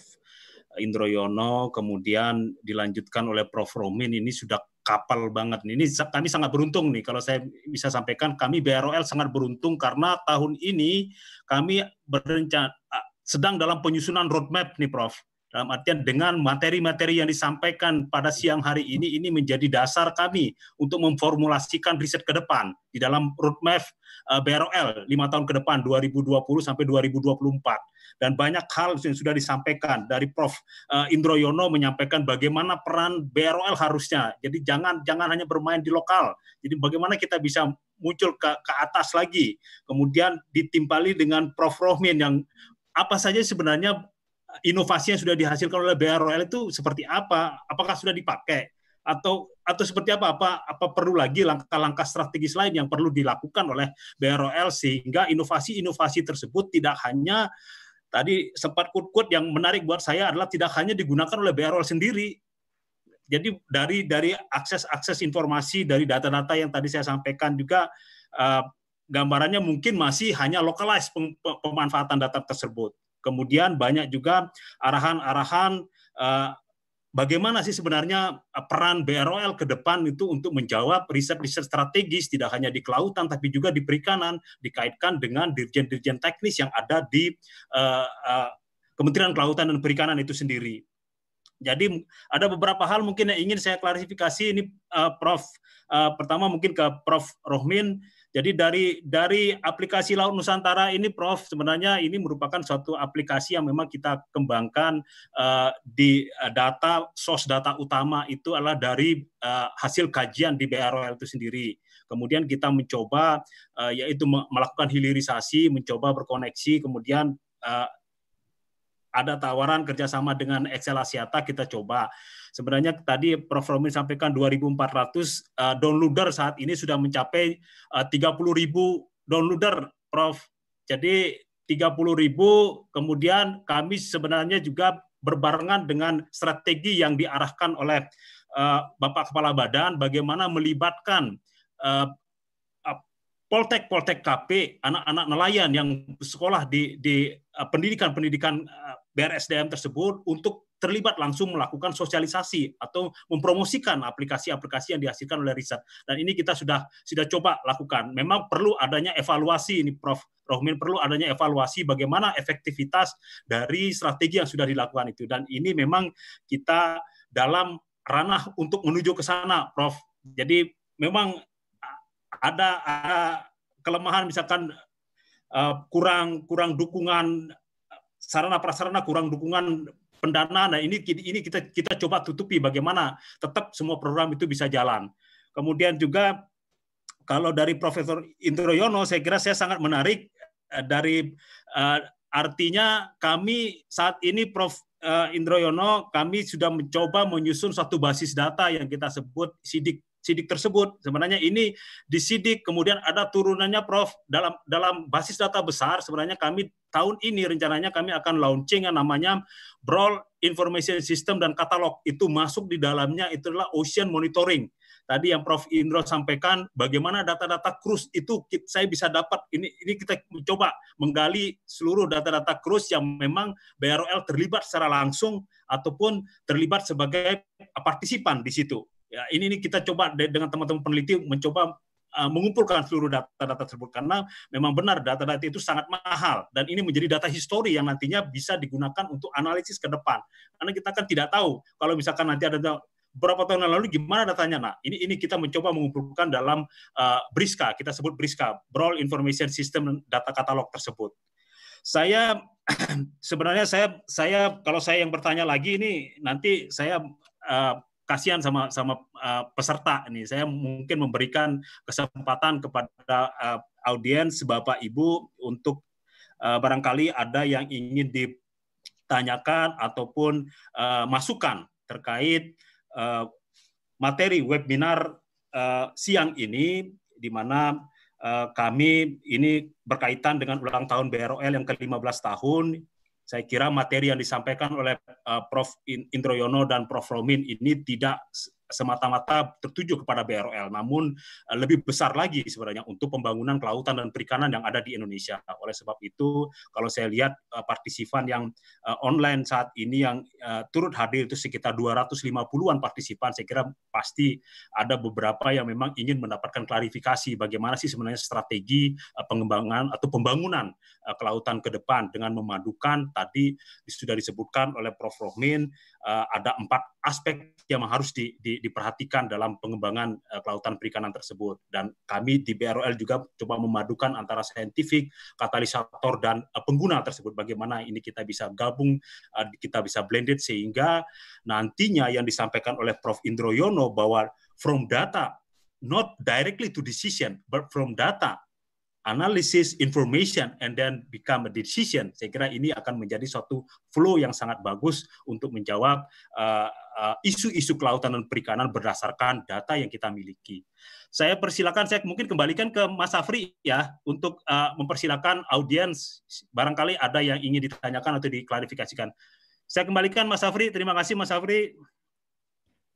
Indro Yono, kemudian dilanjutkan oleh Prof. Rohmin ini sudah kapal banget. Ini kami sangat beruntung nih, kalau saya bisa sampaikan, kami BROL sangat beruntung karena tahun ini kami berencana sedang dalam penyusunan roadmap nih, Prof dalam artian dengan materi-materi yang disampaikan pada siang hari ini, ini menjadi dasar kami untuk memformulasikan riset ke depan di dalam roadmap eh, BROL lima tahun ke depan 2020 sampai 2024. Dan banyak hal yang sudah disampaikan dari Prof. Eh, Indro Yono menyampaikan bagaimana peran BROL harusnya. Jadi jangan jangan hanya bermain di lokal. Jadi bagaimana kita bisa muncul ke, ke atas lagi. Kemudian ditimpali dengan Prof. Rohmin yang apa saja sebenarnya inovasi yang sudah dihasilkan oleh BRL itu seperti apa? Apakah sudah dipakai? Atau atau seperti apa? Apa apa perlu lagi langkah-langkah strategis lain yang perlu dilakukan oleh BROL sehingga inovasi-inovasi tersebut tidak hanya tadi sempat quote kut yang menarik buat saya adalah tidak hanya digunakan oleh BROL sendiri. Jadi dari dari akses-akses informasi dari data-data yang tadi saya sampaikan juga uh, gambarannya mungkin masih hanya localized pemanfaatan data tersebut Kemudian banyak juga arahan-arahan uh, bagaimana sih sebenarnya eh, peran BROL ke depan itu untuk menjawab riset-riset strategis tidak hanya di kelautan tapi juga di perikanan dikaitkan dengan dirjen-dirjen teknis yang ada di uh, uh, Kementerian Kelautan dan Perikanan itu sendiri. Jadi ada beberapa hal mungkin yang ingin saya klarifikasi ini uh, Prof. Uh, pertama mungkin ke Prof. Rohmin jadi dari dari aplikasi Laut Nusantara ini, Prof, sebenarnya ini merupakan suatu aplikasi yang memang kita kembangkan uh, di eh, data source data utama itu adalah dari uh, hasil kajian di BRL itu sendiri. Kemudian kita mencoba uh, yaitu melakukan hilirisasi, mencoba berkoneksi, kemudian uh, ada tawaran kerjasama dengan Excel Asiata kita coba. Sebenarnya tadi Prof. Romi sampaikan 2.400 uh, eh, downloader saat ini sudah mencapai eh, uh, 30.000 downloader, Prof. Jadi 30.000 kemudian kami sebenarnya juga berbarengan dengan strategi yang diarahkan oleh uh, Bapak Kepala Badan bagaimana melibatkan uh, poltek-poltek KP, anak-anak nelayan yang sekolah di, di pendidikan-pendidikan BRSDM tersebut untuk terlibat langsung melakukan sosialisasi atau mempromosikan aplikasi-aplikasi yang dihasilkan oleh riset. Dan ini kita sudah sudah coba lakukan. Memang perlu adanya evaluasi ini Prof. Rohmin perlu adanya evaluasi bagaimana efektivitas dari strategi yang sudah dilakukan itu. Dan ini memang kita dalam ranah untuk menuju ke sana, Prof. Jadi memang ada, ada kelemahan misalkan uh, kurang kurang dukungan sarana prasarana kurang dukungan pendanaan. Nah, ini ini kita kita coba tutupi bagaimana tetap semua program itu bisa jalan. Kemudian juga kalau dari Profesor Indro saya kira saya sangat menarik eh, dari uh, artinya kami saat ini Prof uh, eh, Indro kami sudah mencoba menyusun satu basis data yang kita sebut sidik sidik tersebut. Sebenarnya ini disidik, kemudian ada turunannya Prof. Dalam dalam basis data besar sebenarnya kami tahun ini rencananya kami akan launching yang namanya Brawl Information System dan Katalog. Itu masuk di dalamnya itu adalah ocean monitoring tadi yang Prof. Indro sampaikan bagaimana data-data cruise itu saya bisa dapat ini ini kita coba menggali seluruh data-data cruise yang memang BROL terlibat secara langsung ataupun terlibat sebagai partisipan di situ ya ini, ini kita coba dengan teman-teman peneliti mencoba eh, mengumpulkan seluruh data-data tersebut karena memang benar data-data itu sangat mahal dan ini menjadi data histori yang nantinya bisa digunakan untuk analisis ke depan karena kita kan tidak tahu kalau misalkan nanti ada berapa tahun yang lalu gimana datanya nah ini ini kita mencoba mengumpulkan dalam uh, Briska kita sebut Briska Brawl Information System data katalog tersebut saya sebenarnya saya saya kalau saya yang bertanya lagi ini nanti saya uh, kasihan sama sama uh, peserta ini Saya mungkin memberikan kesempatan kepada uh, audiens Bapak Ibu untuk uh, barangkali ada yang ingin ditanyakan ataupun uh, masukan terkait uh, materi webinar uh, siang ini di mana kami ini berkaitan dengan ulang tahun BROL yang ke-15 tahun saya kira materi yang disampaikan oleh eh, Prof. Indroyono dan Prof. Romin ini tidak semata-mata tertuju kepada BRL, namun eh, lebih besar lagi sebenarnya untuk pembangunan kelautan dan perikanan yang ada di Indonesia. Oleh sebab itu, kalau saya lihat eh, partisipan yang eh, online saat ini yang turut hadir itu sekitar 250-an partisipan, saya kira pasti ada beberapa yang memang ingin mendapatkan klarifikasi bagaimana sih sebenarnya strategi pengembangan atau pembangunan kelautan ke depan dengan memadukan tadi sudah disebutkan oleh Prof. Rohmin ada empat aspek yang harus di, di diperhatikan dalam pengembangan uh, kelautan perikanan tersebut. Dan kami di BRL juga coba memadukan antara saintifik, katalisator, dan uh, pengguna tersebut. Bagaimana ini kita bisa gabung, eh, kita bisa blended sehingga nantinya yang disampaikan oleh Prof. Indroyono bahwa from data not directly to decision, but from data analisis information and then become a decision. Saya kira ini akan menjadi suatu flow yang sangat bagus untuk menjawab uh, uh, isu-isu kelautan dan perikanan berdasarkan data yang kita miliki. Saya persilakan, saya mungkin kembalikan ke Mas Afri ya untuk uh, mempersilakan audiens barangkali ada yang ingin ditanyakan atau diklarifikasikan. Saya kembalikan Mas Afri. Terima kasih Mas Afri.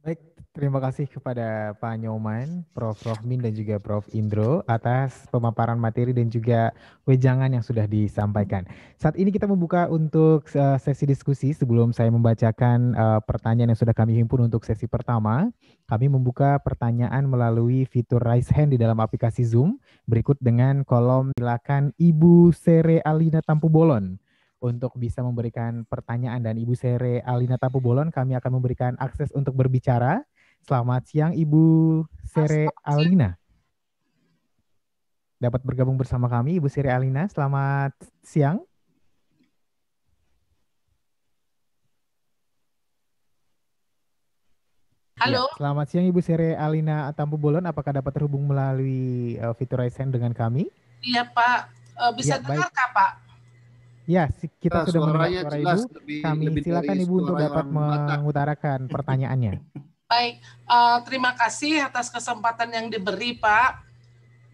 Baik, Terima kasih kepada Pak Nyoman, Prof. Rohmin, dan juga Prof. Indro atas pemaparan materi dan juga wejangan yang sudah disampaikan. Saat ini kita membuka untuk eh, sesi diskusi sebelum saya membacakan eh, pertanyaan yang sudah kami himpun untuk sesi pertama. Kami membuka pertanyaan melalui fitur raise hand di dalam aplikasi Zoom. Berikut dengan kolom silakan Ibu Sere Alina Tampu Bolon untuk bisa memberikan pertanyaan dan Ibu Sere Alina Tampu Bolon kami akan memberikan akses untuk berbicara Selamat siang Ibu Sere Alina. Dapat bergabung bersama kami Ibu Sere Alina. Selamat siang. Halo. Ya, selamat siang Ibu Sere Alina Tampu Bolon. Apakah dapat terhubung melalui uh, fitur raise dengan kami? Iya Pak. Uh, bisa ya, dengar kah Pak? Ya, kita nah, sudah mendengar suara jelas, Ibu. Lebih, kami lebih silakan Ibu untuk dapat mengutarakan pertanyaannya. Baik, uh, terima kasih atas kesempatan yang diberi Pak.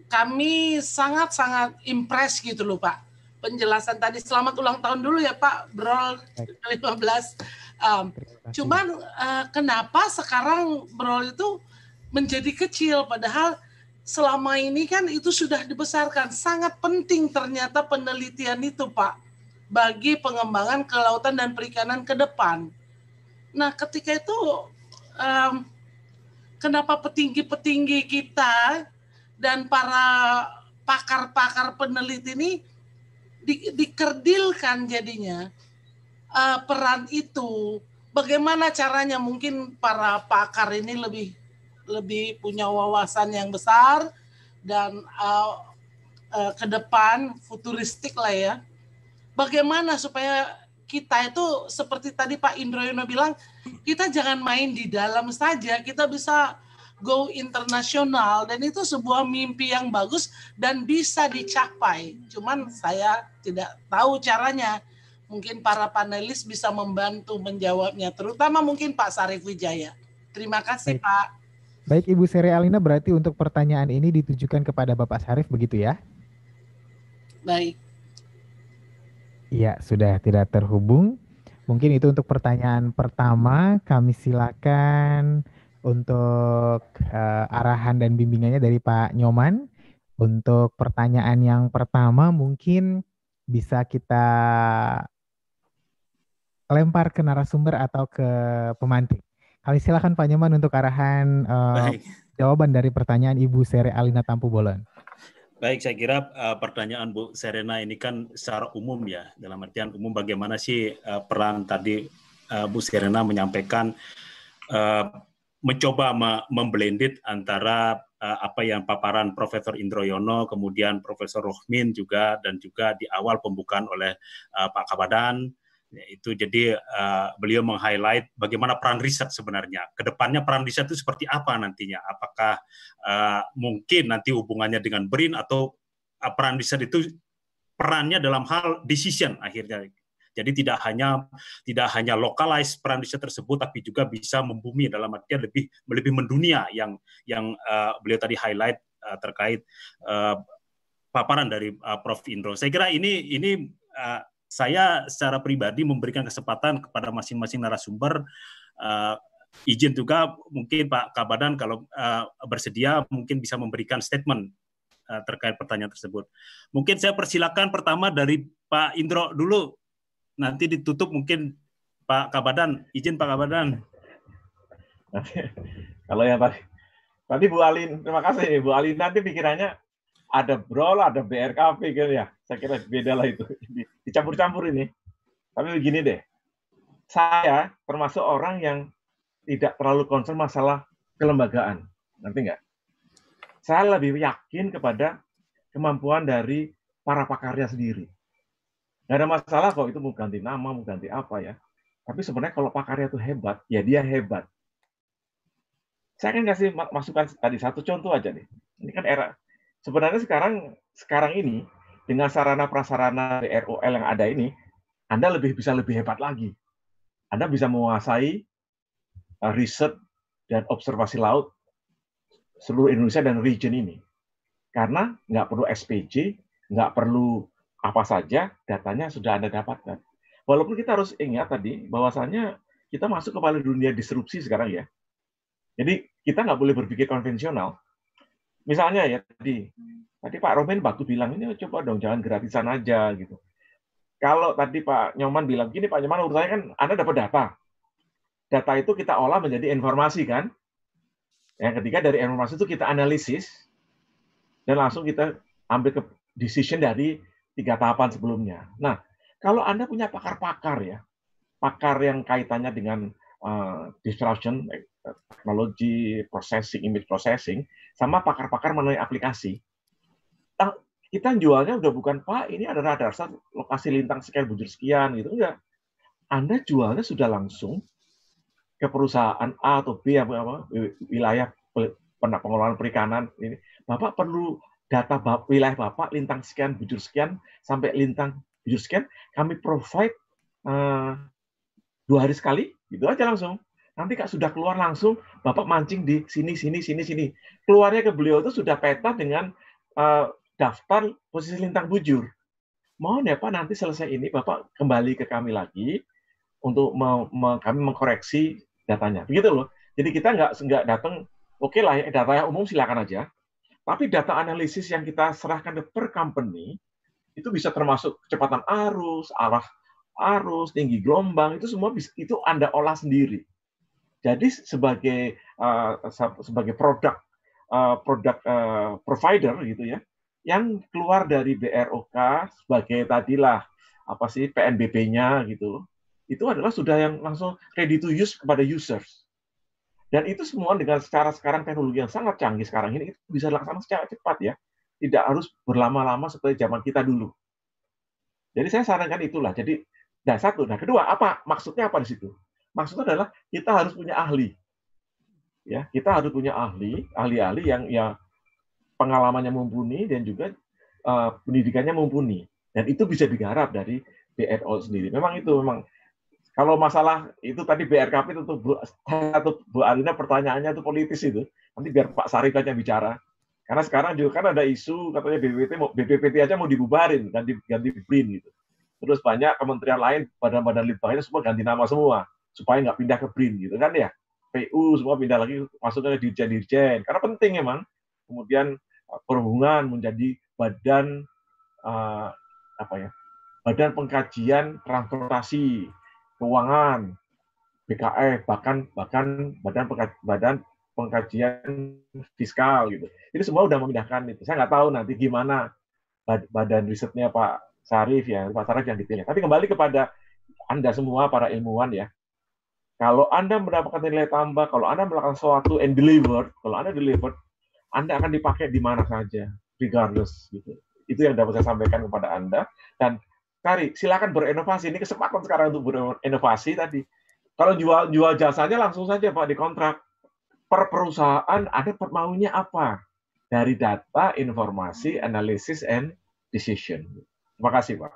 Kami sangat-sangat impres gitu loh Pak. Penjelasan tadi selamat ulang tahun dulu ya Pak Brol 15. Um, cuman uh, kenapa sekarang Brol itu menjadi kecil padahal selama ini kan itu sudah dibesarkan. Sangat penting ternyata penelitian itu Pak bagi pengembangan kelautan dan perikanan ke depan. Nah, ketika itu um, kenapa petinggi-petinggi kita dan para pakar-pakar peneliti ini di, dikerdilkan jadinya uh, peran itu. Bagaimana caranya mungkin para pakar ini lebih lebih punya wawasan yang besar dan uh, uh, ke depan futuristik lah ya. Bagaimana supaya kita itu seperti tadi Pak Indroyono bilang kita jangan main di dalam saja, kita bisa go internasional dan itu sebuah mimpi yang bagus dan bisa dicapai. Cuman saya tidak tahu caranya. Mungkin para panelis bisa membantu menjawabnya, terutama mungkin Pak Sarif Wijaya. Terima kasih Baik. Pak. Baik Ibu Seri Alina, berarti untuk pertanyaan ini ditujukan kepada Bapak Sarif begitu ya? Baik. Iya, sudah tidak terhubung. Mungkin itu untuk pertanyaan pertama kami silakan untuk uh, arahan dan bimbingannya dari Pak Nyoman. Untuk pertanyaan yang pertama mungkin bisa kita lempar ke narasumber atau ke pemantik. Kami silakan Pak Nyoman untuk arahan uh, jawaban dari pertanyaan Ibu Sere Alina Tampu Bolon. Baik, saya kira uh, pertanyaan Bu Serena ini kan secara umum ya, dalam artian umum bagaimana sih uh, peran tadi uh, Bu Serena menyampaikan uh, mencoba me memblendit antara uh, apa yang paparan Profesor Indroyono, kemudian Profesor Rohmin juga dan juga di awal pembukaan oleh uh, Pak Kabadan, Ya, itu jadi uh, beliau meng-highlight bagaimana peran riset sebenarnya. Kedepannya peran riset itu seperti apa nantinya? Apakah uh, mungkin nanti hubungannya dengan BRIN atau uh, peran riset itu perannya dalam hal decision akhirnya. Jadi tidak hanya tidak hanya localize peran riset tersebut, tapi juga bisa membumi dalam artian lebih lebih mendunia yang yang uh, beliau tadi highlight uh, terkait uh, paparan dari uh, Prof Indro. Saya kira ini ini uh, saya secara pribadi memberikan kesempatan kepada masing-masing narasumber uh, izin juga mungkin Pak Kabadan kalau uh, bersedia mungkin bisa memberikan statement uh, terkait pertanyaan tersebut. Mungkin saya persilakan pertama dari Pak Indro dulu. Nanti ditutup mungkin Pak Kabadan, izin Pak Kabadan. Kalau yang tadi, tadi Bu Alin, terima kasih Bu Alin nanti pikirannya ada brol, ada BRKP gitu ya saya kira beda lah itu. Dicampur-campur ini. Tapi begini deh, saya termasuk orang yang tidak terlalu concern masalah kelembagaan. Nanti nggak? Saya lebih yakin kepada kemampuan dari para pakarnya sendiri. Nggak ada masalah kok itu mau ganti nama, mau ganti apa ya. Tapi sebenarnya kalau pakarnya itu hebat, ya dia hebat. Saya kan kasih masukan tadi satu contoh aja nih. Ini kan era. Sebenarnya sekarang sekarang ini dengan sarana prasarana ROL yang ada ini, Anda lebih bisa lebih hebat lagi. Anda bisa menguasai eh, riset dan observasi laut seluruh Indonesia dan region ini. Karena nggak perlu SPJ, nggak perlu apa saja, datanya sudah Anda dapatkan. Walaupun kita harus ingat tadi, bahwasannya kita masuk kepada dunia disrupsi sekarang ya. Jadi kita nggak boleh berpikir konvensional, Misalnya ya tadi, tadi Pak Romen waktu bilang ini coba dong jangan gratisan aja gitu. Kalau tadi Pak Nyoman bilang gini Pak Nyoman urusannya kan Anda dapat data. Data itu kita olah menjadi informasi kan. Yang ketiga dari informasi itu kita analisis dan langsung kita ambil ke decision dari tiga tahapan sebelumnya. Nah, kalau Anda punya pakar-pakar ya, pakar yang kaitannya dengan uh, eh, disruption, teknologi processing, image processing, sama pakar-pakar mengenai aplikasi. Kita jualnya udah bukan Pak, ini ada radar lokasi lintang sekian bujur sekian gitu enggak. Anda jualnya sudah langsung ke perusahaan A atau B apa, apa wilayah pengelolaan perikanan ini. Bapak perlu data wilayah Bapak lintang sekian bujur sekian sampai lintang bujur sekian kami provide uh, dua hari sekali gitu aja langsung Nanti kak sudah keluar langsung, bapak mancing di sini, sini, sini, sini. Keluarnya ke beliau itu sudah peta dengan uh, daftar posisi lintang bujur. Mohon ya pak, nanti selesai ini bapak kembali ke kami lagi untuk me me kami mengkoreksi datanya. Begitu loh. Jadi kita nggak nggak datang, oke okay lah ya, data yang umum silakan aja. Tapi data analisis yang kita serahkan per company itu bisa termasuk kecepatan arus, arah arus, tinggi gelombang, itu semua bisa, itu Anda olah sendiri. Jadi sebagai uh, sebagai produk uh, produk uh, provider gitu ya, yang keluar dari BROK sebagai tadilah apa sih PNBP-nya gitu, itu adalah sudah yang langsung ready to use kepada users. Dan itu semua dengan secara sekarang teknologi yang sangat canggih sekarang ini itu bisa dilaksanakan secara cepat ya. Tidak harus berlama-lama seperti zaman kita dulu. Jadi saya sarankan itulah. Jadi nah satu, nah kedua apa maksudnya apa di situ? maksudnya adalah kita harus punya ahli. Ya, kita harus punya ahli, ahli-ahli yang ya pengalamannya mumpuni dan juga uh, pendidikannya mumpuni. Dan itu bisa digarap dari BRO sendiri. Memang itu memang kalau masalah itu tadi BRKP itu tuh satu Bu Arina pertanyaannya itu politis itu. Nanti biar Pak Sarif aja bicara. Karena sekarang juga kan ada isu katanya BPPT mau BPPT aja mau dibubarin ganti ganti BRIN gitu. Terus banyak kementerian lain, badan-badan lain semua ganti nama semua supaya nggak pindah ke BRIN gitu kan ya. PU semua pindah lagi masuknya ke dirjen-dirjen karena penting emang. Kemudian eh, perhubungan menjadi badan uh, apa ya? Badan pengkajian transportasi keuangan BKF bahkan bahkan badan badan pengkajian fiskal gitu. Ini semua udah memindahkan itu. Saya nggak tahu nanti gimana badan risetnya Pak Sarif ya, Pak Sarif yang ditanya Tapi kembali kepada Anda semua para ilmuwan ya, kalau Anda mendapatkan nilai tambah, kalau Anda melakukan sesuatu and delivered, kalau Anda delivered, Anda akan dipakai di mana saja, regardless. Gitu. Itu yang dapat saya sampaikan kepada Anda. Dan Kari, silakan berinovasi. Ini kesempatan sekarang untuk berinovasi tadi. Kalau jual jual jasanya langsung saja Pak di kontrak. Per perusahaan ada permaunya apa? Dari data, informasi, analisis, and decision. Terima kasih Pak.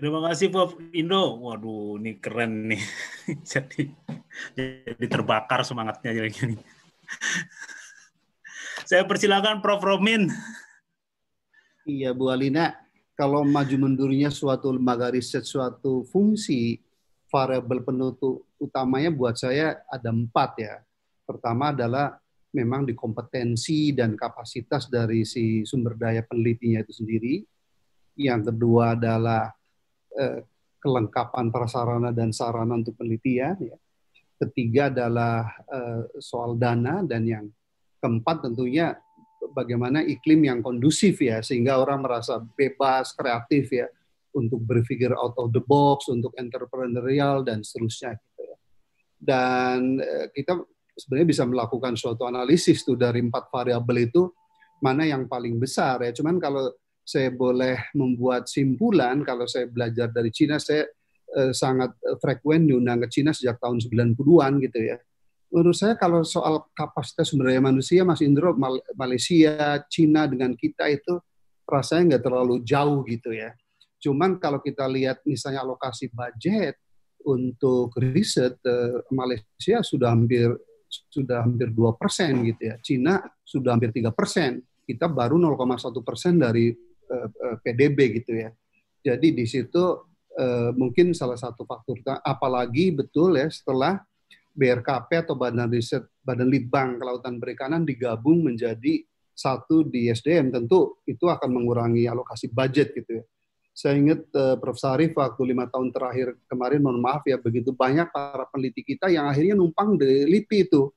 Terima kasih Prof Indo. Waduh, ini keren nih. jadi jadi terbakar semangatnya jadi gini. Saya persilakan Prof Romin. Iya Bu Alina, kalau maju mundurnya suatu lembaga riset suatu fungsi variabel penutup utamanya buat saya ada empat ya. Pertama adalah memang di kompetensi dan kapasitas dari si sumber daya penelitinya itu sendiri. Yang kedua adalah Eh, kelengkapan prasarana dan sarana untuk penelitian. Ya. Ketiga adalah eh, soal dana dan yang keempat tentunya bagaimana iklim yang kondusif ya sehingga orang merasa bebas, kreatif ya untuk berpikir out of the box, untuk entrepreneurial dan seterusnya gitu ya. Dan eh, kita sebenarnya bisa melakukan suatu analisis tuh dari empat variabel itu mana yang paling besar ya. Cuman kalau saya boleh membuat simpulan kalau saya belajar dari Cina saya eh, sangat eh, frekuen diundang ke Cina sejak tahun 90-an gitu ya. Menurut saya kalau soal kapasitas sumber daya manusia Mas Indro Malaysia, Cina dengan kita itu rasanya nggak terlalu jauh gitu ya. Cuman kalau kita lihat misalnya alokasi budget untuk riset eh, Malaysia sudah hampir sudah hampir 2% gitu ya. Cina sudah hampir 3%. Kita baru 0,1% persen dari Eh, eh, PDB gitu ya. Jadi di situ eh, mungkin salah satu faktor apalagi betul ya setelah BRKP atau Badan Riset Badan Litbang Kelautan Perikanan digabung menjadi satu di SDM tentu itu akan mengurangi alokasi budget gitu ya. Saya ingat uh, Prof. Sarif waktu lima tahun terakhir kemarin, mohon maaf ya, begitu banyak para peneliti kita yang akhirnya numpang di LIPI itu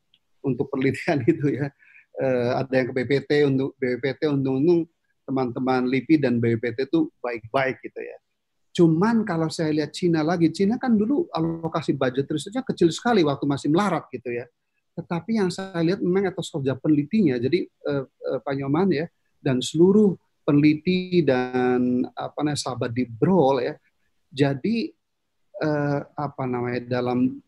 untuk penelitian itu ya. Uh, ada yang ke BPT untuk BPT untung-untung teman-teman LIPI dan BPPT itu baik-baik gitu ya. Cuman kalau saya lihat Cina lagi, Cina kan dulu alokasi budget risetnya kecil sekali waktu masih melarat gitu ya. Tetapi yang saya lihat memang atas kerja penelitinya, jadi eh, eh, Pak Nyoman ya, dan seluruh peneliti dan apa namanya sahabat di Brol ya. Jadi eh, apa namanya dalam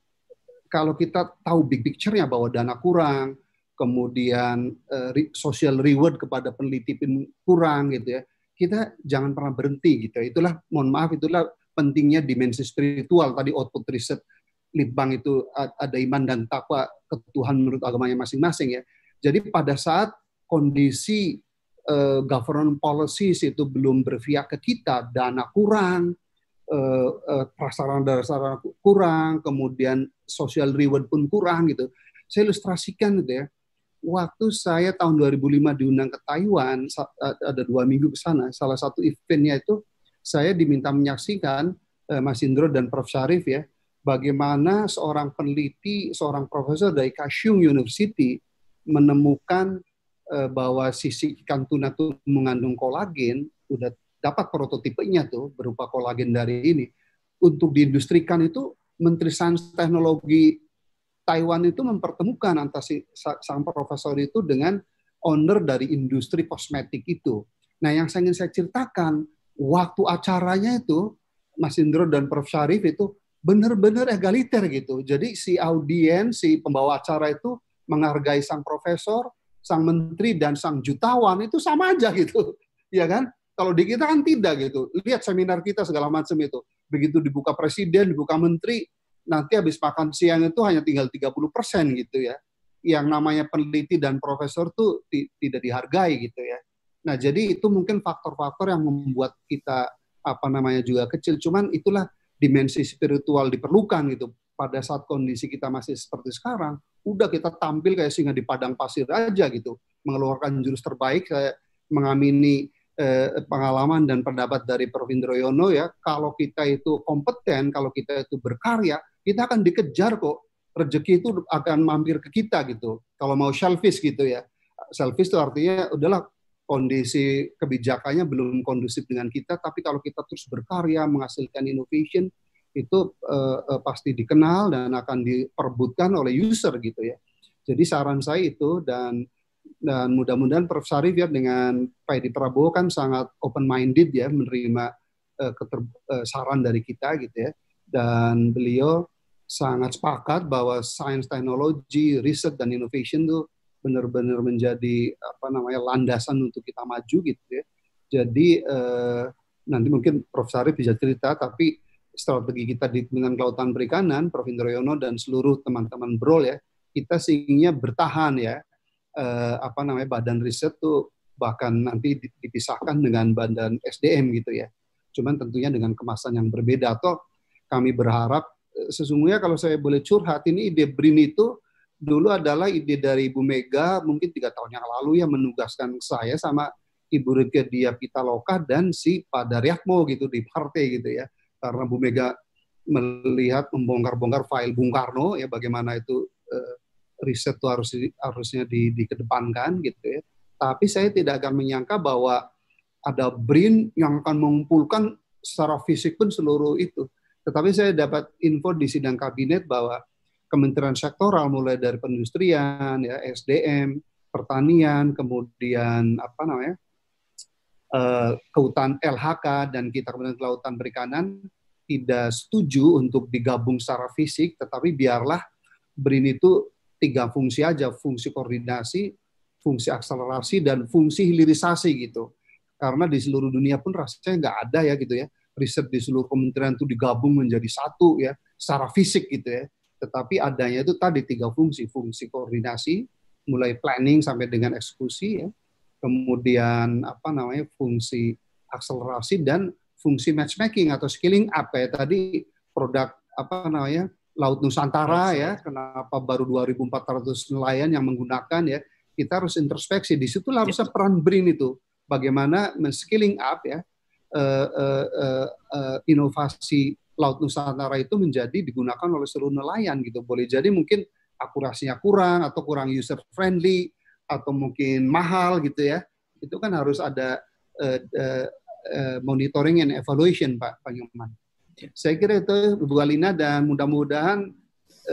kalau kita tahu big picture-nya bahwa dana kurang, kemudian uh, social reward kepada peneliti pun kurang gitu ya. Kita jangan pernah berhenti gitu. Ya. Itulah mohon maaf itulah pentingnya dimensi spiritual tadi output riset Litbang itu ada iman dan takwa ke Tuhan menurut agamanya masing-masing ya. Jadi pada saat kondisi uh, government policies itu belum berpihak ke kita, dana kurang, uh, uh, prasarana-prasarana kurang, kemudian social reward pun kurang gitu. Saya ilustrasikan gitu ya waktu saya tahun 2005 diundang ke Taiwan, ada dua minggu ke sana, salah satu eventnya itu saya diminta menyaksikan eh, Mas Indro dan Prof. Syarif ya, bagaimana seorang peneliti, seorang profesor dari Kasyung University menemukan eh, bahwa sisi ikan tuna itu mengandung kolagen, udah dapat prototipenya tuh berupa kolagen dari ini. Untuk diindustrikan itu Menteri Sains Teknologi Taiwan itu mempertemukan antara si, sang profesor itu dengan owner dari industri kosmetik itu. Nah, yang saya ingin saya ceritakan, waktu acaranya itu Mas Indro dan Prof Syarif itu benar-benar egaliter gitu. Jadi si audiens, si pembawa acara itu menghargai sang profesor, sang menteri dan sang jutawan itu sama aja gitu. Ya kan? Kalau di kita kan tidak gitu. Lihat seminar kita segala macam itu. Begitu dibuka presiden, dibuka menteri, nanti habis makan siang itu hanya tinggal 30% gitu ya. Yang namanya peneliti dan profesor tuh tidak dihargai gitu ya. Nah, jadi itu mungkin faktor-faktor yang membuat kita apa namanya juga kecil. Cuman itulah dimensi spiritual diperlukan gitu. Pada saat kondisi kita masih seperti sekarang, udah kita tampil kayak singa di padang pasir aja gitu. Mengeluarkan jurus terbaik kayak mengamini eh, pengalaman dan pendapat dari Prof. Indroyono ya, kalau kita itu kompeten, kalau kita itu berkarya, kita akan dikejar kok. Rezeki itu akan mampir ke kita gitu. Kalau mau selfish gitu ya. Selfish itu artinya udahlah kondisi kebijakannya belum kondusif dengan kita, tapi kalau kita terus berkarya, menghasilkan innovation, itu uh, uh, pasti dikenal dan akan diperbutkan oleh user gitu ya. Jadi saran saya itu dan dan mudah-mudahan Prof Sarif ya dengan Pak Edi Prabowo kan sangat open minded ya menerima uh, keter, uh, saran dari kita gitu ya. Dan beliau sangat sepakat bahwa sains teknologi, riset dan innovation itu benar-benar menjadi apa namanya landasan untuk kita maju gitu ya. Jadi eh, nanti mungkin Prof Sarif bisa cerita tapi strategi kita di Kementerian Kelautan Perikanan, Prof Indroyono dan seluruh teman-teman Brol ya, kita sehingga bertahan ya eh, apa namanya badan riset tuh bahkan nanti dipisahkan dengan badan SDM gitu ya. Cuman tentunya dengan kemasan yang berbeda atau kami berharap sesungguhnya kalau saya boleh curhat ini ide BRIN itu dulu adalah ide dari Bu Mega mungkin tiga tahun yang lalu yang menugaskan saya sama Ibu Rike Dia Pitaloka dan si Pak Daryatmo gitu di partai gitu ya karena Bu Mega melihat membongkar-bongkar file Bung Karno ya bagaimana itu uh, riset itu harus harusnya di, dikedepankan gitu ya tapi saya tidak akan menyangka bahwa ada BRIN yang akan mengumpulkan secara fisik pun seluruh itu tetapi saya dapat info di sidang kabinet bahwa kementerian sektoral mulai dari penindustrian, ya SDM, pertanian, kemudian apa namanya eh, kehutan LHK dan kita kemudian kelautan perikanan tidak setuju untuk digabung secara fisik, tetapi biarlah BRIN itu tiga fungsi aja, fungsi koordinasi, fungsi akselerasi, dan fungsi hilirisasi gitu. Karena di seluruh dunia pun rasanya nggak ada ya gitu ya riset di seluruh kementerian itu digabung menjadi satu ya secara fisik gitu ya tetapi adanya itu tadi tiga fungsi fungsi koordinasi mulai planning sampai dengan eksekusi ya kemudian apa namanya fungsi akselerasi dan fungsi matchmaking atau skilling up ya tadi produk apa namanya Laut Nusantara Masa. ya kenapa baru 2.400 nelayan yang menggunakan ya kita harus introspeksi di situ harusnya peran BRIN itu bagaimana men-skilling up ya Eh, eh, eh, inovasi laut Nusantara itu menjadi digunakan oleh seluruh nelayan gitu. Boleh jadi mungkin akurasinya kurang atau kurang user friendly atau mungkin mahal gitu ya. Itu kan harus ada uh, uh, monitoring and evaluation Pak Pak ya. Saya kira itu Bu Alina dan mudah-mudahan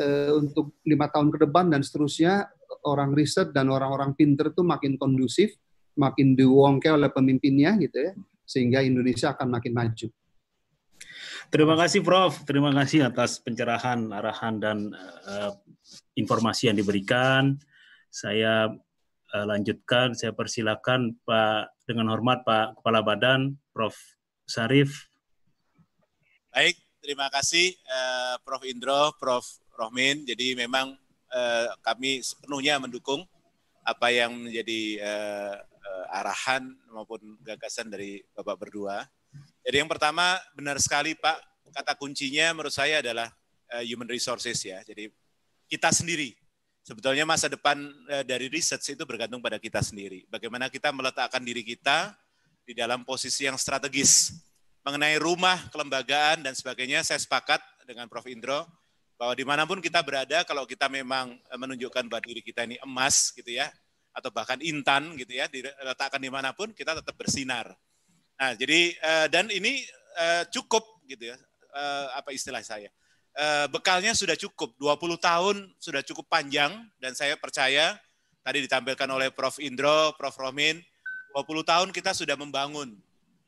uh, untuk lima tahun ke depan dan seterusnya orang riset dan orang-orang pinter itu makin kondusif, makin diwongke oleh pemimpinnya gitu ya sehingga Indonesia akan makin maju. Terima kasih Prof, terima kasih atas pencerahan, arahan dan uh, informasi yang diberikan. Saya uh, lanjutkan, saya persilakan Pak dengan hormat Pak Kepala Badan Prof Sarif. Baik, terima kasih uh, Prof Indro, Prof Rohmin. Jadi memang uh, kami sepenuhnya mendukung apa yang menjadi uh, arahan maupun gagasan dari Bapak berdua. Jadi yang pertama benar sekali Pak, kata kuncinya menurut saya adalah uh, human resources ya. Jadi kita sendiri. Sebetulnya masa depan uh, dari riset itu bergantung pada kita sendiri. Bagaimana kita meletakkan diri kita di dalam posisi yang strategis. Mengenai rumah, kelembagaan, dan sebagainya, saya sepakat dengan Prof. Indro bahwa dimanapun kita berada, kalau kita memang eh, menunjukkan bahwa diri kita ini emas, gitu ya, atau bahkan intan gitu ya diletakkan di dimanapun kita tetap bersinar. Nah jadi eh, dan ini eh, cukup gitu ya eh, apa istilah saya bekalnya sudah cukup 20 tahun sudah cukup panjang dan saya percaya tadi ditampilkan oleh Prof Indro, Prof Romin 20 tahun kita sudah membangun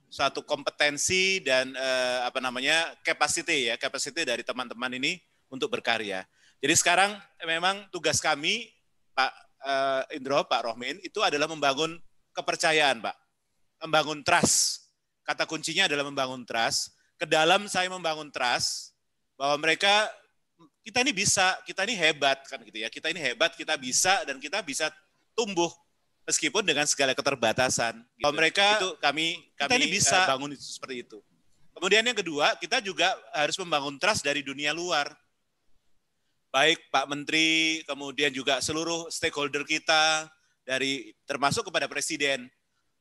suatu kompetensi dan apa namanya capacity ya capacity dari teman-teman ini untuk berkarya. Jadi sekarang memang tugas kami Pak uh, Indro, Pak Rohmin, itu adalah membangun kepercayaan, Pak. Membangun trust. Kata kuncinya adalah membangun trust. Kedalam saya membangun trust bahwa mereka kita ini bisa, kita ini hebat kan gitu ya. Kita ini hebat, kita bisa dan kita bisa tumbuh meskipun dengan segala keterbatasan. Gitu. Bahwa mereka itu kami kami kita ini bisa eh, bangun itu seperti itu. Kemudian yang kedua, kita juga harus membangun trust dari dunia luar baik Pak Menteri, kemudian juga seluruh stakeholder kita dari termasuk kepada Presiden.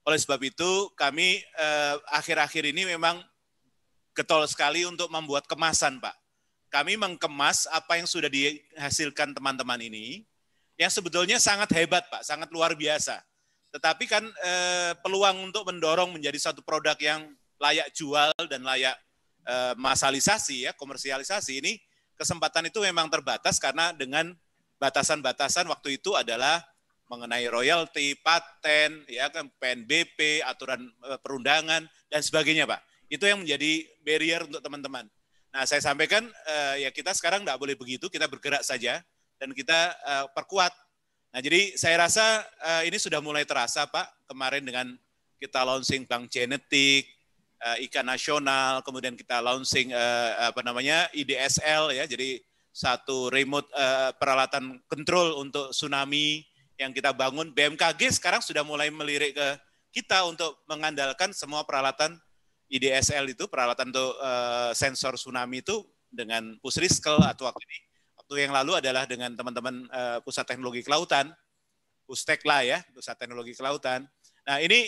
Oleh sebab itu kami eh, akhir-akhir eh, ini memang getol sekali untuk membuat kemasan, Pak. Kami mengemas apa yang sudah dihasilkan teman-teman ini, yang sebetulnya sangat hebat, Pak, sangat luar biasa. Tetapi kan eh, peluang untuk mendorong menjadi satu produk yang layak jual dan layak eh, masalisasi ya, komersialisasi ini kesempatan itu memang terbatas karena dengan batasan-batasan waktu itu adalah mengenai royalti, paten, ya kan PNBP, aturan eh, perundangan dan sebagainya, Pak. Itu yang menjadi barrier untuk teman-teman. Nah, saya sampaikan eh, ya kita sekarang tidak boleh begitu, kita bergerak saja dan kita eh, perkuat. Nah, jadi saya rasa ini sudah mulai terasa, Pak, kemarin dengan kita launching Bank Genetik, uh, ikan nasional, kemudian kita launching uh, apa namanya IDSL ya, jadi satu remote uh, peralatan kontrol untuk tsunami yang kita bangun. BMKG sekarang sudah mulai melirik ke kita untuk mengandalkan semua peralatan IDSL itu, peralatan untuk uh, sensor tsunami itu dengan Pusriskel atau waktu ini waktu yang lalu adalah dengan teman-teman uh, Pusat Teknologi Kelautan, Pustekla ya, Pusat Teknologi Kelautan. Nah, ini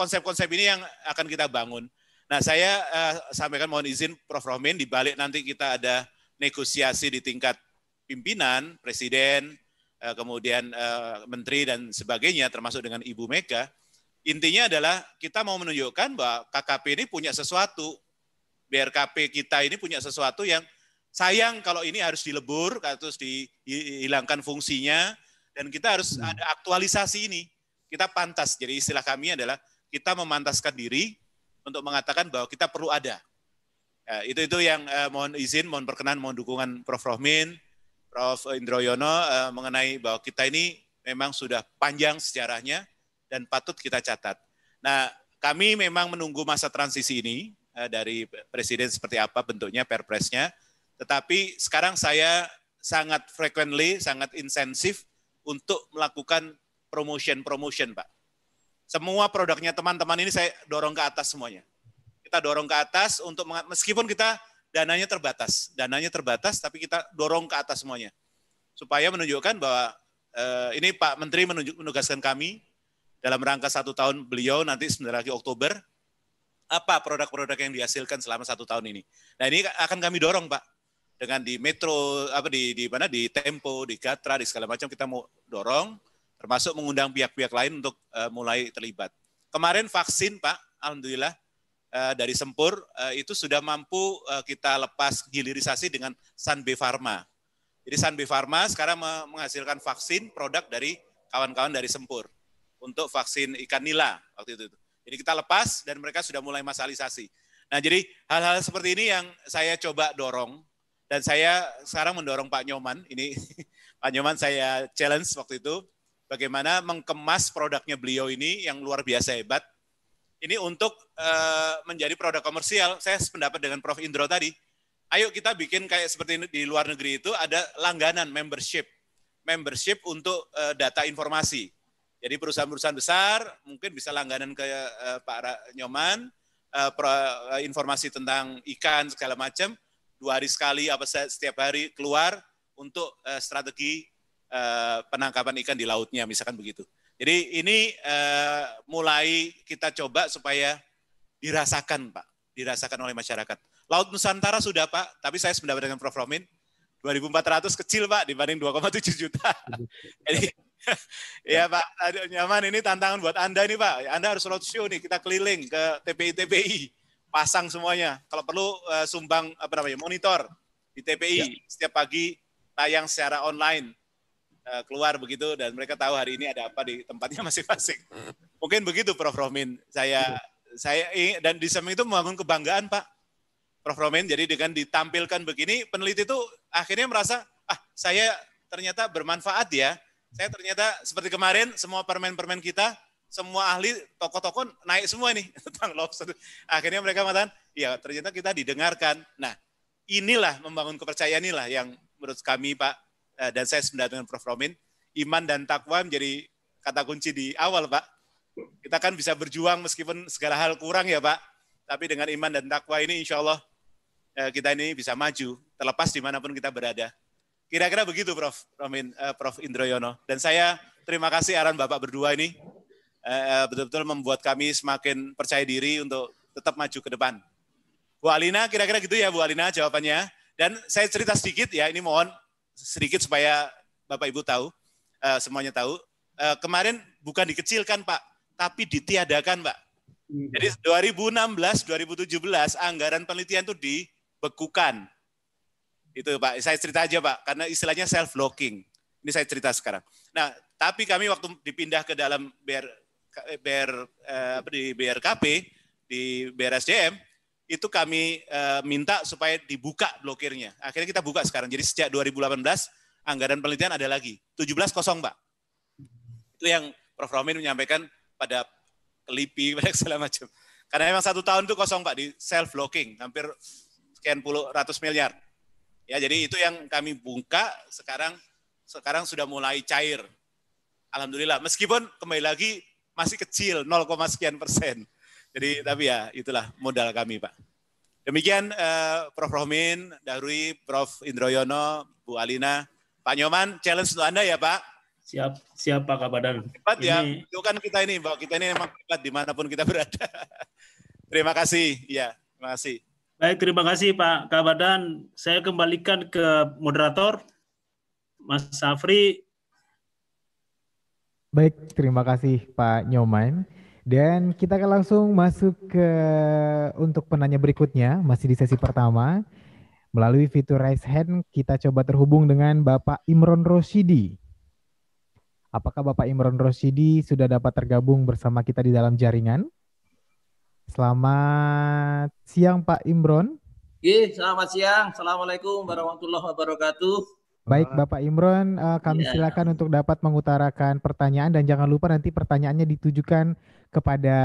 konsep-konsep ini yang akan kita bangun. Nah, saya uh, sampaikan mohon izin Prof. Romin di balik nanti kita ada negosiasi di tingkat pimpinan, presiden, uh, kemudian uh, menteri dan sebagainya, termasuk dengan Ibu Mega. Intinya adalah kita mau menunjukkan bahwa KKP ini punya sesuatu, BRKP kita ini punya sesuatu yang sayang kalau ini harus dilebur, harus dihilangkan fungsinya, dan kita harus hmm. ada aktualisasi ini. Kita pantas, jadi istilah kami adalah kita memantaskan diri untuk mengatakan bahwa kita perlu ada. Ya, itu itu yang eh, mohon izin, mohon perkenan, mohon dukungan Prof. Rohmin, Prof. Indroyono eh, mengenai bahwa kita ini memang sudah panjang sejarahnya dan patut kita catat. Nah, kami memang menunggu masa transisi ini eh, dari presiden seperti apa bentuknya perpresnya. Tetapi sekarang saya sangat frequently, sangat insensif untuk melakukan promotion-promotion, Pak. Semua produknya teman-teman ini saya dorong ke atas semuanya. Kita dorong ke atas untuk meskipun kita dananya terbatas, dananya terbatas tapi kita dorong ke atas semuanya. Supaya menunjukkan bahwa eh, ini Pak Menteri menunjuk, menugaskan kami dalam rangka satu tahun beliau nanti sebentar lagi Oktober apa produk-produk yang dihasilkan selama satu tahun ini. Nah ini akan kami dorong Pak dengan di Metro apa di di mana di Tempo, di Gatra, di segala macam kita mau dorong termasuk mengundang pihak-pihak lain untuk uh, mulai terlibat. Kemarin vaksin Pak, alhamdulillah uh, dari Sempur uh, itu sudah mampu uh, kita lepas hilirisasi dengan Sanbe Pharma. Jadi Sanbe Pharma sekarang menghasilkan vaksin produk dari kawan-kawan dari Sempur untuk vaksin ikan nila waktu itu. Jadi kita lepas dan mereka sudah mulai masalisasi. Nah, jadi hal-hal seperti ini yang saya coba dorong dan saya sekarang mendorong Pak Nyoman. Ini Pak Nyoman saya challenge waktu itu bagaimana mengemas produknya beliau ini yang luar biasa hebat. Ini untuk uh, menjadi produk komersial. Saya sependapat dengan Prof. Indro tadi. Ayo kita bikin kayak seperti di luar negeri itu ada langganan membership. Membership untuk uh, data informasi. Jadi perusahaan-perusahaan besar mungkin bisa langganan ke uh, Pak Nyoman pro, informasi tentang ikan segala macam dua hari sekali apa setiap hari keluar untuk strategi Eh, penangkapan ikan di lautnya, misalkan begitu. Jadi ini eh, mulai kita coba supaya dirasakan, Pak, dirasakan oleh masyarakat. Laut Nusantara sudah, Pak, tapi saya sependapat dengan Prof. Romin, 2.400 kecil, Pak, dibanding 2,7 juta. Jadi ya Pak Nyaman ini tantangan buat Anda nih Pak. Anda harus roadshow nih, kita keliling ke TPI-TPI, pasang semuanya. Kalau perlu eh, sumbang apa namanya monitor di TPI ya. setiap pagi tayang secara online. Eh, keluar begitu dan mereka tahu hari ini ada apa di tempatnya masing-masing. Mungkin begitu Prof Romin. Saya saya dan di samping itu membangun kebanggaan Pak Prof Romin. Jadi dengan ditampilkan begini peneliti itu akhirnya merasa ah saya ternyata bermanfaat ya. Saya ternyata seperti kemarin semua permen-permen kita semua ahli tokoh-tokoh naik semua nih tentang lobster. Akhirnya mereka mengatakan, ya ternyata kita didengarkan. Nah, inilah membangun kepercayaan inilah yang menurut kami Pak Eh, dan saya sebenarnya dengan Prof. Romin, iman dan takwa menjadi kata kunci di awal, Pak. Kita kan bisa berjuang meskipun segala hal kurang ya, Pak. Tapi dengan iman dan takwa ini insya Allah eh, kita ini bisa maju, terlepas dimanapun kita berada. Kira-kira begitu, Prof. Romin, eh, Prof. Indroyono. Dan saya terima kasih aran Bapak berdua ini. Betul-betul membuat kami semakin percaya diri untuk tetap maju ke depan. Bu Alina, kira-kira gitu ya Bu Alina jawabannya. Dan saya cerita sedikit ya, ini mohon sedikit supaya Bapak Ibu tahu, uh, semuanya tahu. Uh, kemarin bukan dikecilkan Pak, tapi ditiadakan Pak. Hmm. Jadi 2016, 2017 anggaran penelitian itu dibekukan. Itu Pak, saya cerita aja Pak, karena istilahnya self locking Ini saya cerita sekarang. Nah, tapi kami waktu dipindah ke dalam BR, BR eh, eh di BRKP di BRSDM itu kami e, minta supaya dibuka blokirnya. Akhirnya kita buka sekarang. Jadi sejak 2018 anggaran penelitian ada lagi. 17 kosong, Pak. Itu yang Prof. Romin menyampaikan pada LIPI, pada segala macam. Karena memang satu tahun itu kosong, Pak, di self locking Hampir sekian puluh ratus miliar. Ya, jadi itu yang kami buka sekarang sekarang sudah mulai cair. Alhamdulillah. Meskipun kembali lagi masih kecil 0, sekian persen. Jadi tapi ya itulah modal kami Pak. Demikian uh, Prof. Rohmin, Dahrui, Prof. Indroyono, Bu Alina, Pak Nyoman, challenge untuk Anda ya Pak. Siap, siap Pak Kabadan. Cepat ya. ini... ya, itu kan kita ini, bahwa kita ini memang hebat dimanapun kita berada. terima kasih, ya, terima kasih. Baik, terima kasih Pak Kabadan. Saya kembalikan ke moderator, Mas Safri. Baik, terima kasih Pak Nyoman. Dan kita akan langsung masuk ke untuk penanya berikutnya, masih di sesi pertama. Melalui fitur raise hand, kita coba terhubung dengan Bapak Imron Rosidi. Apakah Bapak Imron Rosidi sudah dapat tergabung bersama kita di dalam jaringan? Selamat siang Pak Imron. Oke, selamat siang. Assalamualaikum warahmatullahi wabarakatuh. Baik Bapak Imron, eh, kami ya, silakan ya. untuk dapat mengutarakan pertanyaan dan jangan lupa nanti pertanyaannya ditujukan kepada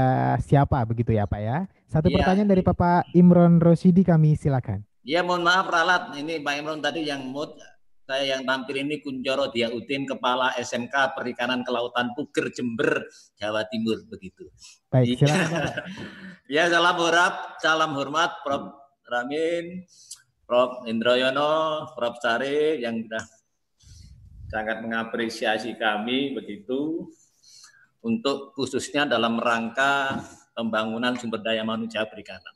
siapa begitu ya Pak ya. Satu ya. pertanyaan dari Bapak Imron Rosidi kami silakan. Iya mohon maaf Ralat, ini Pak Imron tadi yang mood saya yang tampil ini Kunjoro Diautin, Kepala SMK Perikanan Kelautan Puger Jember, Jawa Timur begitu. Baik, iya. silakan. ya salam hormat, salam hormat Prof. Ramin, Prof. Indroyono, Prof. Sari yang sudah sangat mengapresiasi kami begitu untuk khususnya dalam rangka pembangunan sumber daya manusia perikanan.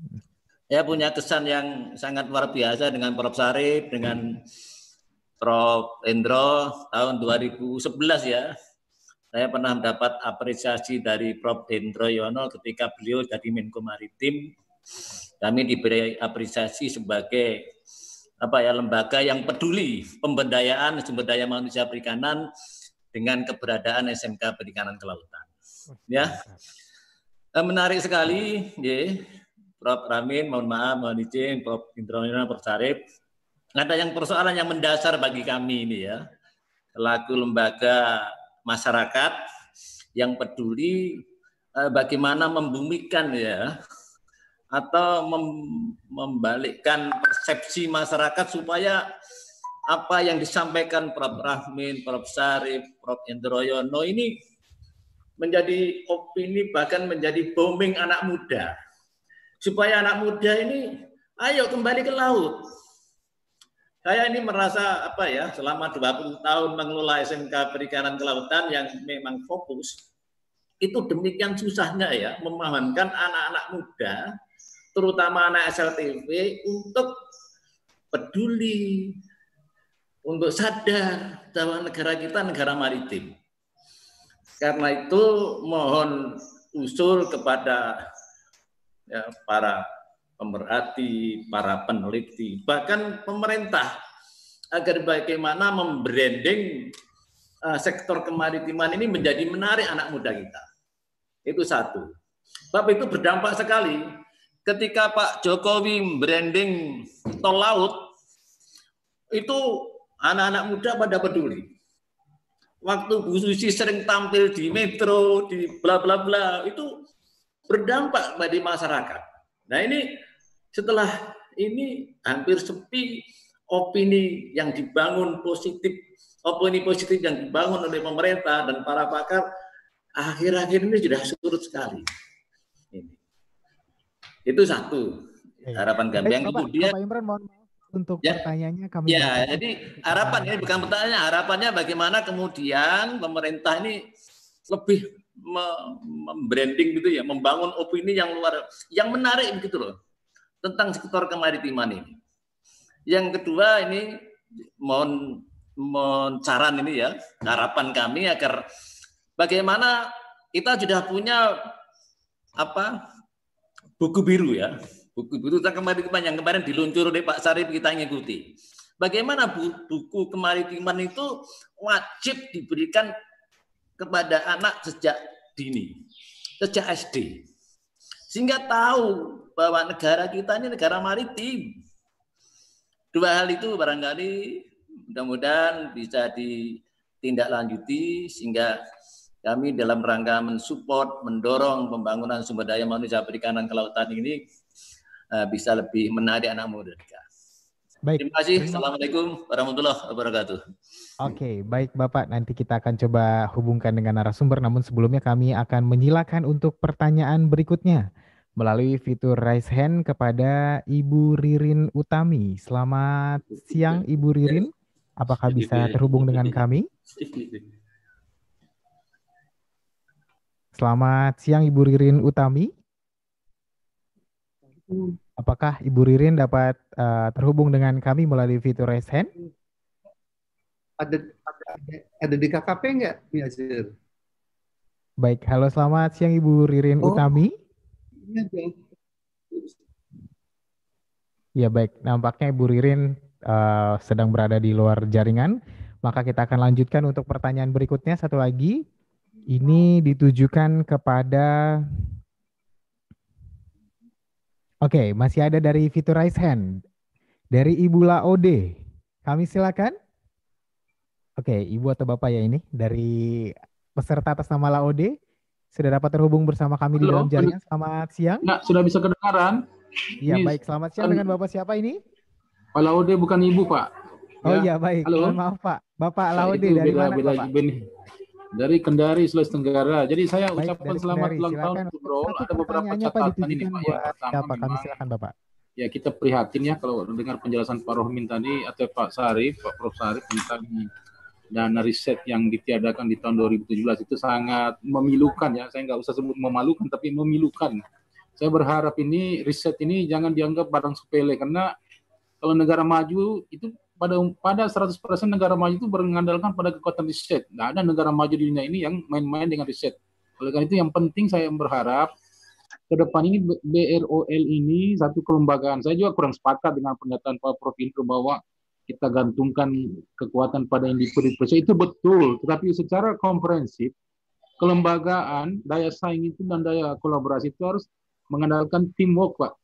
Hmm. Saya punya kesan yang sangat luar biasa dengan Prof. Sarif, dengan Prof. Endro tahun 2011 ya. Saya pernah mendapat apresiasi dari Prof. Endro Yono ketika beliau jadi Menko Maritim. Kami diberi apresiasi sebagai apa ya lembaga yang peduli pemberdayaan sumber daya manusia perikanan dengan keberadaan SMK Perikanan Kelautan. Oh, ya, eh, menarik sekali, ya. Prof. Ramin, mohon maaf, mohon izin, Prof. Indra Prof. Sarip. Ada yang persoalan yang mendasar bagi kami ini ya, selaku lembaga masyarakat yang peduli eh, bagaimana membumikan ya atau membalikkan persepsi masyarakat supaya apa yang disampaikan Prof. Rahmin, Prof. Sarif, Prof. Indroyono ini menjadi opini bahkan menjadi bombing anak muda. Supaya anak muda ini ayo kembali ke laut. Saya ini merasa apa ya selama 20 tahun mengelola SMK Perikanan Kelautan yang memang fokus itu demikian susahnya ya memahamkan anak-anak muda terutama anak SLTV untuk peduli untuk sadar bahwa negara kita negara maritim. Karena itu mohon usul kepada ya, para pemerhati, para peneliti, bahkan pemerintah agar bagaimana membranding uh, sektor kemaritiman ini menjadi menarik anak muda kita. Itu satu. Sebab itu berdampak sekali ketika Pak Jokowi branding tol laut itu Anak-anak muda pada peduli. Waktu Bu Susi sering tampil di metro, di bla bla bla, itu berdampak pada masyarakat. Nah ini setelah ini hampir sepi opini yang dibangun positif, opini positif yang dibangun oleh pemerintah dan para pakar akhir-akhir ini sudah surut sekali. Ini. Itu satu iya. harapan kami. Eh, yang kemudian, untuk ya, pertanyaannya kami. Ya, jadi harapan ini ya, bukan pertanyaannya, harapannya bagaimana kemudian pemerintah ini lebih membranding gitu ya, membangun opini yang luar, yang menarik gitu loh tentang sektor kemaritiman ini. Yang kedua ini mohon mohon saran ini ya, harapan kami agar bagaimana kita sudah punya apa buku biru ya Buku tentang kemarin yang kemarin diluncur oleh Pak Sarip kita ngikuti. Bagaimana buku kemaritiman itu wajib diberikan kepada anak sejak dini, sejak SD, sehingga tahu bahwa negara kita ini negara maritim. Dua hal itu barangkali mudah-mudahan bisa ditindaklanjuti sehingga kami dalam rangka mensupport, mendorong pembangunan sumber daya manusia perikanan kelautan ini Eh, bisa lebih menarik anak muda. Baik. Terima kasih. Assalamualaikum warahmatullahi wabarakatuh. Oke, okay, baik Bapak. Nanti kita akan coba hubungkan dengan narasumber. Namun sebelumnya kami akan menyilakan untuk pertanyaan berikutnya melalui fitur raise hand kepada Ibu Ririn Utami. Selamat siang Ibu Ririn. Apakah bisa terhubung dengan kami? Selamat siang Ibu Ririn Utami. Apakah Ibu Ririn dapat uh, terhubung dengan kami melalui fitur raise hand? Ada ada, ada di KKP nggak, Miazir? Baik, halo selamat siang Ibu Ririn oh. Utami. Ya baik, nampaknya Ibu Ririn uh, sedang berada di luar jaringan. Maka kita akan lanjutkan untuk pertanyaan berikutnya satu lagi. Ini ditujukan kepada Oke, okay, masih ada dari fitur raise hand. Dari Ibu Laode. Kami silakan. Oke, okay, Ibu atau Bapak ya ini dari peserta atas nama Laode sudah dapat terhubung bersama kami Halo, di dalam jaringan. Selamat siang. Nah, sudah bisa kedengaran? Iya, baik. Selamat siang dengan kan- Bapak siapa ini? Pak Laode bukan Ibu, Pak. Oh ya. iya, ya, baik. Halo. maaf, Pak. Bapak Laode dari mana, beda Bapak? dari Kendari Sulawesi Tenggara. Jadi saya Baik, ucapkan selamat ulang tahun Bro. Ada beberapa catatan ini Pak ya. Pertama, apa? Kami silakan Bapak. Ya kita prihatin ya kalau mendengar penjelasan Pak Rohmin tadi atau Pak Sarif, Pak Prof Sarif tentang dana riset yang ditiadakan di tahun 2017 itu sangat memilukan ya. Saya nggak usah sebut memalukan tapi memilukan. Saya berharap ini riset ini jangan dianggap barang sepele karena kalau negara maju itu pada pada 100% negara maju itu mengandalkan pada kekuatan riset. Tidak ada negara maju di dunia ini yang main-main dengan riset. Oleh karena itu yang penting saya berharap ke depan ini BROL ini satu kelembagaan. Saya juga kurang sepakat dengan pernyataan Pak Prof Indro bahwa kita gantungkan kekuatan pada individu percaya itu betul, tetapi secara komprehensif kelembagaan, daya saing itu dan daya kolaborasi itu harus mengandalkan teamwork, Pak.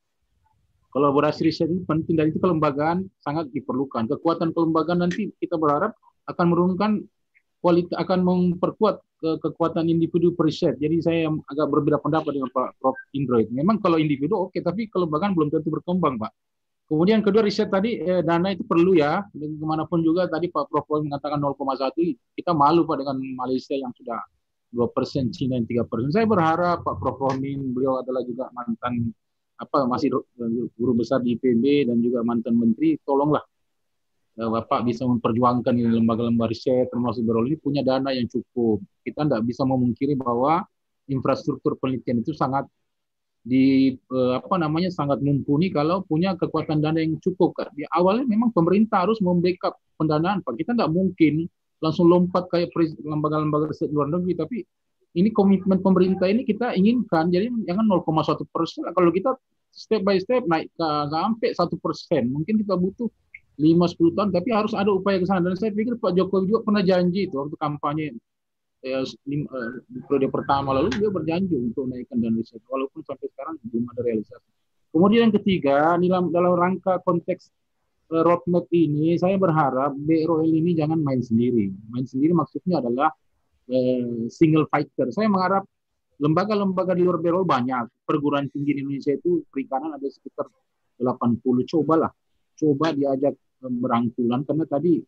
Kolaborasi riset ini penting dan itu kelembagaan sangat diperlukan. Kekuatan kelembagaan nanti kita berharap akan menurunkan kualitas akan memperkuat ke, kekuatan individu periset. Jadi saya agak berbeda pendapat dengan Pak Prof. Indro itu. Memang kalau individu oke, okay, tapi kelembagaan belum tentu berkembang, Pak. Kemudian kedua riset tadi eh, dana itu perlu ya, dan kemanapun juga tadi Pak Prof mengatakan 0,1 kita malu Pak dengan Malaysia yang sudah 2% persen, Cina yang 3%. persen. Saya berharap Pak Prof Romin beliau adalah juga mantan apa masih guru besar di IPB dan juga mantan menteri, tolonglah eh, Bapak bisa memperjuangkan lembaga-lembaga riset termasuk Berol ini punya dana yang cukup. Kita tidak bisa memungkiri bahwa infrastruktur penelitian itu sangat di eh, apa namanya sangat mumpuni kalau punya kekuatan dana yang cukup. Di awalnya memang pemerintah harus membackup pendanaan, Pak. Kita tidak mungkin langsung lompat kayak lembaga-lembaga riset luar negeri, tapi ini komitmen pemerintah ini kita inginkan jadi jangan 0,1 persen kalau kita step by step naik ke sampai satu persen mungkin kita butuh 5-10 tahun tapi harus ada upaya ke sana dan saya pikir Pak Jokowi juga pernah janji itu waktu kampanye ya, eh, periode pertama lalu dia berjanji untuk naikkan dana riset walaupun sampai sekarang belum ada realisasi kemudian yang ketiga dalam dalam rangka konteks eh, roadmap ini saya berharap BROL ini jangan main sendiri main sendiri maksudnya adalah eh, single fighter. Saya mengharap lembaga-lembaga di luar Belo banyak. Perguruan tinggi di Indonesia itu perikanan ada sekitar 80. Cobalah, coba diajak berangkulan karena tadi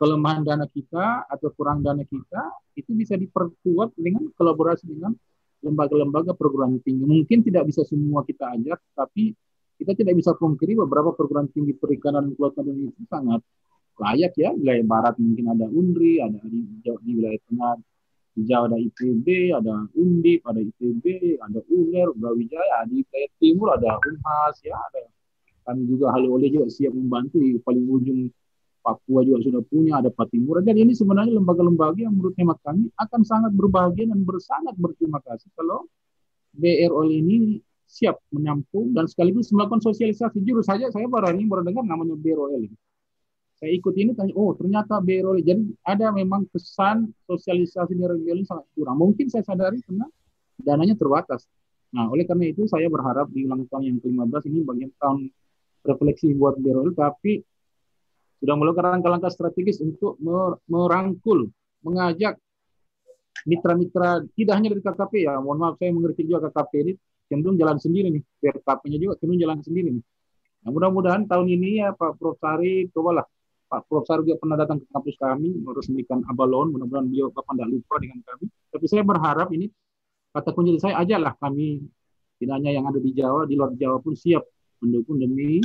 kelemahan dana kita atau kurang dana kita itu bisa diperkuat dengan kolaborasi dengan lembaga-lembaga perguruan tinggi. Mungkin tidak bisa semua kita ajak, tapi kita tidak bisa pungkiri beberapa perguruan tinggi perikanan kelautan Indonesia sangat layak ya wilayah barat mungkin ada undri ada di, di wilayah tengah di Jawa ada IPB ada Undip ada IPB ada UNER Brawijaya di wilayah timur ada Unhas ya ada kami juga hal Oleh juga siap membantu di paling ujung Papua juga sudah punya ada Patimura dan ini sebenarnya lembaga-lembaga yang menurut hemat kami akan sangat berbahagia dan bersangat berterima kasih kalau BROL ini siap menyampung dan sekaligus melakukan sosialisasi jurus saja saya baru ini baru dengar namanya BROL ini saya ikut ini tanya oh ternyata beroli jadi ada memang kesan sosialisasi berole sangat kurang mungkin saya sadari karena dananya terbatas nah oleh karena itu saya berharap di ulang tahun yang ke-15 ini bagian tahun refleksi buat beroli tapi sudah melakukan langkah-langkah strategis untuk merangkul mengajak mitra-mitra tidak hanya dari KKP ya mohon maaf saya mengerti juga KKP ini cenderung jalan sendiri nih kkp nya juga cenderung jalan sendiri nih Nah, mudah-mudahan tahun ini ya Pak Prof Sari cobalah Pak Prof juga pernah datang ke kampus kami meresmikan Abalon. Mudah-mudahan beliau Bapak tidak lupa dengan kami. Tapi saya berharap ini kata kunci saya ajalah kami tidak hanya yang ada di Jawa, di luar Jawa pun siap mendukung demi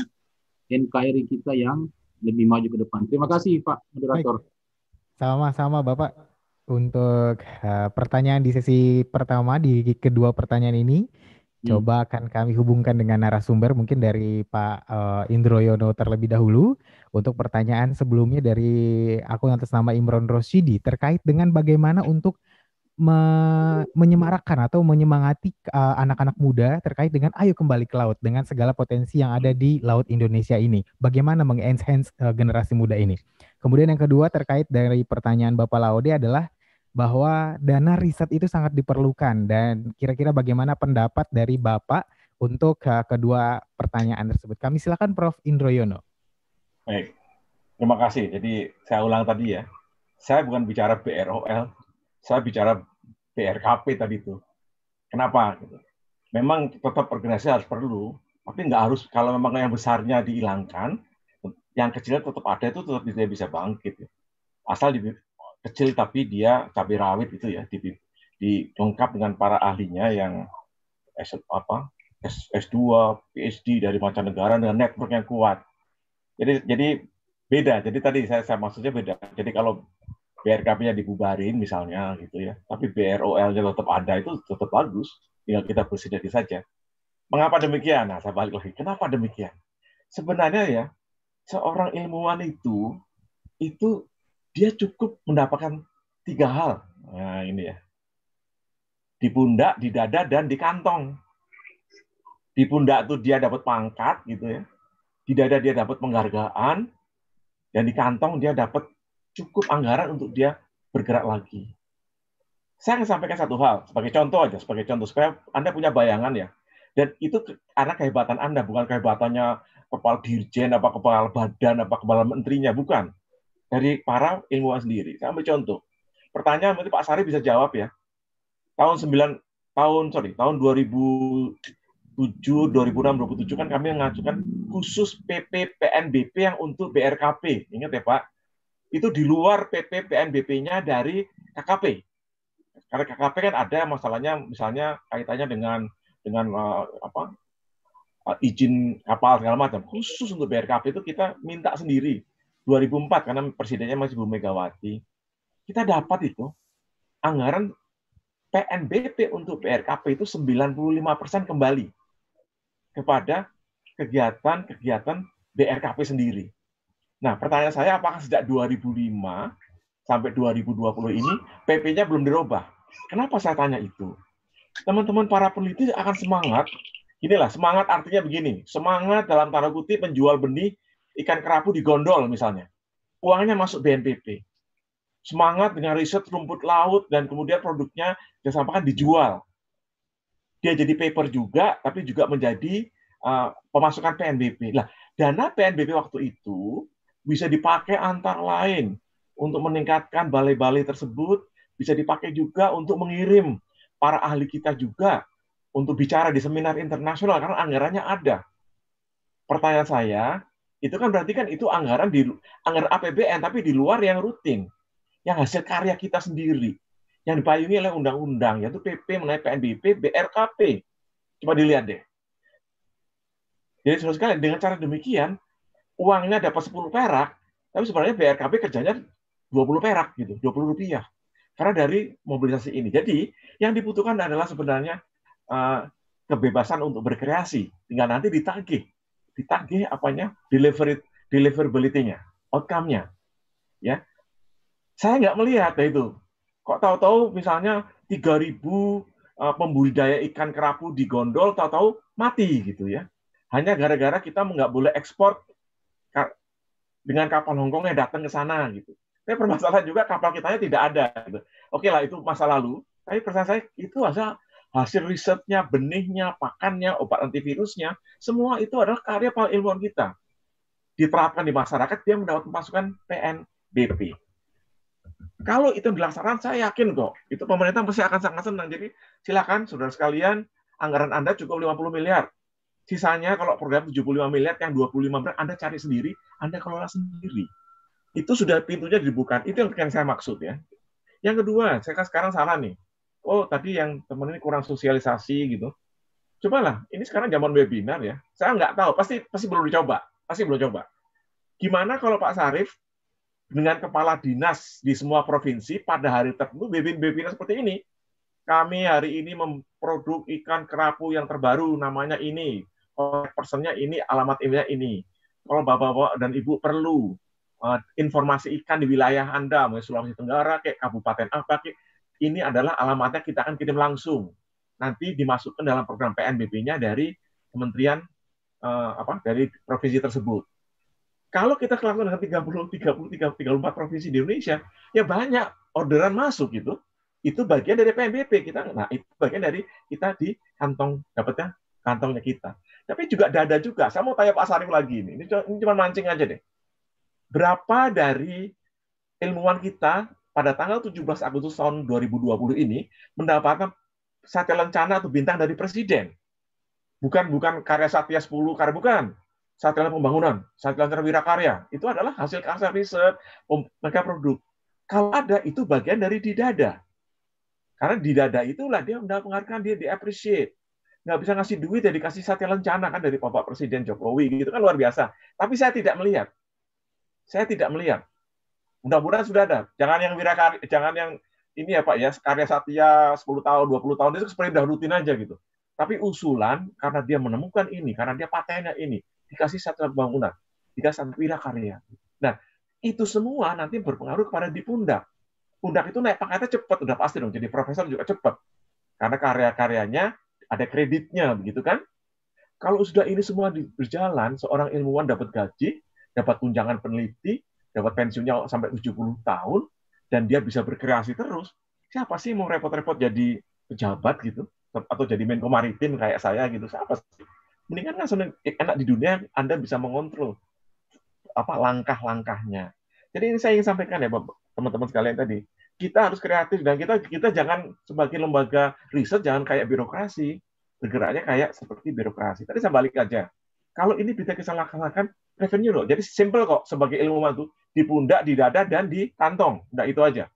NKRI kita yang lebih maju ke depan. Terima kasih Pak Moderator. Sama-sama Bapak. Untuk uh, pertanyaan di sesi pertama, di kedua pertanyaan ini, Hmm. Coba akan kami hubungkan dengan narasumber mungkin dari Pak uh, Indro Yono terlebih dahulu untuk pertanyaan sebelumnya dari aku yang atas nama Imron Rosidi terkait dengan bagaimana untuk me menyemarakkan atau menyemangati eh, anak-anak uh, muda terkait dengan ayo kembali ke laut dengan segala potensi yang ada di laut Indonesia ini. Bagaimana mengenhance uh, generasi muda ini. Kemudian yang kedua terkait dari pertanyaan Bapak Laude adalah bahwa dana riset itu sangat diperlukan dan kira-kira bagaimana pendapat dari Bapak untuk uh, kedua pertanyaan tersebut. Kami silakan Prof. Indroyono. Baik, terima kasih. Jadi saya ulang tadi ya, saya bukan bicara BROL, saya bicara BRKP tadi itu. Kenapa? Gitu. Memang tetap organisasi harus perlu, tapi nggak harus kalau memang yang besarnya dihilangkan, yang kecilnya tetap ada itu tetap bisa bangkit. Asal kecil tapi dia cabai rawit itu ya di, dilengkap dengan para ahlinya yang S, apa S, S2, PhD dari macam negara dengan network yang kuat. Jadi jadi beda. Jadi tadi saya, saya maksudnya beda. Jadi kalau BRKP-nya dibubarin misalnya gitu ya, tapi BROL-nya tetap ada itu tetap bagus. Tinggal kita bersinergi saja. Mengapa demikian? Nah, saya balik lagi. Kenapa demikian? Sebenarnya ya, seorang ilmuwan itu itu dia cukup mendapatkan tiga hal. Nah, ini ya. Di pundak, di dada, dan di kantong. Di pundak tuh dia dapat pangkat gitu ya. Di dada dia dapat penghargaan dan di kantong dia dapat cukup anggaran untuk dia bergerak lagi. Saya akan sampaikan satu hal sebagai contoh aja, sebagai contoh supaya Anda punya bayangan ya. Dan itu karena kehebatan Anda, bukan kehebatannya kepala dirjen, apa kepala badan, apa kepala menterinya, bukan dari para ilmuwan sendiri. Saya ambil contoh. Pertanyaan nanti Pak Sari bisa jawab ya. Tahun 9 tahun sorry, tahun 2007, 2006, 2007 kan kami mengajukan khusus PP PNBP yang untuk BRKP. Ingat ya Pak? Itu di luar PP PNBP-nya dari KKP. Karena KKP kan ada masalahnya misalnya kaitannya dengan dengan eh, apa eh, izin kapal segala macam. Khusus untuk BRKP itu kita minta sendiri 2004 karena presidennya masih Bu Megawati. Kita dapat itu anggaran PNBP untuk PRKP itu 95% kembali kepada kegiatan-kegiatan BRKP sendiri. Nah, pertanyaan saya apakah sejak 2005 sampai 2020 ini PP-nya belum dirubah? Kenapa saya tanya itu? Teman-teman para peneliti akan semangat. Inilah semangat artinya begini, semangat dalam tanda kutip menjual benih ikan kerapu digondol misalnya. Uangnya masuk BNPB. Semangat dengan riset rumput laut dan kemudian produknya disampaikan dijual. Dia jadi paper juga, tapi juga menjadi uh, pemasukan PNBP. Nah, dana PNBP waktu itu bisa dipakai antar lain untuk meningkatkan balai-balai tersebut, bisa dipakai juga untuk mengirim para ahli kita juga untuk bicara di seminar internasional karena anggarannya ada. Pertanyaan saya, itu kan berarti kan itu anggaran di anggaran APBN tapi di luar yang rutin, yang hasil karya kita sendiri, yang dipayungi oleh undang-undang yaitu PP mengenai PNBP, BRKP. Coba dilihat deh. Jadi sudah sekali dengan cara demikian, uangnya dapat 10 perak, tapi sebenarnya BRKP kerjanya 20 perak gitu, 20 rupiah. Karena dari mobilisasi ini. Jadi yang dibutuhkan adalah sebenarnya uh, kebebasan untuk berkreasi, tinggal nanti ditagih ditagih apanya deliver deliverability-nya, outcome-nya. Ya. Saya nggak melihat ya itu. Kok tahu-tahu misalnya 3000 e, pembudidaya ikan kerapu di gondol tahu-tahu mati gitu ya. Hanya gara-gara kita nggak boleh ekspor dengan kapal Hongkongnya datang ke sana gitu. Tapi permasalahan juga kapal kitanya tidak ada. Gitu. Oke lah itu masa lalu. Tapi perasaan saya itu asal hasil risetnya, benihnya, pakannya, obat antivirusnya, semua itu adalah karya para ilmuwan kita. Diterapkan di masyarakat, dia mendapat pemasukan PNBP. Kalau itu dilaksanakan, saya yakin kok, itu pemerintah pasti akan sangat senang. Jadi silakan saudara sekalian, anggaran Anda cukup 50 miliar. Sisanya kalau program 75 miliar, yang 25 miliar Anda cari sendiri, Anda kelola sendiri. Itu sudah pintunya dibuka. Itu yang saya maksud ya. Yang kedua, saya kan sekarang salah nih oh tadi yang teman ini kurang sosialisasi gitu. Cobalah, ini sekarang zaman webinar ya. Saya nggak tahu, pasti pasti belum dicoba, pasti belum coba. Gimana kalau Pak Sarif dengan kepala dinas di semua provinsi pada hari tertentu webinar seperti ini? Kami hari ini memproduk ikan kerapu yang terbaru namanya ini. Personnya ini, alamat emailnya ini. Kalau bapak-bapak dan ibu perlu eh, informasi ikan di wilayah Anda, mulai Sulawesi Tenggara, kayak kabupaten apa, kayak ini adalah alamatnya kita akan kirim langsung. Nanti dimasukkan dalam program PNBP-nya dari Kementerian eh, apa dari provinsi tersebut. Kalau kita kelakuan dengan 30, 30, 30, 34 provinsi di Indonesia, ya banyak orderan masuk gitu. Itu bagian dari PNBP kita. Nah, itu bagian dari kita di kantong dapatnya kantongnya kita. Tapi juga dada juga. Saya mau tanya Pak Sarif lagi ini. Ini cuma mancing aja deh. Berapa dari ilmuwan kita pada tanggal 17 Agustus tahun 2020 ini mendapatkan satya lencana atau bintang dari presiden. Bukan bukan karya Satya 10 karya bukan. Satya pembangunan, satya lencana wirakarya. Itu adalah hasil karya riset mereka produk. Kalau ada itu bagian dari di dada. Karena di dada itulah dia mendapatkan penghargaan, dia di appreciate. Nggak bisa ngasih duit ya dikasih satya lencana kan dari Bapak Presiden Jokowi gitu kan luar biasa. Tapi saya tidak melihat. Saya tidak melihat Mudah-mudahan sudah ada. Jangan yang karya, jangan yang ini ya Pak ya, karya satya 10 tahun, 20 tahun itu seperti udah rutin aja gitu. Tapi usulan karena dia menemukan ini, karena dia patennya ini, dikasih satu bangunan, dikasih satu karya. Nah, itu semua nanti berpengaruh kepada di pundak. Pundak itu naik pangkatnya cepat, udah pasti dong. Jadi profesor juga cepat. Karena karya-karyanya ada kreditnya, begitu kan? Kalau sudah ini semua berjalan, seorang ilmuwan dapat gaji, dapat tunjangan peneliti, dapat pensiunnya sampai 70 tahun dan dia bisa berkreasi terus, siapa sih mau repot-repot jadi pejabat gitu atau jadi Menko Maritim kayak saya gitu? Siapa sih? Mendingan kan enak di dunia Anda bisa mengontrol apa langkah-langkahnya. Jadi ini saya ingin sampaikan ya teman-teman sekalian tadi, kita harus kreatif dan kita kita jangan sebagai lembaga riset jangan kayak birokrasi bergeraknya kayak seperti birokrasi. Tadi saya balik aja. Kalau ini bisa laksanakan, revenue loh. Jadi simple kok sebagai ilmuwan tuh di pundak, di dada, dan di kantong. Nah, itu aja.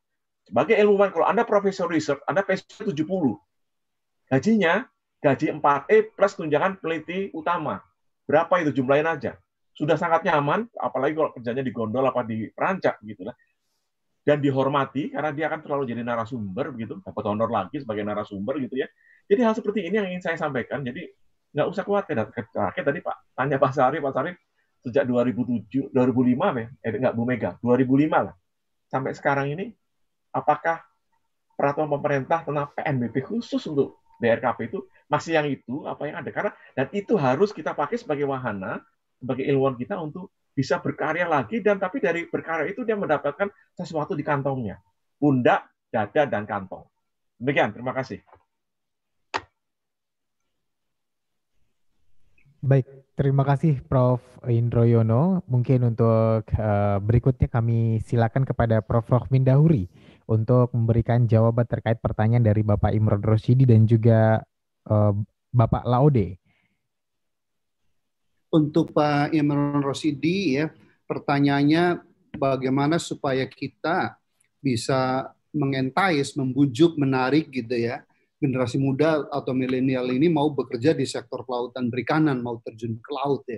Sebagai ilmuwan, kalau Anda profesor research, Anda pensiun 70. Gajinya, gaji 4E plus tunjangan peneliti utama. Berapa itu jumlahin aja. Sudah sangat nyaman, apalagi kalau kerjanya di gondol apa di perancak. Gitu lah. Dan dihormati, karena dia akan terlalu jadi narasumber, begitu dapat honor lagi sebagai narasumber. gitu ya. Jadi hal seperti ini yang ingin saya sampaikan. Jadi nggak usah khawatir. Nah, terakhir tadi Pak, tanya Pak Sari, Pak Sari sejak 2007 2005 ya eh, enggak Bu Mega 2005 lah sampai sekarang ini apakah peraturan pemerintah tentang PNBP khusus untuk BRKP itu masih yang itu apa yang ada karena dan itu harus kita pakai sebagai wahana sebagai ilmuwan kita untuk bisa berkarya lagi dan tapi dari berkarya itu dia mendapatkan sesuatu di kantongnya pundak dada dan kantong demikian terima kasih baik Terima kasih Prof. Indro Yono. Mungkin untuk uh, berikutnya kami silakan kepada Prof. Rohmin Dahuri untuk memberikan jawaban terkait pertanyaan dari Bapak Imron Rosidi dan juga uh, Bapak Laode. Untuk Pak Imron Rosidi ya, pertanyaannya bagaimana supaya kita bisa mengentais, membujuk, menarik gitu ya generasi muda atau milenial ini mau bekerja di sektor kelautan perikanan, mau terjun ke laut ya.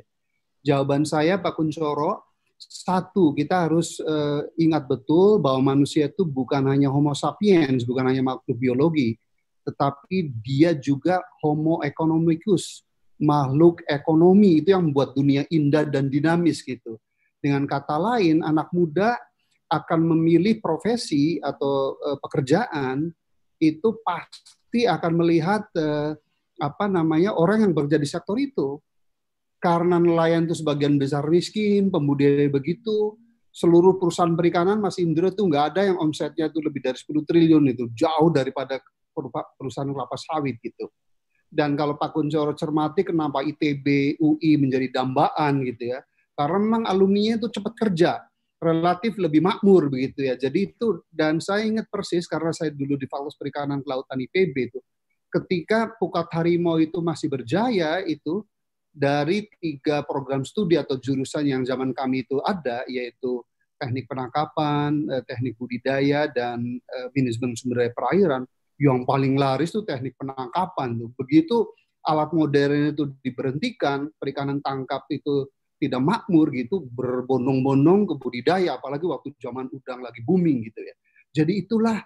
Jawaban saya Pak Kuncoro, satu kita harus uh, ingat betul bahwa manusia itu bukan hanya homo sapiens, bukan hanya makhluk biologi, tetapi dia juga homo economicus, makhluk ekonomi itu yang membuat dunia indah dan dinamis gitu. Dengan kata lain, anak muda akan memilih profesi atau uh, pekerjaan itu pasti pasti akan melihat eh, apa namanya orang yang bekerja di sektor itu karena nelayan itu sebagian besar miskin, pembudidaya begitu, seluruh perusahaan perikanan masih Indra itu nggak ada yang omsetnya itu lebih dari 10 triliun itu jauh daripada perusahaan kelapa sawit gitu. Dan kalau Pak Kuncoro cermati kenapa ITB UI menjadi dambaan gitu ya, karena memang alumninya itu cepat kerja, relatif lebih makmur begitu ya. Jadi itu dan saya ingat persis karena saya dulu di Fakultas Perikanan Kelautan IPB itu ketika pukat harimau itu masih berjaya itu dari tiga program studi atau jurusan yang zaman kami itu ada yaitu teknik penangkapan, eh, teknik budidaya dan eh, manajemen sumber daya perairan yang paling laris itu teknik penangkapan tuh. Begitu alat modern itu diberhentikan, perikanan tangkap itu tidak makmur gitu berbondong-bondong ke budidaya apalagi waktu zaman udang lagi booming gitu ya. Jadi itulah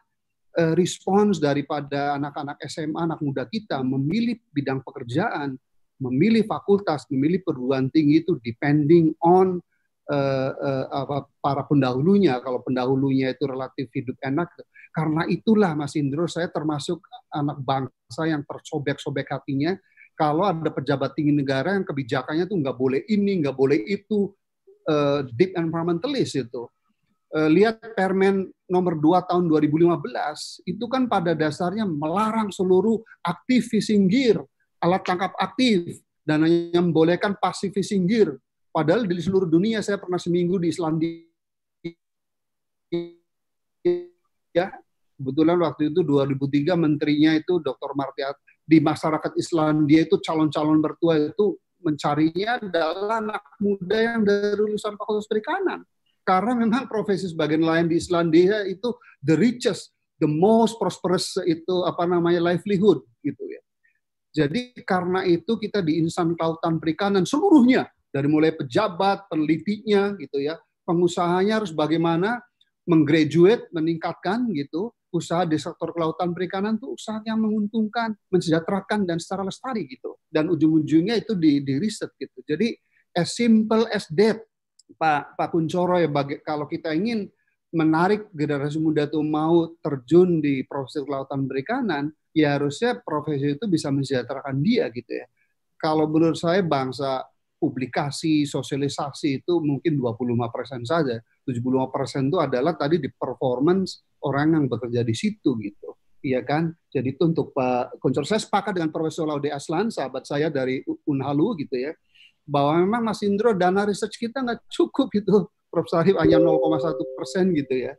uh, respons daripada anak-anak SMA, anak muda kita memilih bidang pekerjaan, memilih fakultas, memilih perguruan tinggi itu depending on uh, uh, para pendahulunya. Kalau pendahulunya itu relatif hidup enak, karena itulah Mas Indro saya termasuk anak bangsa yang tersobek-sobek hatinya kalau ada pejabat tinggi negara yang kebijakannya tuh nggak boleh ini, nggak boleh itu, uh, deep environmentalist itu. Uh, lihat Permen nomor 2 tahun 2015 itu kan pada dasarnya melarang seluruh aktif fishing gear, alat tangkap aktif dan hanya membolehkan pasif fishing gear. Padahal di seluruh dunia saya pernah seminggu di Islandia ya kebetulan waktu itu 2003 menterinya itu Dr. Martiat di masyarakat Islandia itu calon-calon mertua itu mencarinya adalah anak muda yang dari lulusan fakultas perikanan. Karena memang profesi sebagian lain di Islandia itu the richest, the most prosperous itu apa namanya livelihood gitu ya. Jadi karena itu kita di insan kelautan perikanan seluruhnya dari mulai pejabat, penelitinya gitu ya, pengusahanya harus bagaimana menggraduate, meningkatkan gitu, usaha di sektor kelautan perikanan itu usaha yang menguntungkan, mensejahterakan dan secara lestari gitu. Dan ujung-ujungnya itu di, di riset gitu. Jadi as simple as that, Pak Pak Kuncoro ya. bagi, kalau kita ingin menarik generasi muda itu mau terjun di profesi kelautan perikanan, ya harusnya profesi itu bisa mensejahterakan dia gitu ya. Kalau menurut saya bangsa publikasi, sosialisasi itu mungkin 25% saja. 75% itu adalah tadi di performance orang yang bekerja di situ gitu. Iya kan? Jadi itu untuk Pak eh, Koncor, saya sepakat dengan Profesor Laude Aslan, sahabat saya dari Unhalu gitu ya, bahwa memang Mas Indro dana research kita nggak cukup gitu. Prof. Sarif hanya 0,1 persen gitu ya.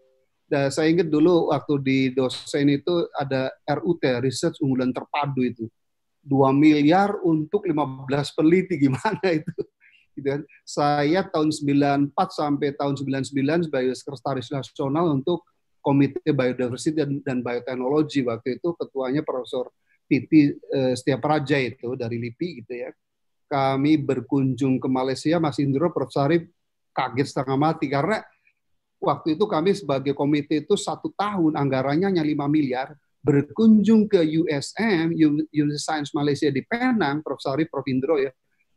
Dan saya ingat dulu waktu di dosen itu ada RUT, Research Unggulan Terpadu itu. 2 miliar untuk 15 peneliti gimana itu gitu kan. Saya tahun 94 sampai tahun 99 sebagai sekretaris nasional untuk Komite Biodiversity dan, dan Bioteknologi waktu itu ketuanya Profesor Titi eh, Setiap Raja itu dari LIPI gitu ya. Kami berkunjung ke Malaysia, Mas Indro, Prof. Sarif kaget setengah mati karena waktu itu kami sebagai komite itu satu tahun anggarannya hanya 5 miliar, berkunjung ke USM, University Science Malaysia di Penang, Prof. Sari, Prof. Indro ya,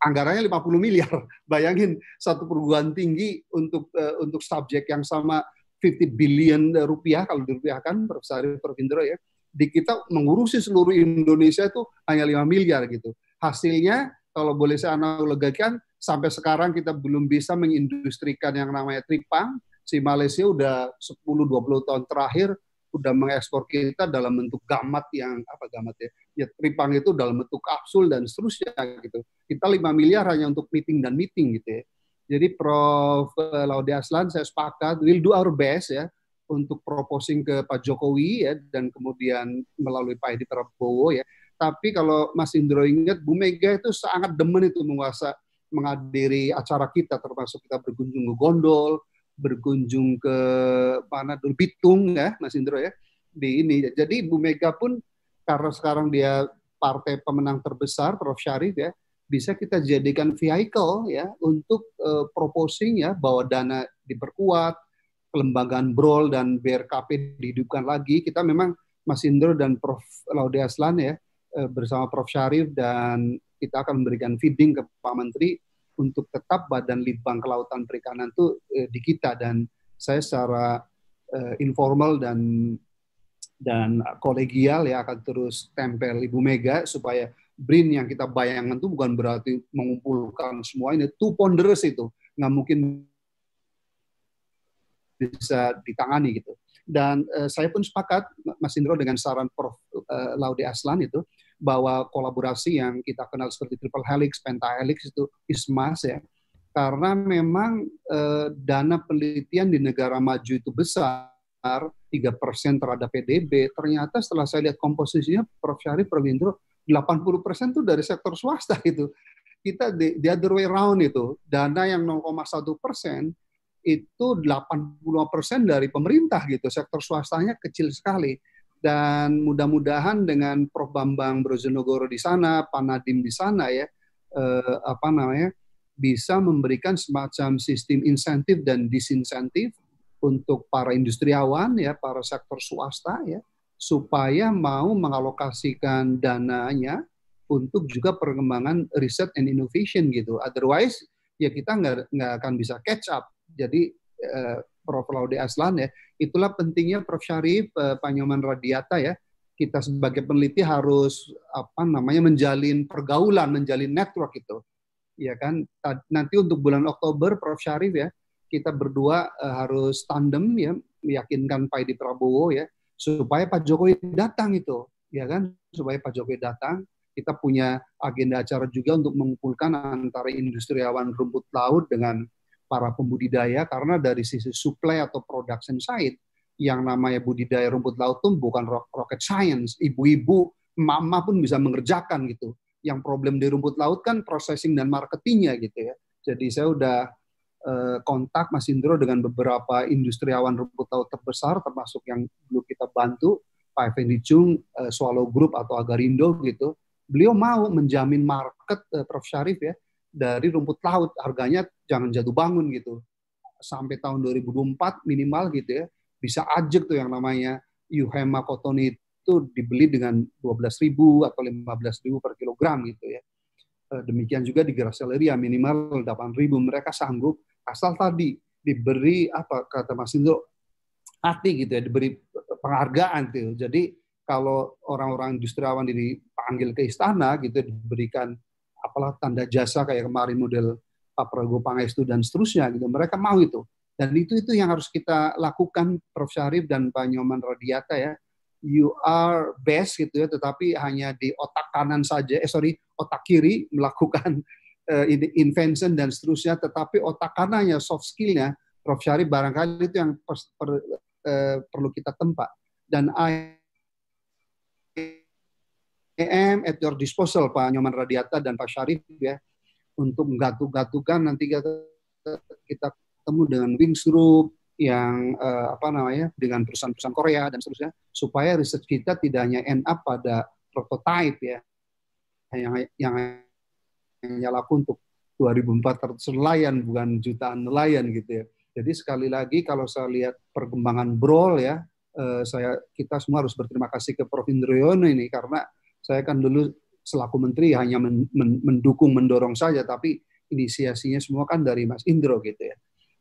anggarannya 50 miliar. Bayangin satu perguruan tinggi untuk uh, untuk subjek yang sama 50 billion rupiah kalau dirupiahkan, Prof. Sari, Prof. Indro ya, di kita mengurusi seluruh Indonesia itu hanya 5 miliar gitu. Hasilnya kalau boleh saya analogikan, sampai sekarang kita belum bisa mengindustrikan yang namanya tripang, si Malaysia udah 10-20 tahun terakhir udah mengekspor kita dalam bentuk gamat yang apa gamat ya, ya tripang itu dalam bentuk kapsul dan seterusnya gitu. Kita 5 miliar hanya untuk meeting dan meeting gitu ya. Jadi Prof. Laude Aslan saya sepakat, we'll do our best ya untuk proposing ke Pak Jokowi ya dan kemudian melalui Pak Edi Prabowo ya. Tapi kalau Mas Indro ingat Bu Mega itu sangat demen itu menguasa menghadiri acara kita termasuk kita berkunjung ke Gondol, berkunjung ke mana dulu Bitung ya Mas Indro ya di ini. Jadi Bu Mega pun karena sekarang dia partai pemenang terbesar Prof Syarif ya bisa kita jadikan vehicle ya untuk uh, proposing ya bahwa dana diperkuat, kelembagaan BROL dan BRKP dihidupkan lagi. Kita memang Mas Indro dan Prof Laude Aslan ya eh, bersama Prof Syarif dan kita akan memberikan feeding ke Pak Menteri untuk tetap badan litbang kelautan perikanan itu eh, di kita dan saya secara eh, informal dan dan kolegial ya akan terus tempel Ibu Mega supaya BRIN yang kita bayangkan itu bukan berarti mengumpulkan semua ini two ponderous itu nggak mungkin bisa ditangani gitu dan eh, saya pun sepakat Mas Indro dengan saran Prof eh, Laude Aslan itu bahwa kolaborasi yang kita kenal seperti triple helix, pentahelix itu ISMAS ya. Karena memang eh, dana penelitian di negara maju itu besar, 3% terhadap PDB, ternyata setelah saya lihat komposisinya Prof. Syarif, Prof. Indro, 80% itu dari sektor swasta itu. Kita di, the other way round itu. Dana yang 0,1 persen itu 80 persen dari pemerintah gitu. Sektor swastanya kecil sekali dan mudah-mudahan dengan Prof Bambang Brojonegoro di sana, Pak Nadim di sana ya eh, apa namanya bisa memberikan semacam sistem insentif dan disinsentif untuk para industriawan ya, para sektor swasta ya supaya mau mengalokasikan dananya untuk juga perkembangan riset and innovation gitu. Otherwise ya kita nggak nggak akan bisa catch up. Jadi eh, Prof. Laude Aslan ya, itulah pentingnya Prof. Syarif uh, eh, Panyoman Radiata ya, kita sebagai peneliti harus apa namanya menjalin pergaulan, menjalin network itu. Ya kan? Nanti untuk bulan Oktober Prof. Syarif ya, kita berdua uh, harus tandem ya, meyakinkan Pak Edi Prabowo ya, supaya Pak Jokowi datang itu, ya kan? Supaya Pak Jokowi datang, kita punya agenda acara juga untuk mengumpulkan antara industriawan rumput laut dengan para pembudidaya karena dari sisi supply atau production side yang namanya budidaya rumput laut itu bukan rocket science. Ibu-ibu, mama pun bisa mengerjakan gitu. Yang problem di rumput laut kan processing dan marketingnya gitu ya. Jadi saya udah eh, kontak Mas Indro dengan beberapa industriawan rumput laut terbesar, termasuk yang dulu kita bantu, Pak Effendi Chung, eh, Swallow Group atau Agarindo gitu. Beliau mau menjamin market eh, Prof. Syarif ya dari rumput laut. Harganya jangan jatuh bangun gitu. Sampai tahun 2024 minimal gitu ya, bisa ajak tuh yang namanya Yuhema Cotton itu dibeli dengan ribu atau ribu per kilogram gitu ya. Eh, demikian juga di Gracelleria minimal ribu mereka sanggup asal tadi diberi apa kata Mas Indro hati gitu ya diberi penghargaan tuh. Jadi kalau orang-orang industriawan dipanggil ke istana gitu ya, diberikan apalah tanda jasa kayak kemarin model Pak Prabowo Pangestu dan seterusnya gitu. Mereka mau itu. Dan itu itu yang harus kita lakukan Prof Syarif dan Pak Nyoman Rodiata ya. You are best gitu ya, tetapi hanya di otak kanan saja, eh sorry, otak kiri melakukan uh, invention dan seterusnya, tetapi otak kanannya, soft skillnya, Prof Syarif barangkali itu yang per, per, uh, perlu kita tempat. Dan I AM at your disposal Pak Nyoman Radiata dan Pak Syarif ya untuk gatuk-gatukan nanti kita ketemu dengan Wings Group yang uh, apa namanya dengan perusahaan-perusahaan Korea dan seterusnya supaya riset kita tidak hanya end up pada prototype ya yang yang hanya laku untuk 2.400 nelayan bukan jutaan nelayan gitu ya. Jadi sekali lagi kalau saya lihat perkembangan brol ya uh, saya kita semua harus berterima kasih ke Prof. Indriono ini karena saya kan dulu selaku menteri hanya men, men, mendukung mendorong saja tapi inisiasinya semua kan dari Mas Indro gitu ya.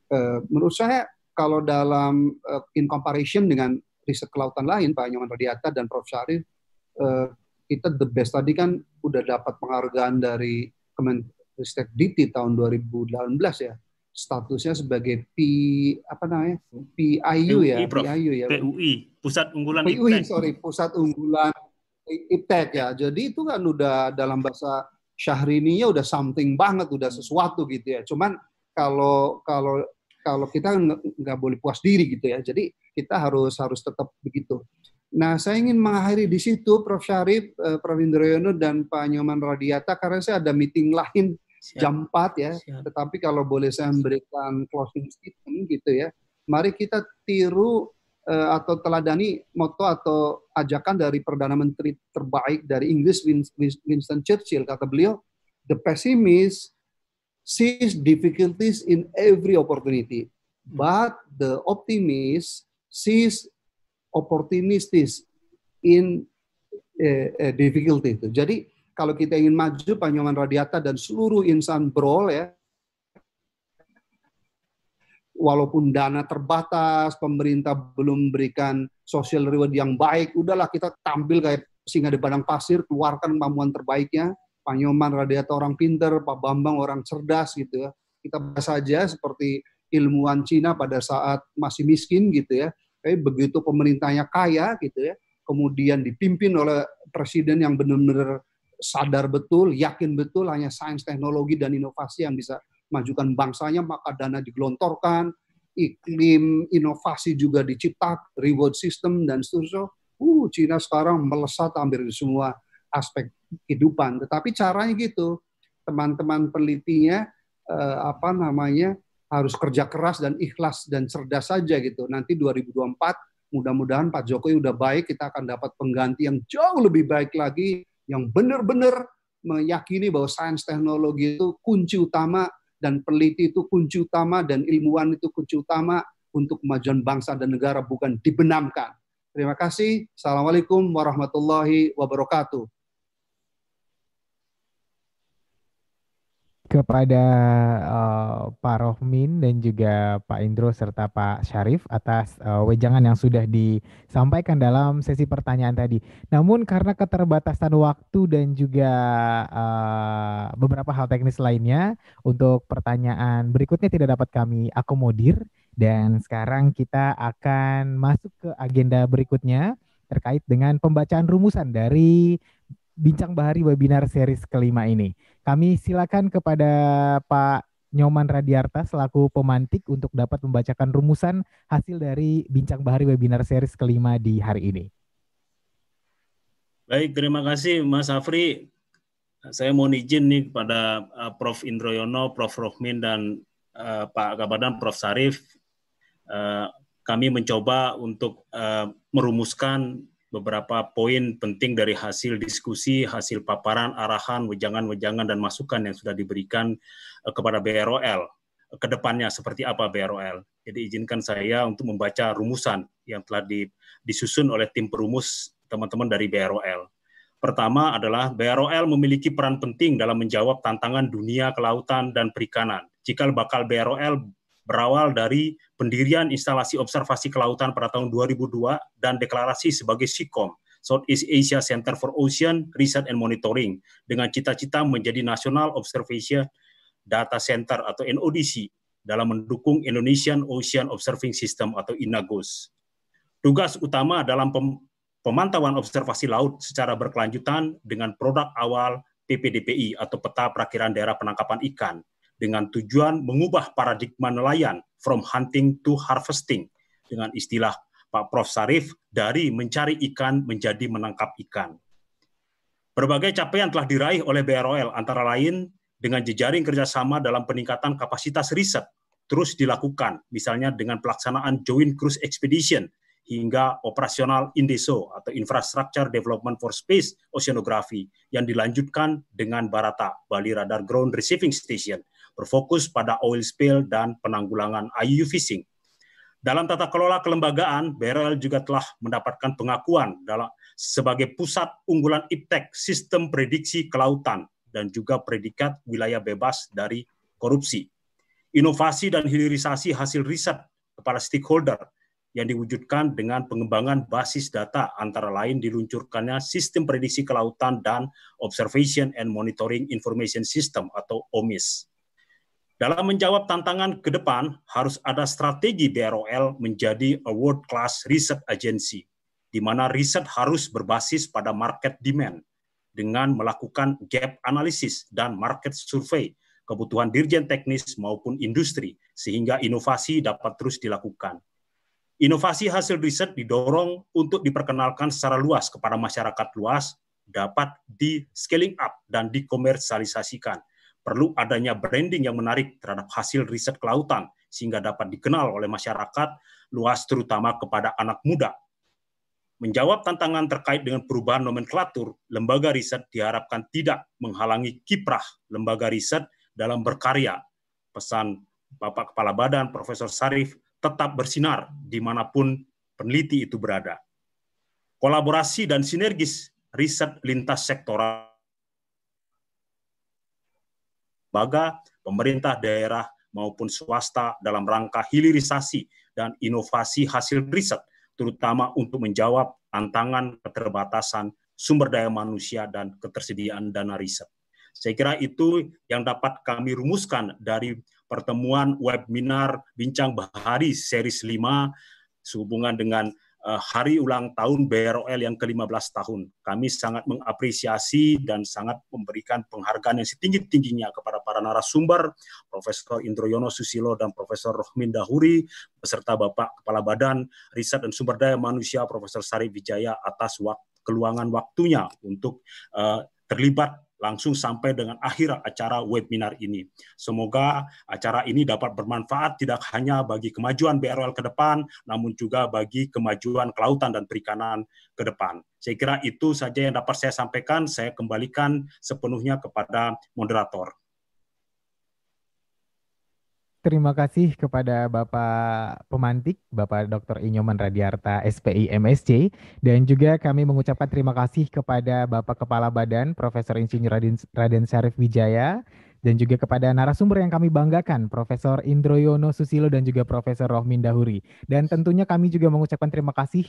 Uh, menurut saya kalau dalam uh, in comparison dengan riset kelautan lain Pak Nyoman Radiata dan Prof Syarif uh, kita the best tadi kan udah dapat penghargaan dari Kemenristek diti tahun 2018 ya statusnya sebagai P apa namanya PIU ya PIU ya PUI pusat unggulan PUI sorry pusat unggulan iptek ya. Jadi itu kan udah dalam bahasa Syahrininya udah something banget, udah hmm. sesuatu gitu ya. Cuman kalau kalau kalau kita nggak boleh puas diri gitu ya. Jadi kita harus harus tetap begitu. Nah, saya ingin mengakhiri di situ Prof. Syarif, eh, Prof. Indrayono, dan Pak Nyoman Radiata karena saya ada meeting lain Siap. jam 4 ya. Siap. Tetapi kalau boleh saya memberikan closing statement gitu ya. Mari kita tiru Eh, atau teladani moto atau ajakan dari Perdana Menteri terbaik dari Inggris Winston Churchill kata beliau the pessimist sees difficulties in every opportunity but the optimist sees opportunities in eh, eh difficulty itu. Jadi kalau kita ingin maju Panyoman Radiata dan seluruh insan brol ya walaupun dana terbatas, pemerintah belum memberikan social reward yang baik, udahlah kita tampil kayak singa di padang pasir, keluarkan kemampuan terbaiknya. Pak Nyoman Radiata orang pinter, Pak Bambang orang cerdas gitu ya. Kita bahas aja seperti ilmuwan Cina pada saat masih miskin gitu ya. Tapi begitu pemerintahnya kaya gitu ya, kemudian dipimpin oleh presiden yang benar-benar sadar betul, yakin betul hanya sains, teknologi dan inovasi yang bisa majukan bangsanya, maka dana digelontorkan, iklim inovasi juga diciptak reward system dan seterusnya. Uh, Cina sekarang melesat hampir di semua aspek kehidupan. Tetapi caranya gitu, teman-teman penelitinya eh, apa namanya harus kerja keras dan ikhlas dan cerdas saja gitu. Nanti 2024 mudah-mudahan Pak Jokowi udah baik, kita akan dapat pengganti yang jauh lebih baik lagi, yang benar-benar meyakini bahwa sains teknologi itu kunci utama dan peliti itu kunci utama dan ilmuwan itu kunci utama untuk kemajuan bangsa dan negara bukan dibenamkan. Terima kasih. Assalamualaikum warahmatullahi wabarakatuh. kepada uh, Pak Rohmin dan juga Pak Indro serta Pak Syarif atas uh, wejangan yang sudah disampaikan dalam sesi pertanyaan tadi. Namun karena keterbatasan waktu dan juga uh, beberapa hal teknis lainnya untuk pertanyaan berikutnya tidak dapat kami akomodir dan sekarang kita akan masuk ke agenda berikutnya terkait dengan pembacaan rumusan dari Bincang Bahari webinar series kelima ini. Kami silakan kepada Pak Nyoman Radiarta selaku pemantik untuk dapat membacakan rumusan hasil dari Bincang Bahari webinar series kelima di hari ini. Baik, terima kasih Mas Afri. Saya mohon izin nih kepada uh, Prof. Indroyono, Prof. Rohmin, dan uh, Pak Kabadan Prof. Sarif. Uh, kami mencoba untuk merumuskan beberapa poin penting dari hasil diskusi, hasil paparan, arahan, wejangan-wejangan, dan masukan yang sudah diberikan eh, kepada BROL. Kedepannya seperti apa BROL? Jadi izinkan saya untuk membaca rumusan yang telah disusun oleh tim perumus teman-teman dari BROL. Pertama adalah BROL memiliki peran penting dalam menjawab tantangan dunia kelautan dan perikanan. Jika bakal BROL berawal dari pendirian instalasi observasi kelautan pada tahun 2002 dan deklarasi sebagai SICOM, East Asia Center for Ocean Research and Monitoring, dengan cita-cita menjadi National Observation Data Center atau NODC dalam mendukung Indonesian Ocean Observing System atau INAGOS. Tugas utama dalam pem pemantauan observasi laut secara berkelanjutan dengan produk awal PPDPI atau Peta Perakiran Daerah Penangkapan Ikan dengan tujuan mengubah paradigma nelayan from hunting to harvesting dengan istilah Pak Prof. Sarif dari mencari ikan menjadi menangkap ikan. Berbagai capaian telah diraih oleh BROL antara lain dengan jejaring kerjasama dalam peningkatan kapasitas riset terus dilakukan, misalnya dengan pelaksanaan Joint Cruise Expedition hingga operasional INDESO atau Infrastructure Development for Space Oceanography yang dilanjutkan dengan Barata, Bali Radar Ground Receiving Station berfokus pada oil spill dan penanggulangan IUU fishing. Dalam tata kelola kelembagaan, BRL juga telah mendapatkan pengakuan dalam sebagai pusat unggulan IPTEK sistem prediksi kelautan dan juga predikat wilayah bebas dari korupsi. Inovasi dan hilirisasi hasil riset kepada stakeholder yang diwujudkan dengan pengembangan basis data antara lain diluncurkannya sistem prediksi kelautan dan observation and monitoring information system atau OMIS. Dalam menjawab tantangan ke depan, harus ada strategi DRL menjadi a world-class research agency, di mana riset harus berbasis pada market demand dengan melakukan gap analysis dan market survey kebutuhan dirjen teknis maupun industri, sehingga inovasi dapat terus dilakukan. Inovasi hasil riset didorong untuk diperkenalkan secara luas kepada masyarakat luas, dapat di-scaling up dan dikomersialisasikan – perlu adanya branding yang menarik terhadap hasil riset kelautan sehingga dapat dikenal oleh masyarakat luas terutama kepada anak muda. Menjawab tantangan terkait dengan perubahan nomenklatur, lembaga riset diharapkan tidak menghalangi kiprah lembaga riset dalam berkarya. Pesan Bapak Kepala Badan Profesor Sarif tetap bersinar dimanapun peneliti itu berada. Kolaborasi dan sinergis riset lintas sektoral lembaga, pemerintah daerah, maupun swasta dalam rangka hilirisasi dan inovasi hasil riset, terutama untuk menjawab tantangan keterbatasan sumber daya manusia dan ketersediaan dana riset. Saya kira itu yang dapat kami rumuskan dari pertemuan webinar Bincang Bahari seri 5 sehubungan dengan Eh, hari ulang tahun BROL yang ke-15 tahun. Kami sangat mengapresiasi dan sangat memberikan penghargaan yang setinggi-tingginya kepada para narasumber, Profesor Indroyono Susilo dan Profesor Rohmin Dahuri, beserta Bapak Kepala Badan Riset dan Sumber Daya Manusia Profesor Sari Wijaya atas waktu keluangan waktunya untuk uh, terlibat langsung sampai dengan akhir acara webinar ini. Semoga acara ini dapat bermanfaat tidak hanya bagi kemajuan BRL ke depan, namun juga bagi kemajuan kelautan dan perikanan ke depan. Saya kira itu saja yang dapat saya sampaikan. Saya kembalikan sepenuhnya kepada moderator. Terima kasih kepada Bapak Pemantik, Bapak Dr. Inyoman Radiarta, SPI MSC, dan juga kami mengucapkan terima kasih kepada Bapak Kepala Badan, Profesor Insinyur Raden, Raden Syarif Wijaya, dan juga kepada narasumber yang kami banggakan, Profesor Indroyono Susilo dan juga Profesor Rohmin Dahuri. Dan tentunya kami juga mengucapkan terima kasih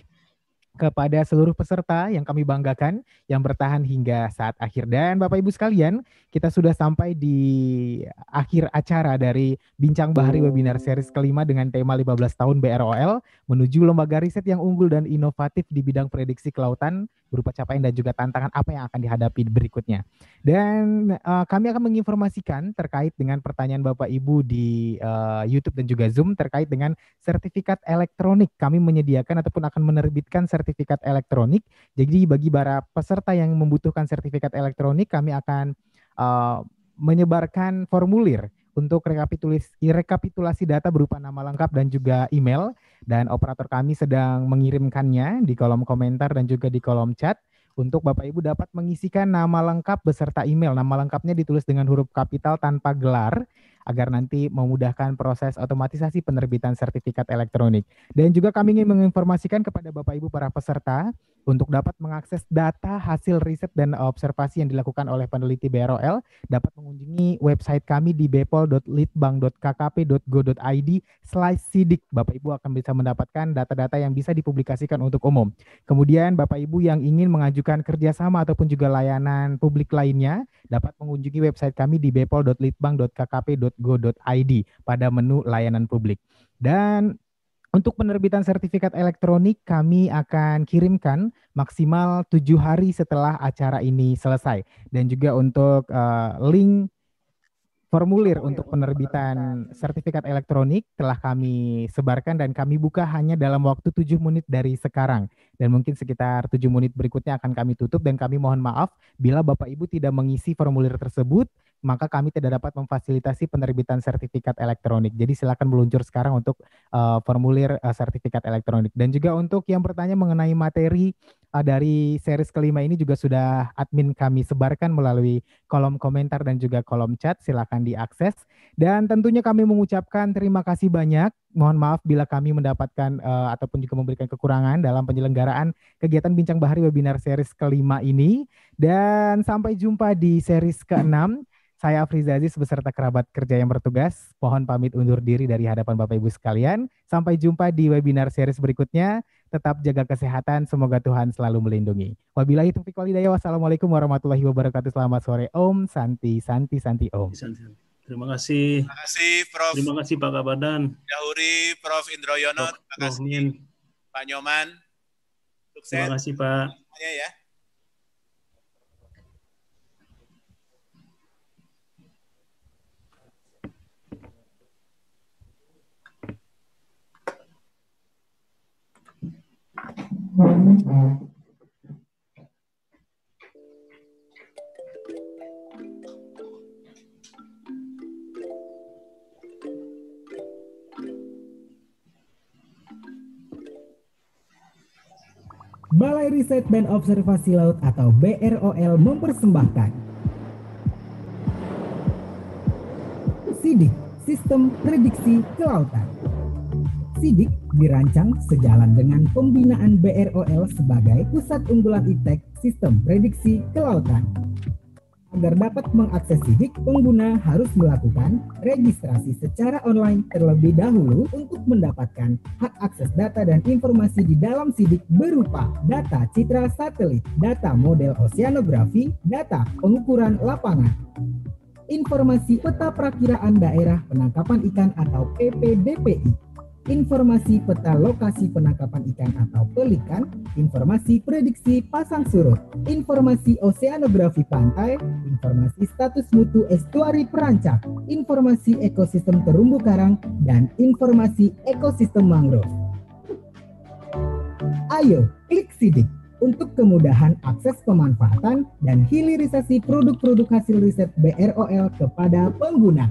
kepada seluruh peserta yang kami banggakan yang bertahan hingga saat akhir. Dan Bapak Ibu sekalian, kita sudah sampai di akhir acara dari Bincang Bahari Webinar Series kelima dengan tema 15 tahun BROL menuju lembaga riset yang unggul dan inovatif di bidang prediksi kelautan berupa capaian dan juga tantangan apa yang akan dihadapi berikutnya. Dan uh, kami akan menginformasikan terkait dengan pertanyaan Bapak Ibu di uh, YouTube dan juga Zoom terkait dengan sertifikat elektronik. Kami menyediakan ataupun akan menerbitkan sertifikat sertifikat elektronik. Jadi bagi para peserta yang membutuhkan sertifikat elektronik, kami akan uh, menyebarkan formulir untuk rekapitulasi data berupa nama lengkap dan juga email dan operator kami sedang mengirimkannya di kolom komentar dan juga di kolom chat untuk Bapak Ibu dapat mengisikan nama lengkap beserta email. Nama lengkapnya ditulis dengan huruf kapital tanpa gelar agar nanti memudahkan proses otomatisasi penerbitan sertifikat elektronik. Dan juga kami ingin menginformasikan kepada Bapak Ibu para peserta untuk dapat mengakses data hasil riset dan observasi yang dilakukan oleh peneliti BROL dapat mengunjungi website kami di bepol.litbang.kkp.go.id slash sidik. Bapak Ibu akan bisa mendapatkan data-data yang bisa dipublikasikan untuk umum. Kemudian Bapak Ibu yang ingin mengajukan kerjasama ataupun juga layanan publik lainnya dapat mengunjungi website kami di bepol.litbang.kkp.go.id .go.id pada menu layanan publik. Dan untuk penerbitan sertifikat elektronik kami akan kirimkan maksimal tujuh hari setelah acara ini selesai dan juga untuk uh, link formulir untuk penerbitan sertifikat elektronik telah kami sebarkan dan kami buka hanya dalam waktu tujuh menit dari sekarang dan mungkin sekitar tujuh menit berikutnya akan kami tutup dan kami mohon maaf bila Bapak Ibu tidak mengisi formulir tersebut maka kami tidak dapat memfasilitasi penerbitan sertifikat elektronik. Jadi silakan meluncur sekarang untuk uh, formulir uh, sertifikat elektronik. Dan juga untuk yang bertanya mengenai materi uh, dari series kelima ini juga sudah admin kami sebarkan melalui kolom komentar dan juga kolom chat. Silakan diakses. Dan tentunya kami mengucapkan terima kasih banyak. Mohon maaf bila kami mendapatkan uh, ataupun juga memberikan kekurangan dalam penyelenggaraan kegiatan Bincang Bahari webinar series kelima ini. Dan sampai jumpa di series keenam. Saya Afriz Aziz beserta kerabat kerja yang bertugas, pohon pamit undur diri dari hadapan Bapak Ibu sekalian. Sampai jumpa di webinar series berikutnya. Tetap jaga kesehatan, semoga Tuhan selalu melindungi. Wabillahi taufiq walhidayah. Wassalamualaikum warahmatullahi wabarakatuh. Selamat sore Om Santi, Santi, Santi Om. Terima kasih. Terima kasih Prof. Terima kasih Pak Kabadan. Dahuri Prof Indroyono. Terima kasih Pak Nyoman. Sukses. Terima kasih Pak. Semuanya ya. Balai Riset dan Observasi Laut atau BROL mempersembahkan SIDIK, Sistem Prediksi Kelautan. SIDIK dirancang sejalan dengan pembinaan BROL sebagai pusat unggulan ITEK sistem prediksi kelautan. Agar dapat mengakses sidik, pengguna harus melakukan registrasi secara online terlebih dahulu untuk mendapatkan hak akses data dan informasi di dalam sidik berupa data citra satelit, data model oceanografi, data pengukuran lapangan, informasi peta perakiraan daerah penangkapan ikan atau PPDPI, informasi peta lokasi penangkapan ikan atau pelikan, informasi prediksi pasang surut, informasi oseanografi pantai, informasi status mutu estuari perancak, informasi ekosistem terumbu karang, dan informasi ekosistem mangrove. Ayo, klik sidik untuk kemudahan akses pemanfaatan dan hilirisasi produk-produk hasil riset BROL kepada pengguna.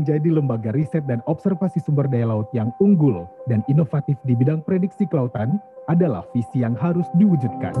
menjadi lembaga riset dan observasi sumber daya laut yang unggul dan inovatif di bidang prediksi kelautan adalah visi yang harus diwujudkan.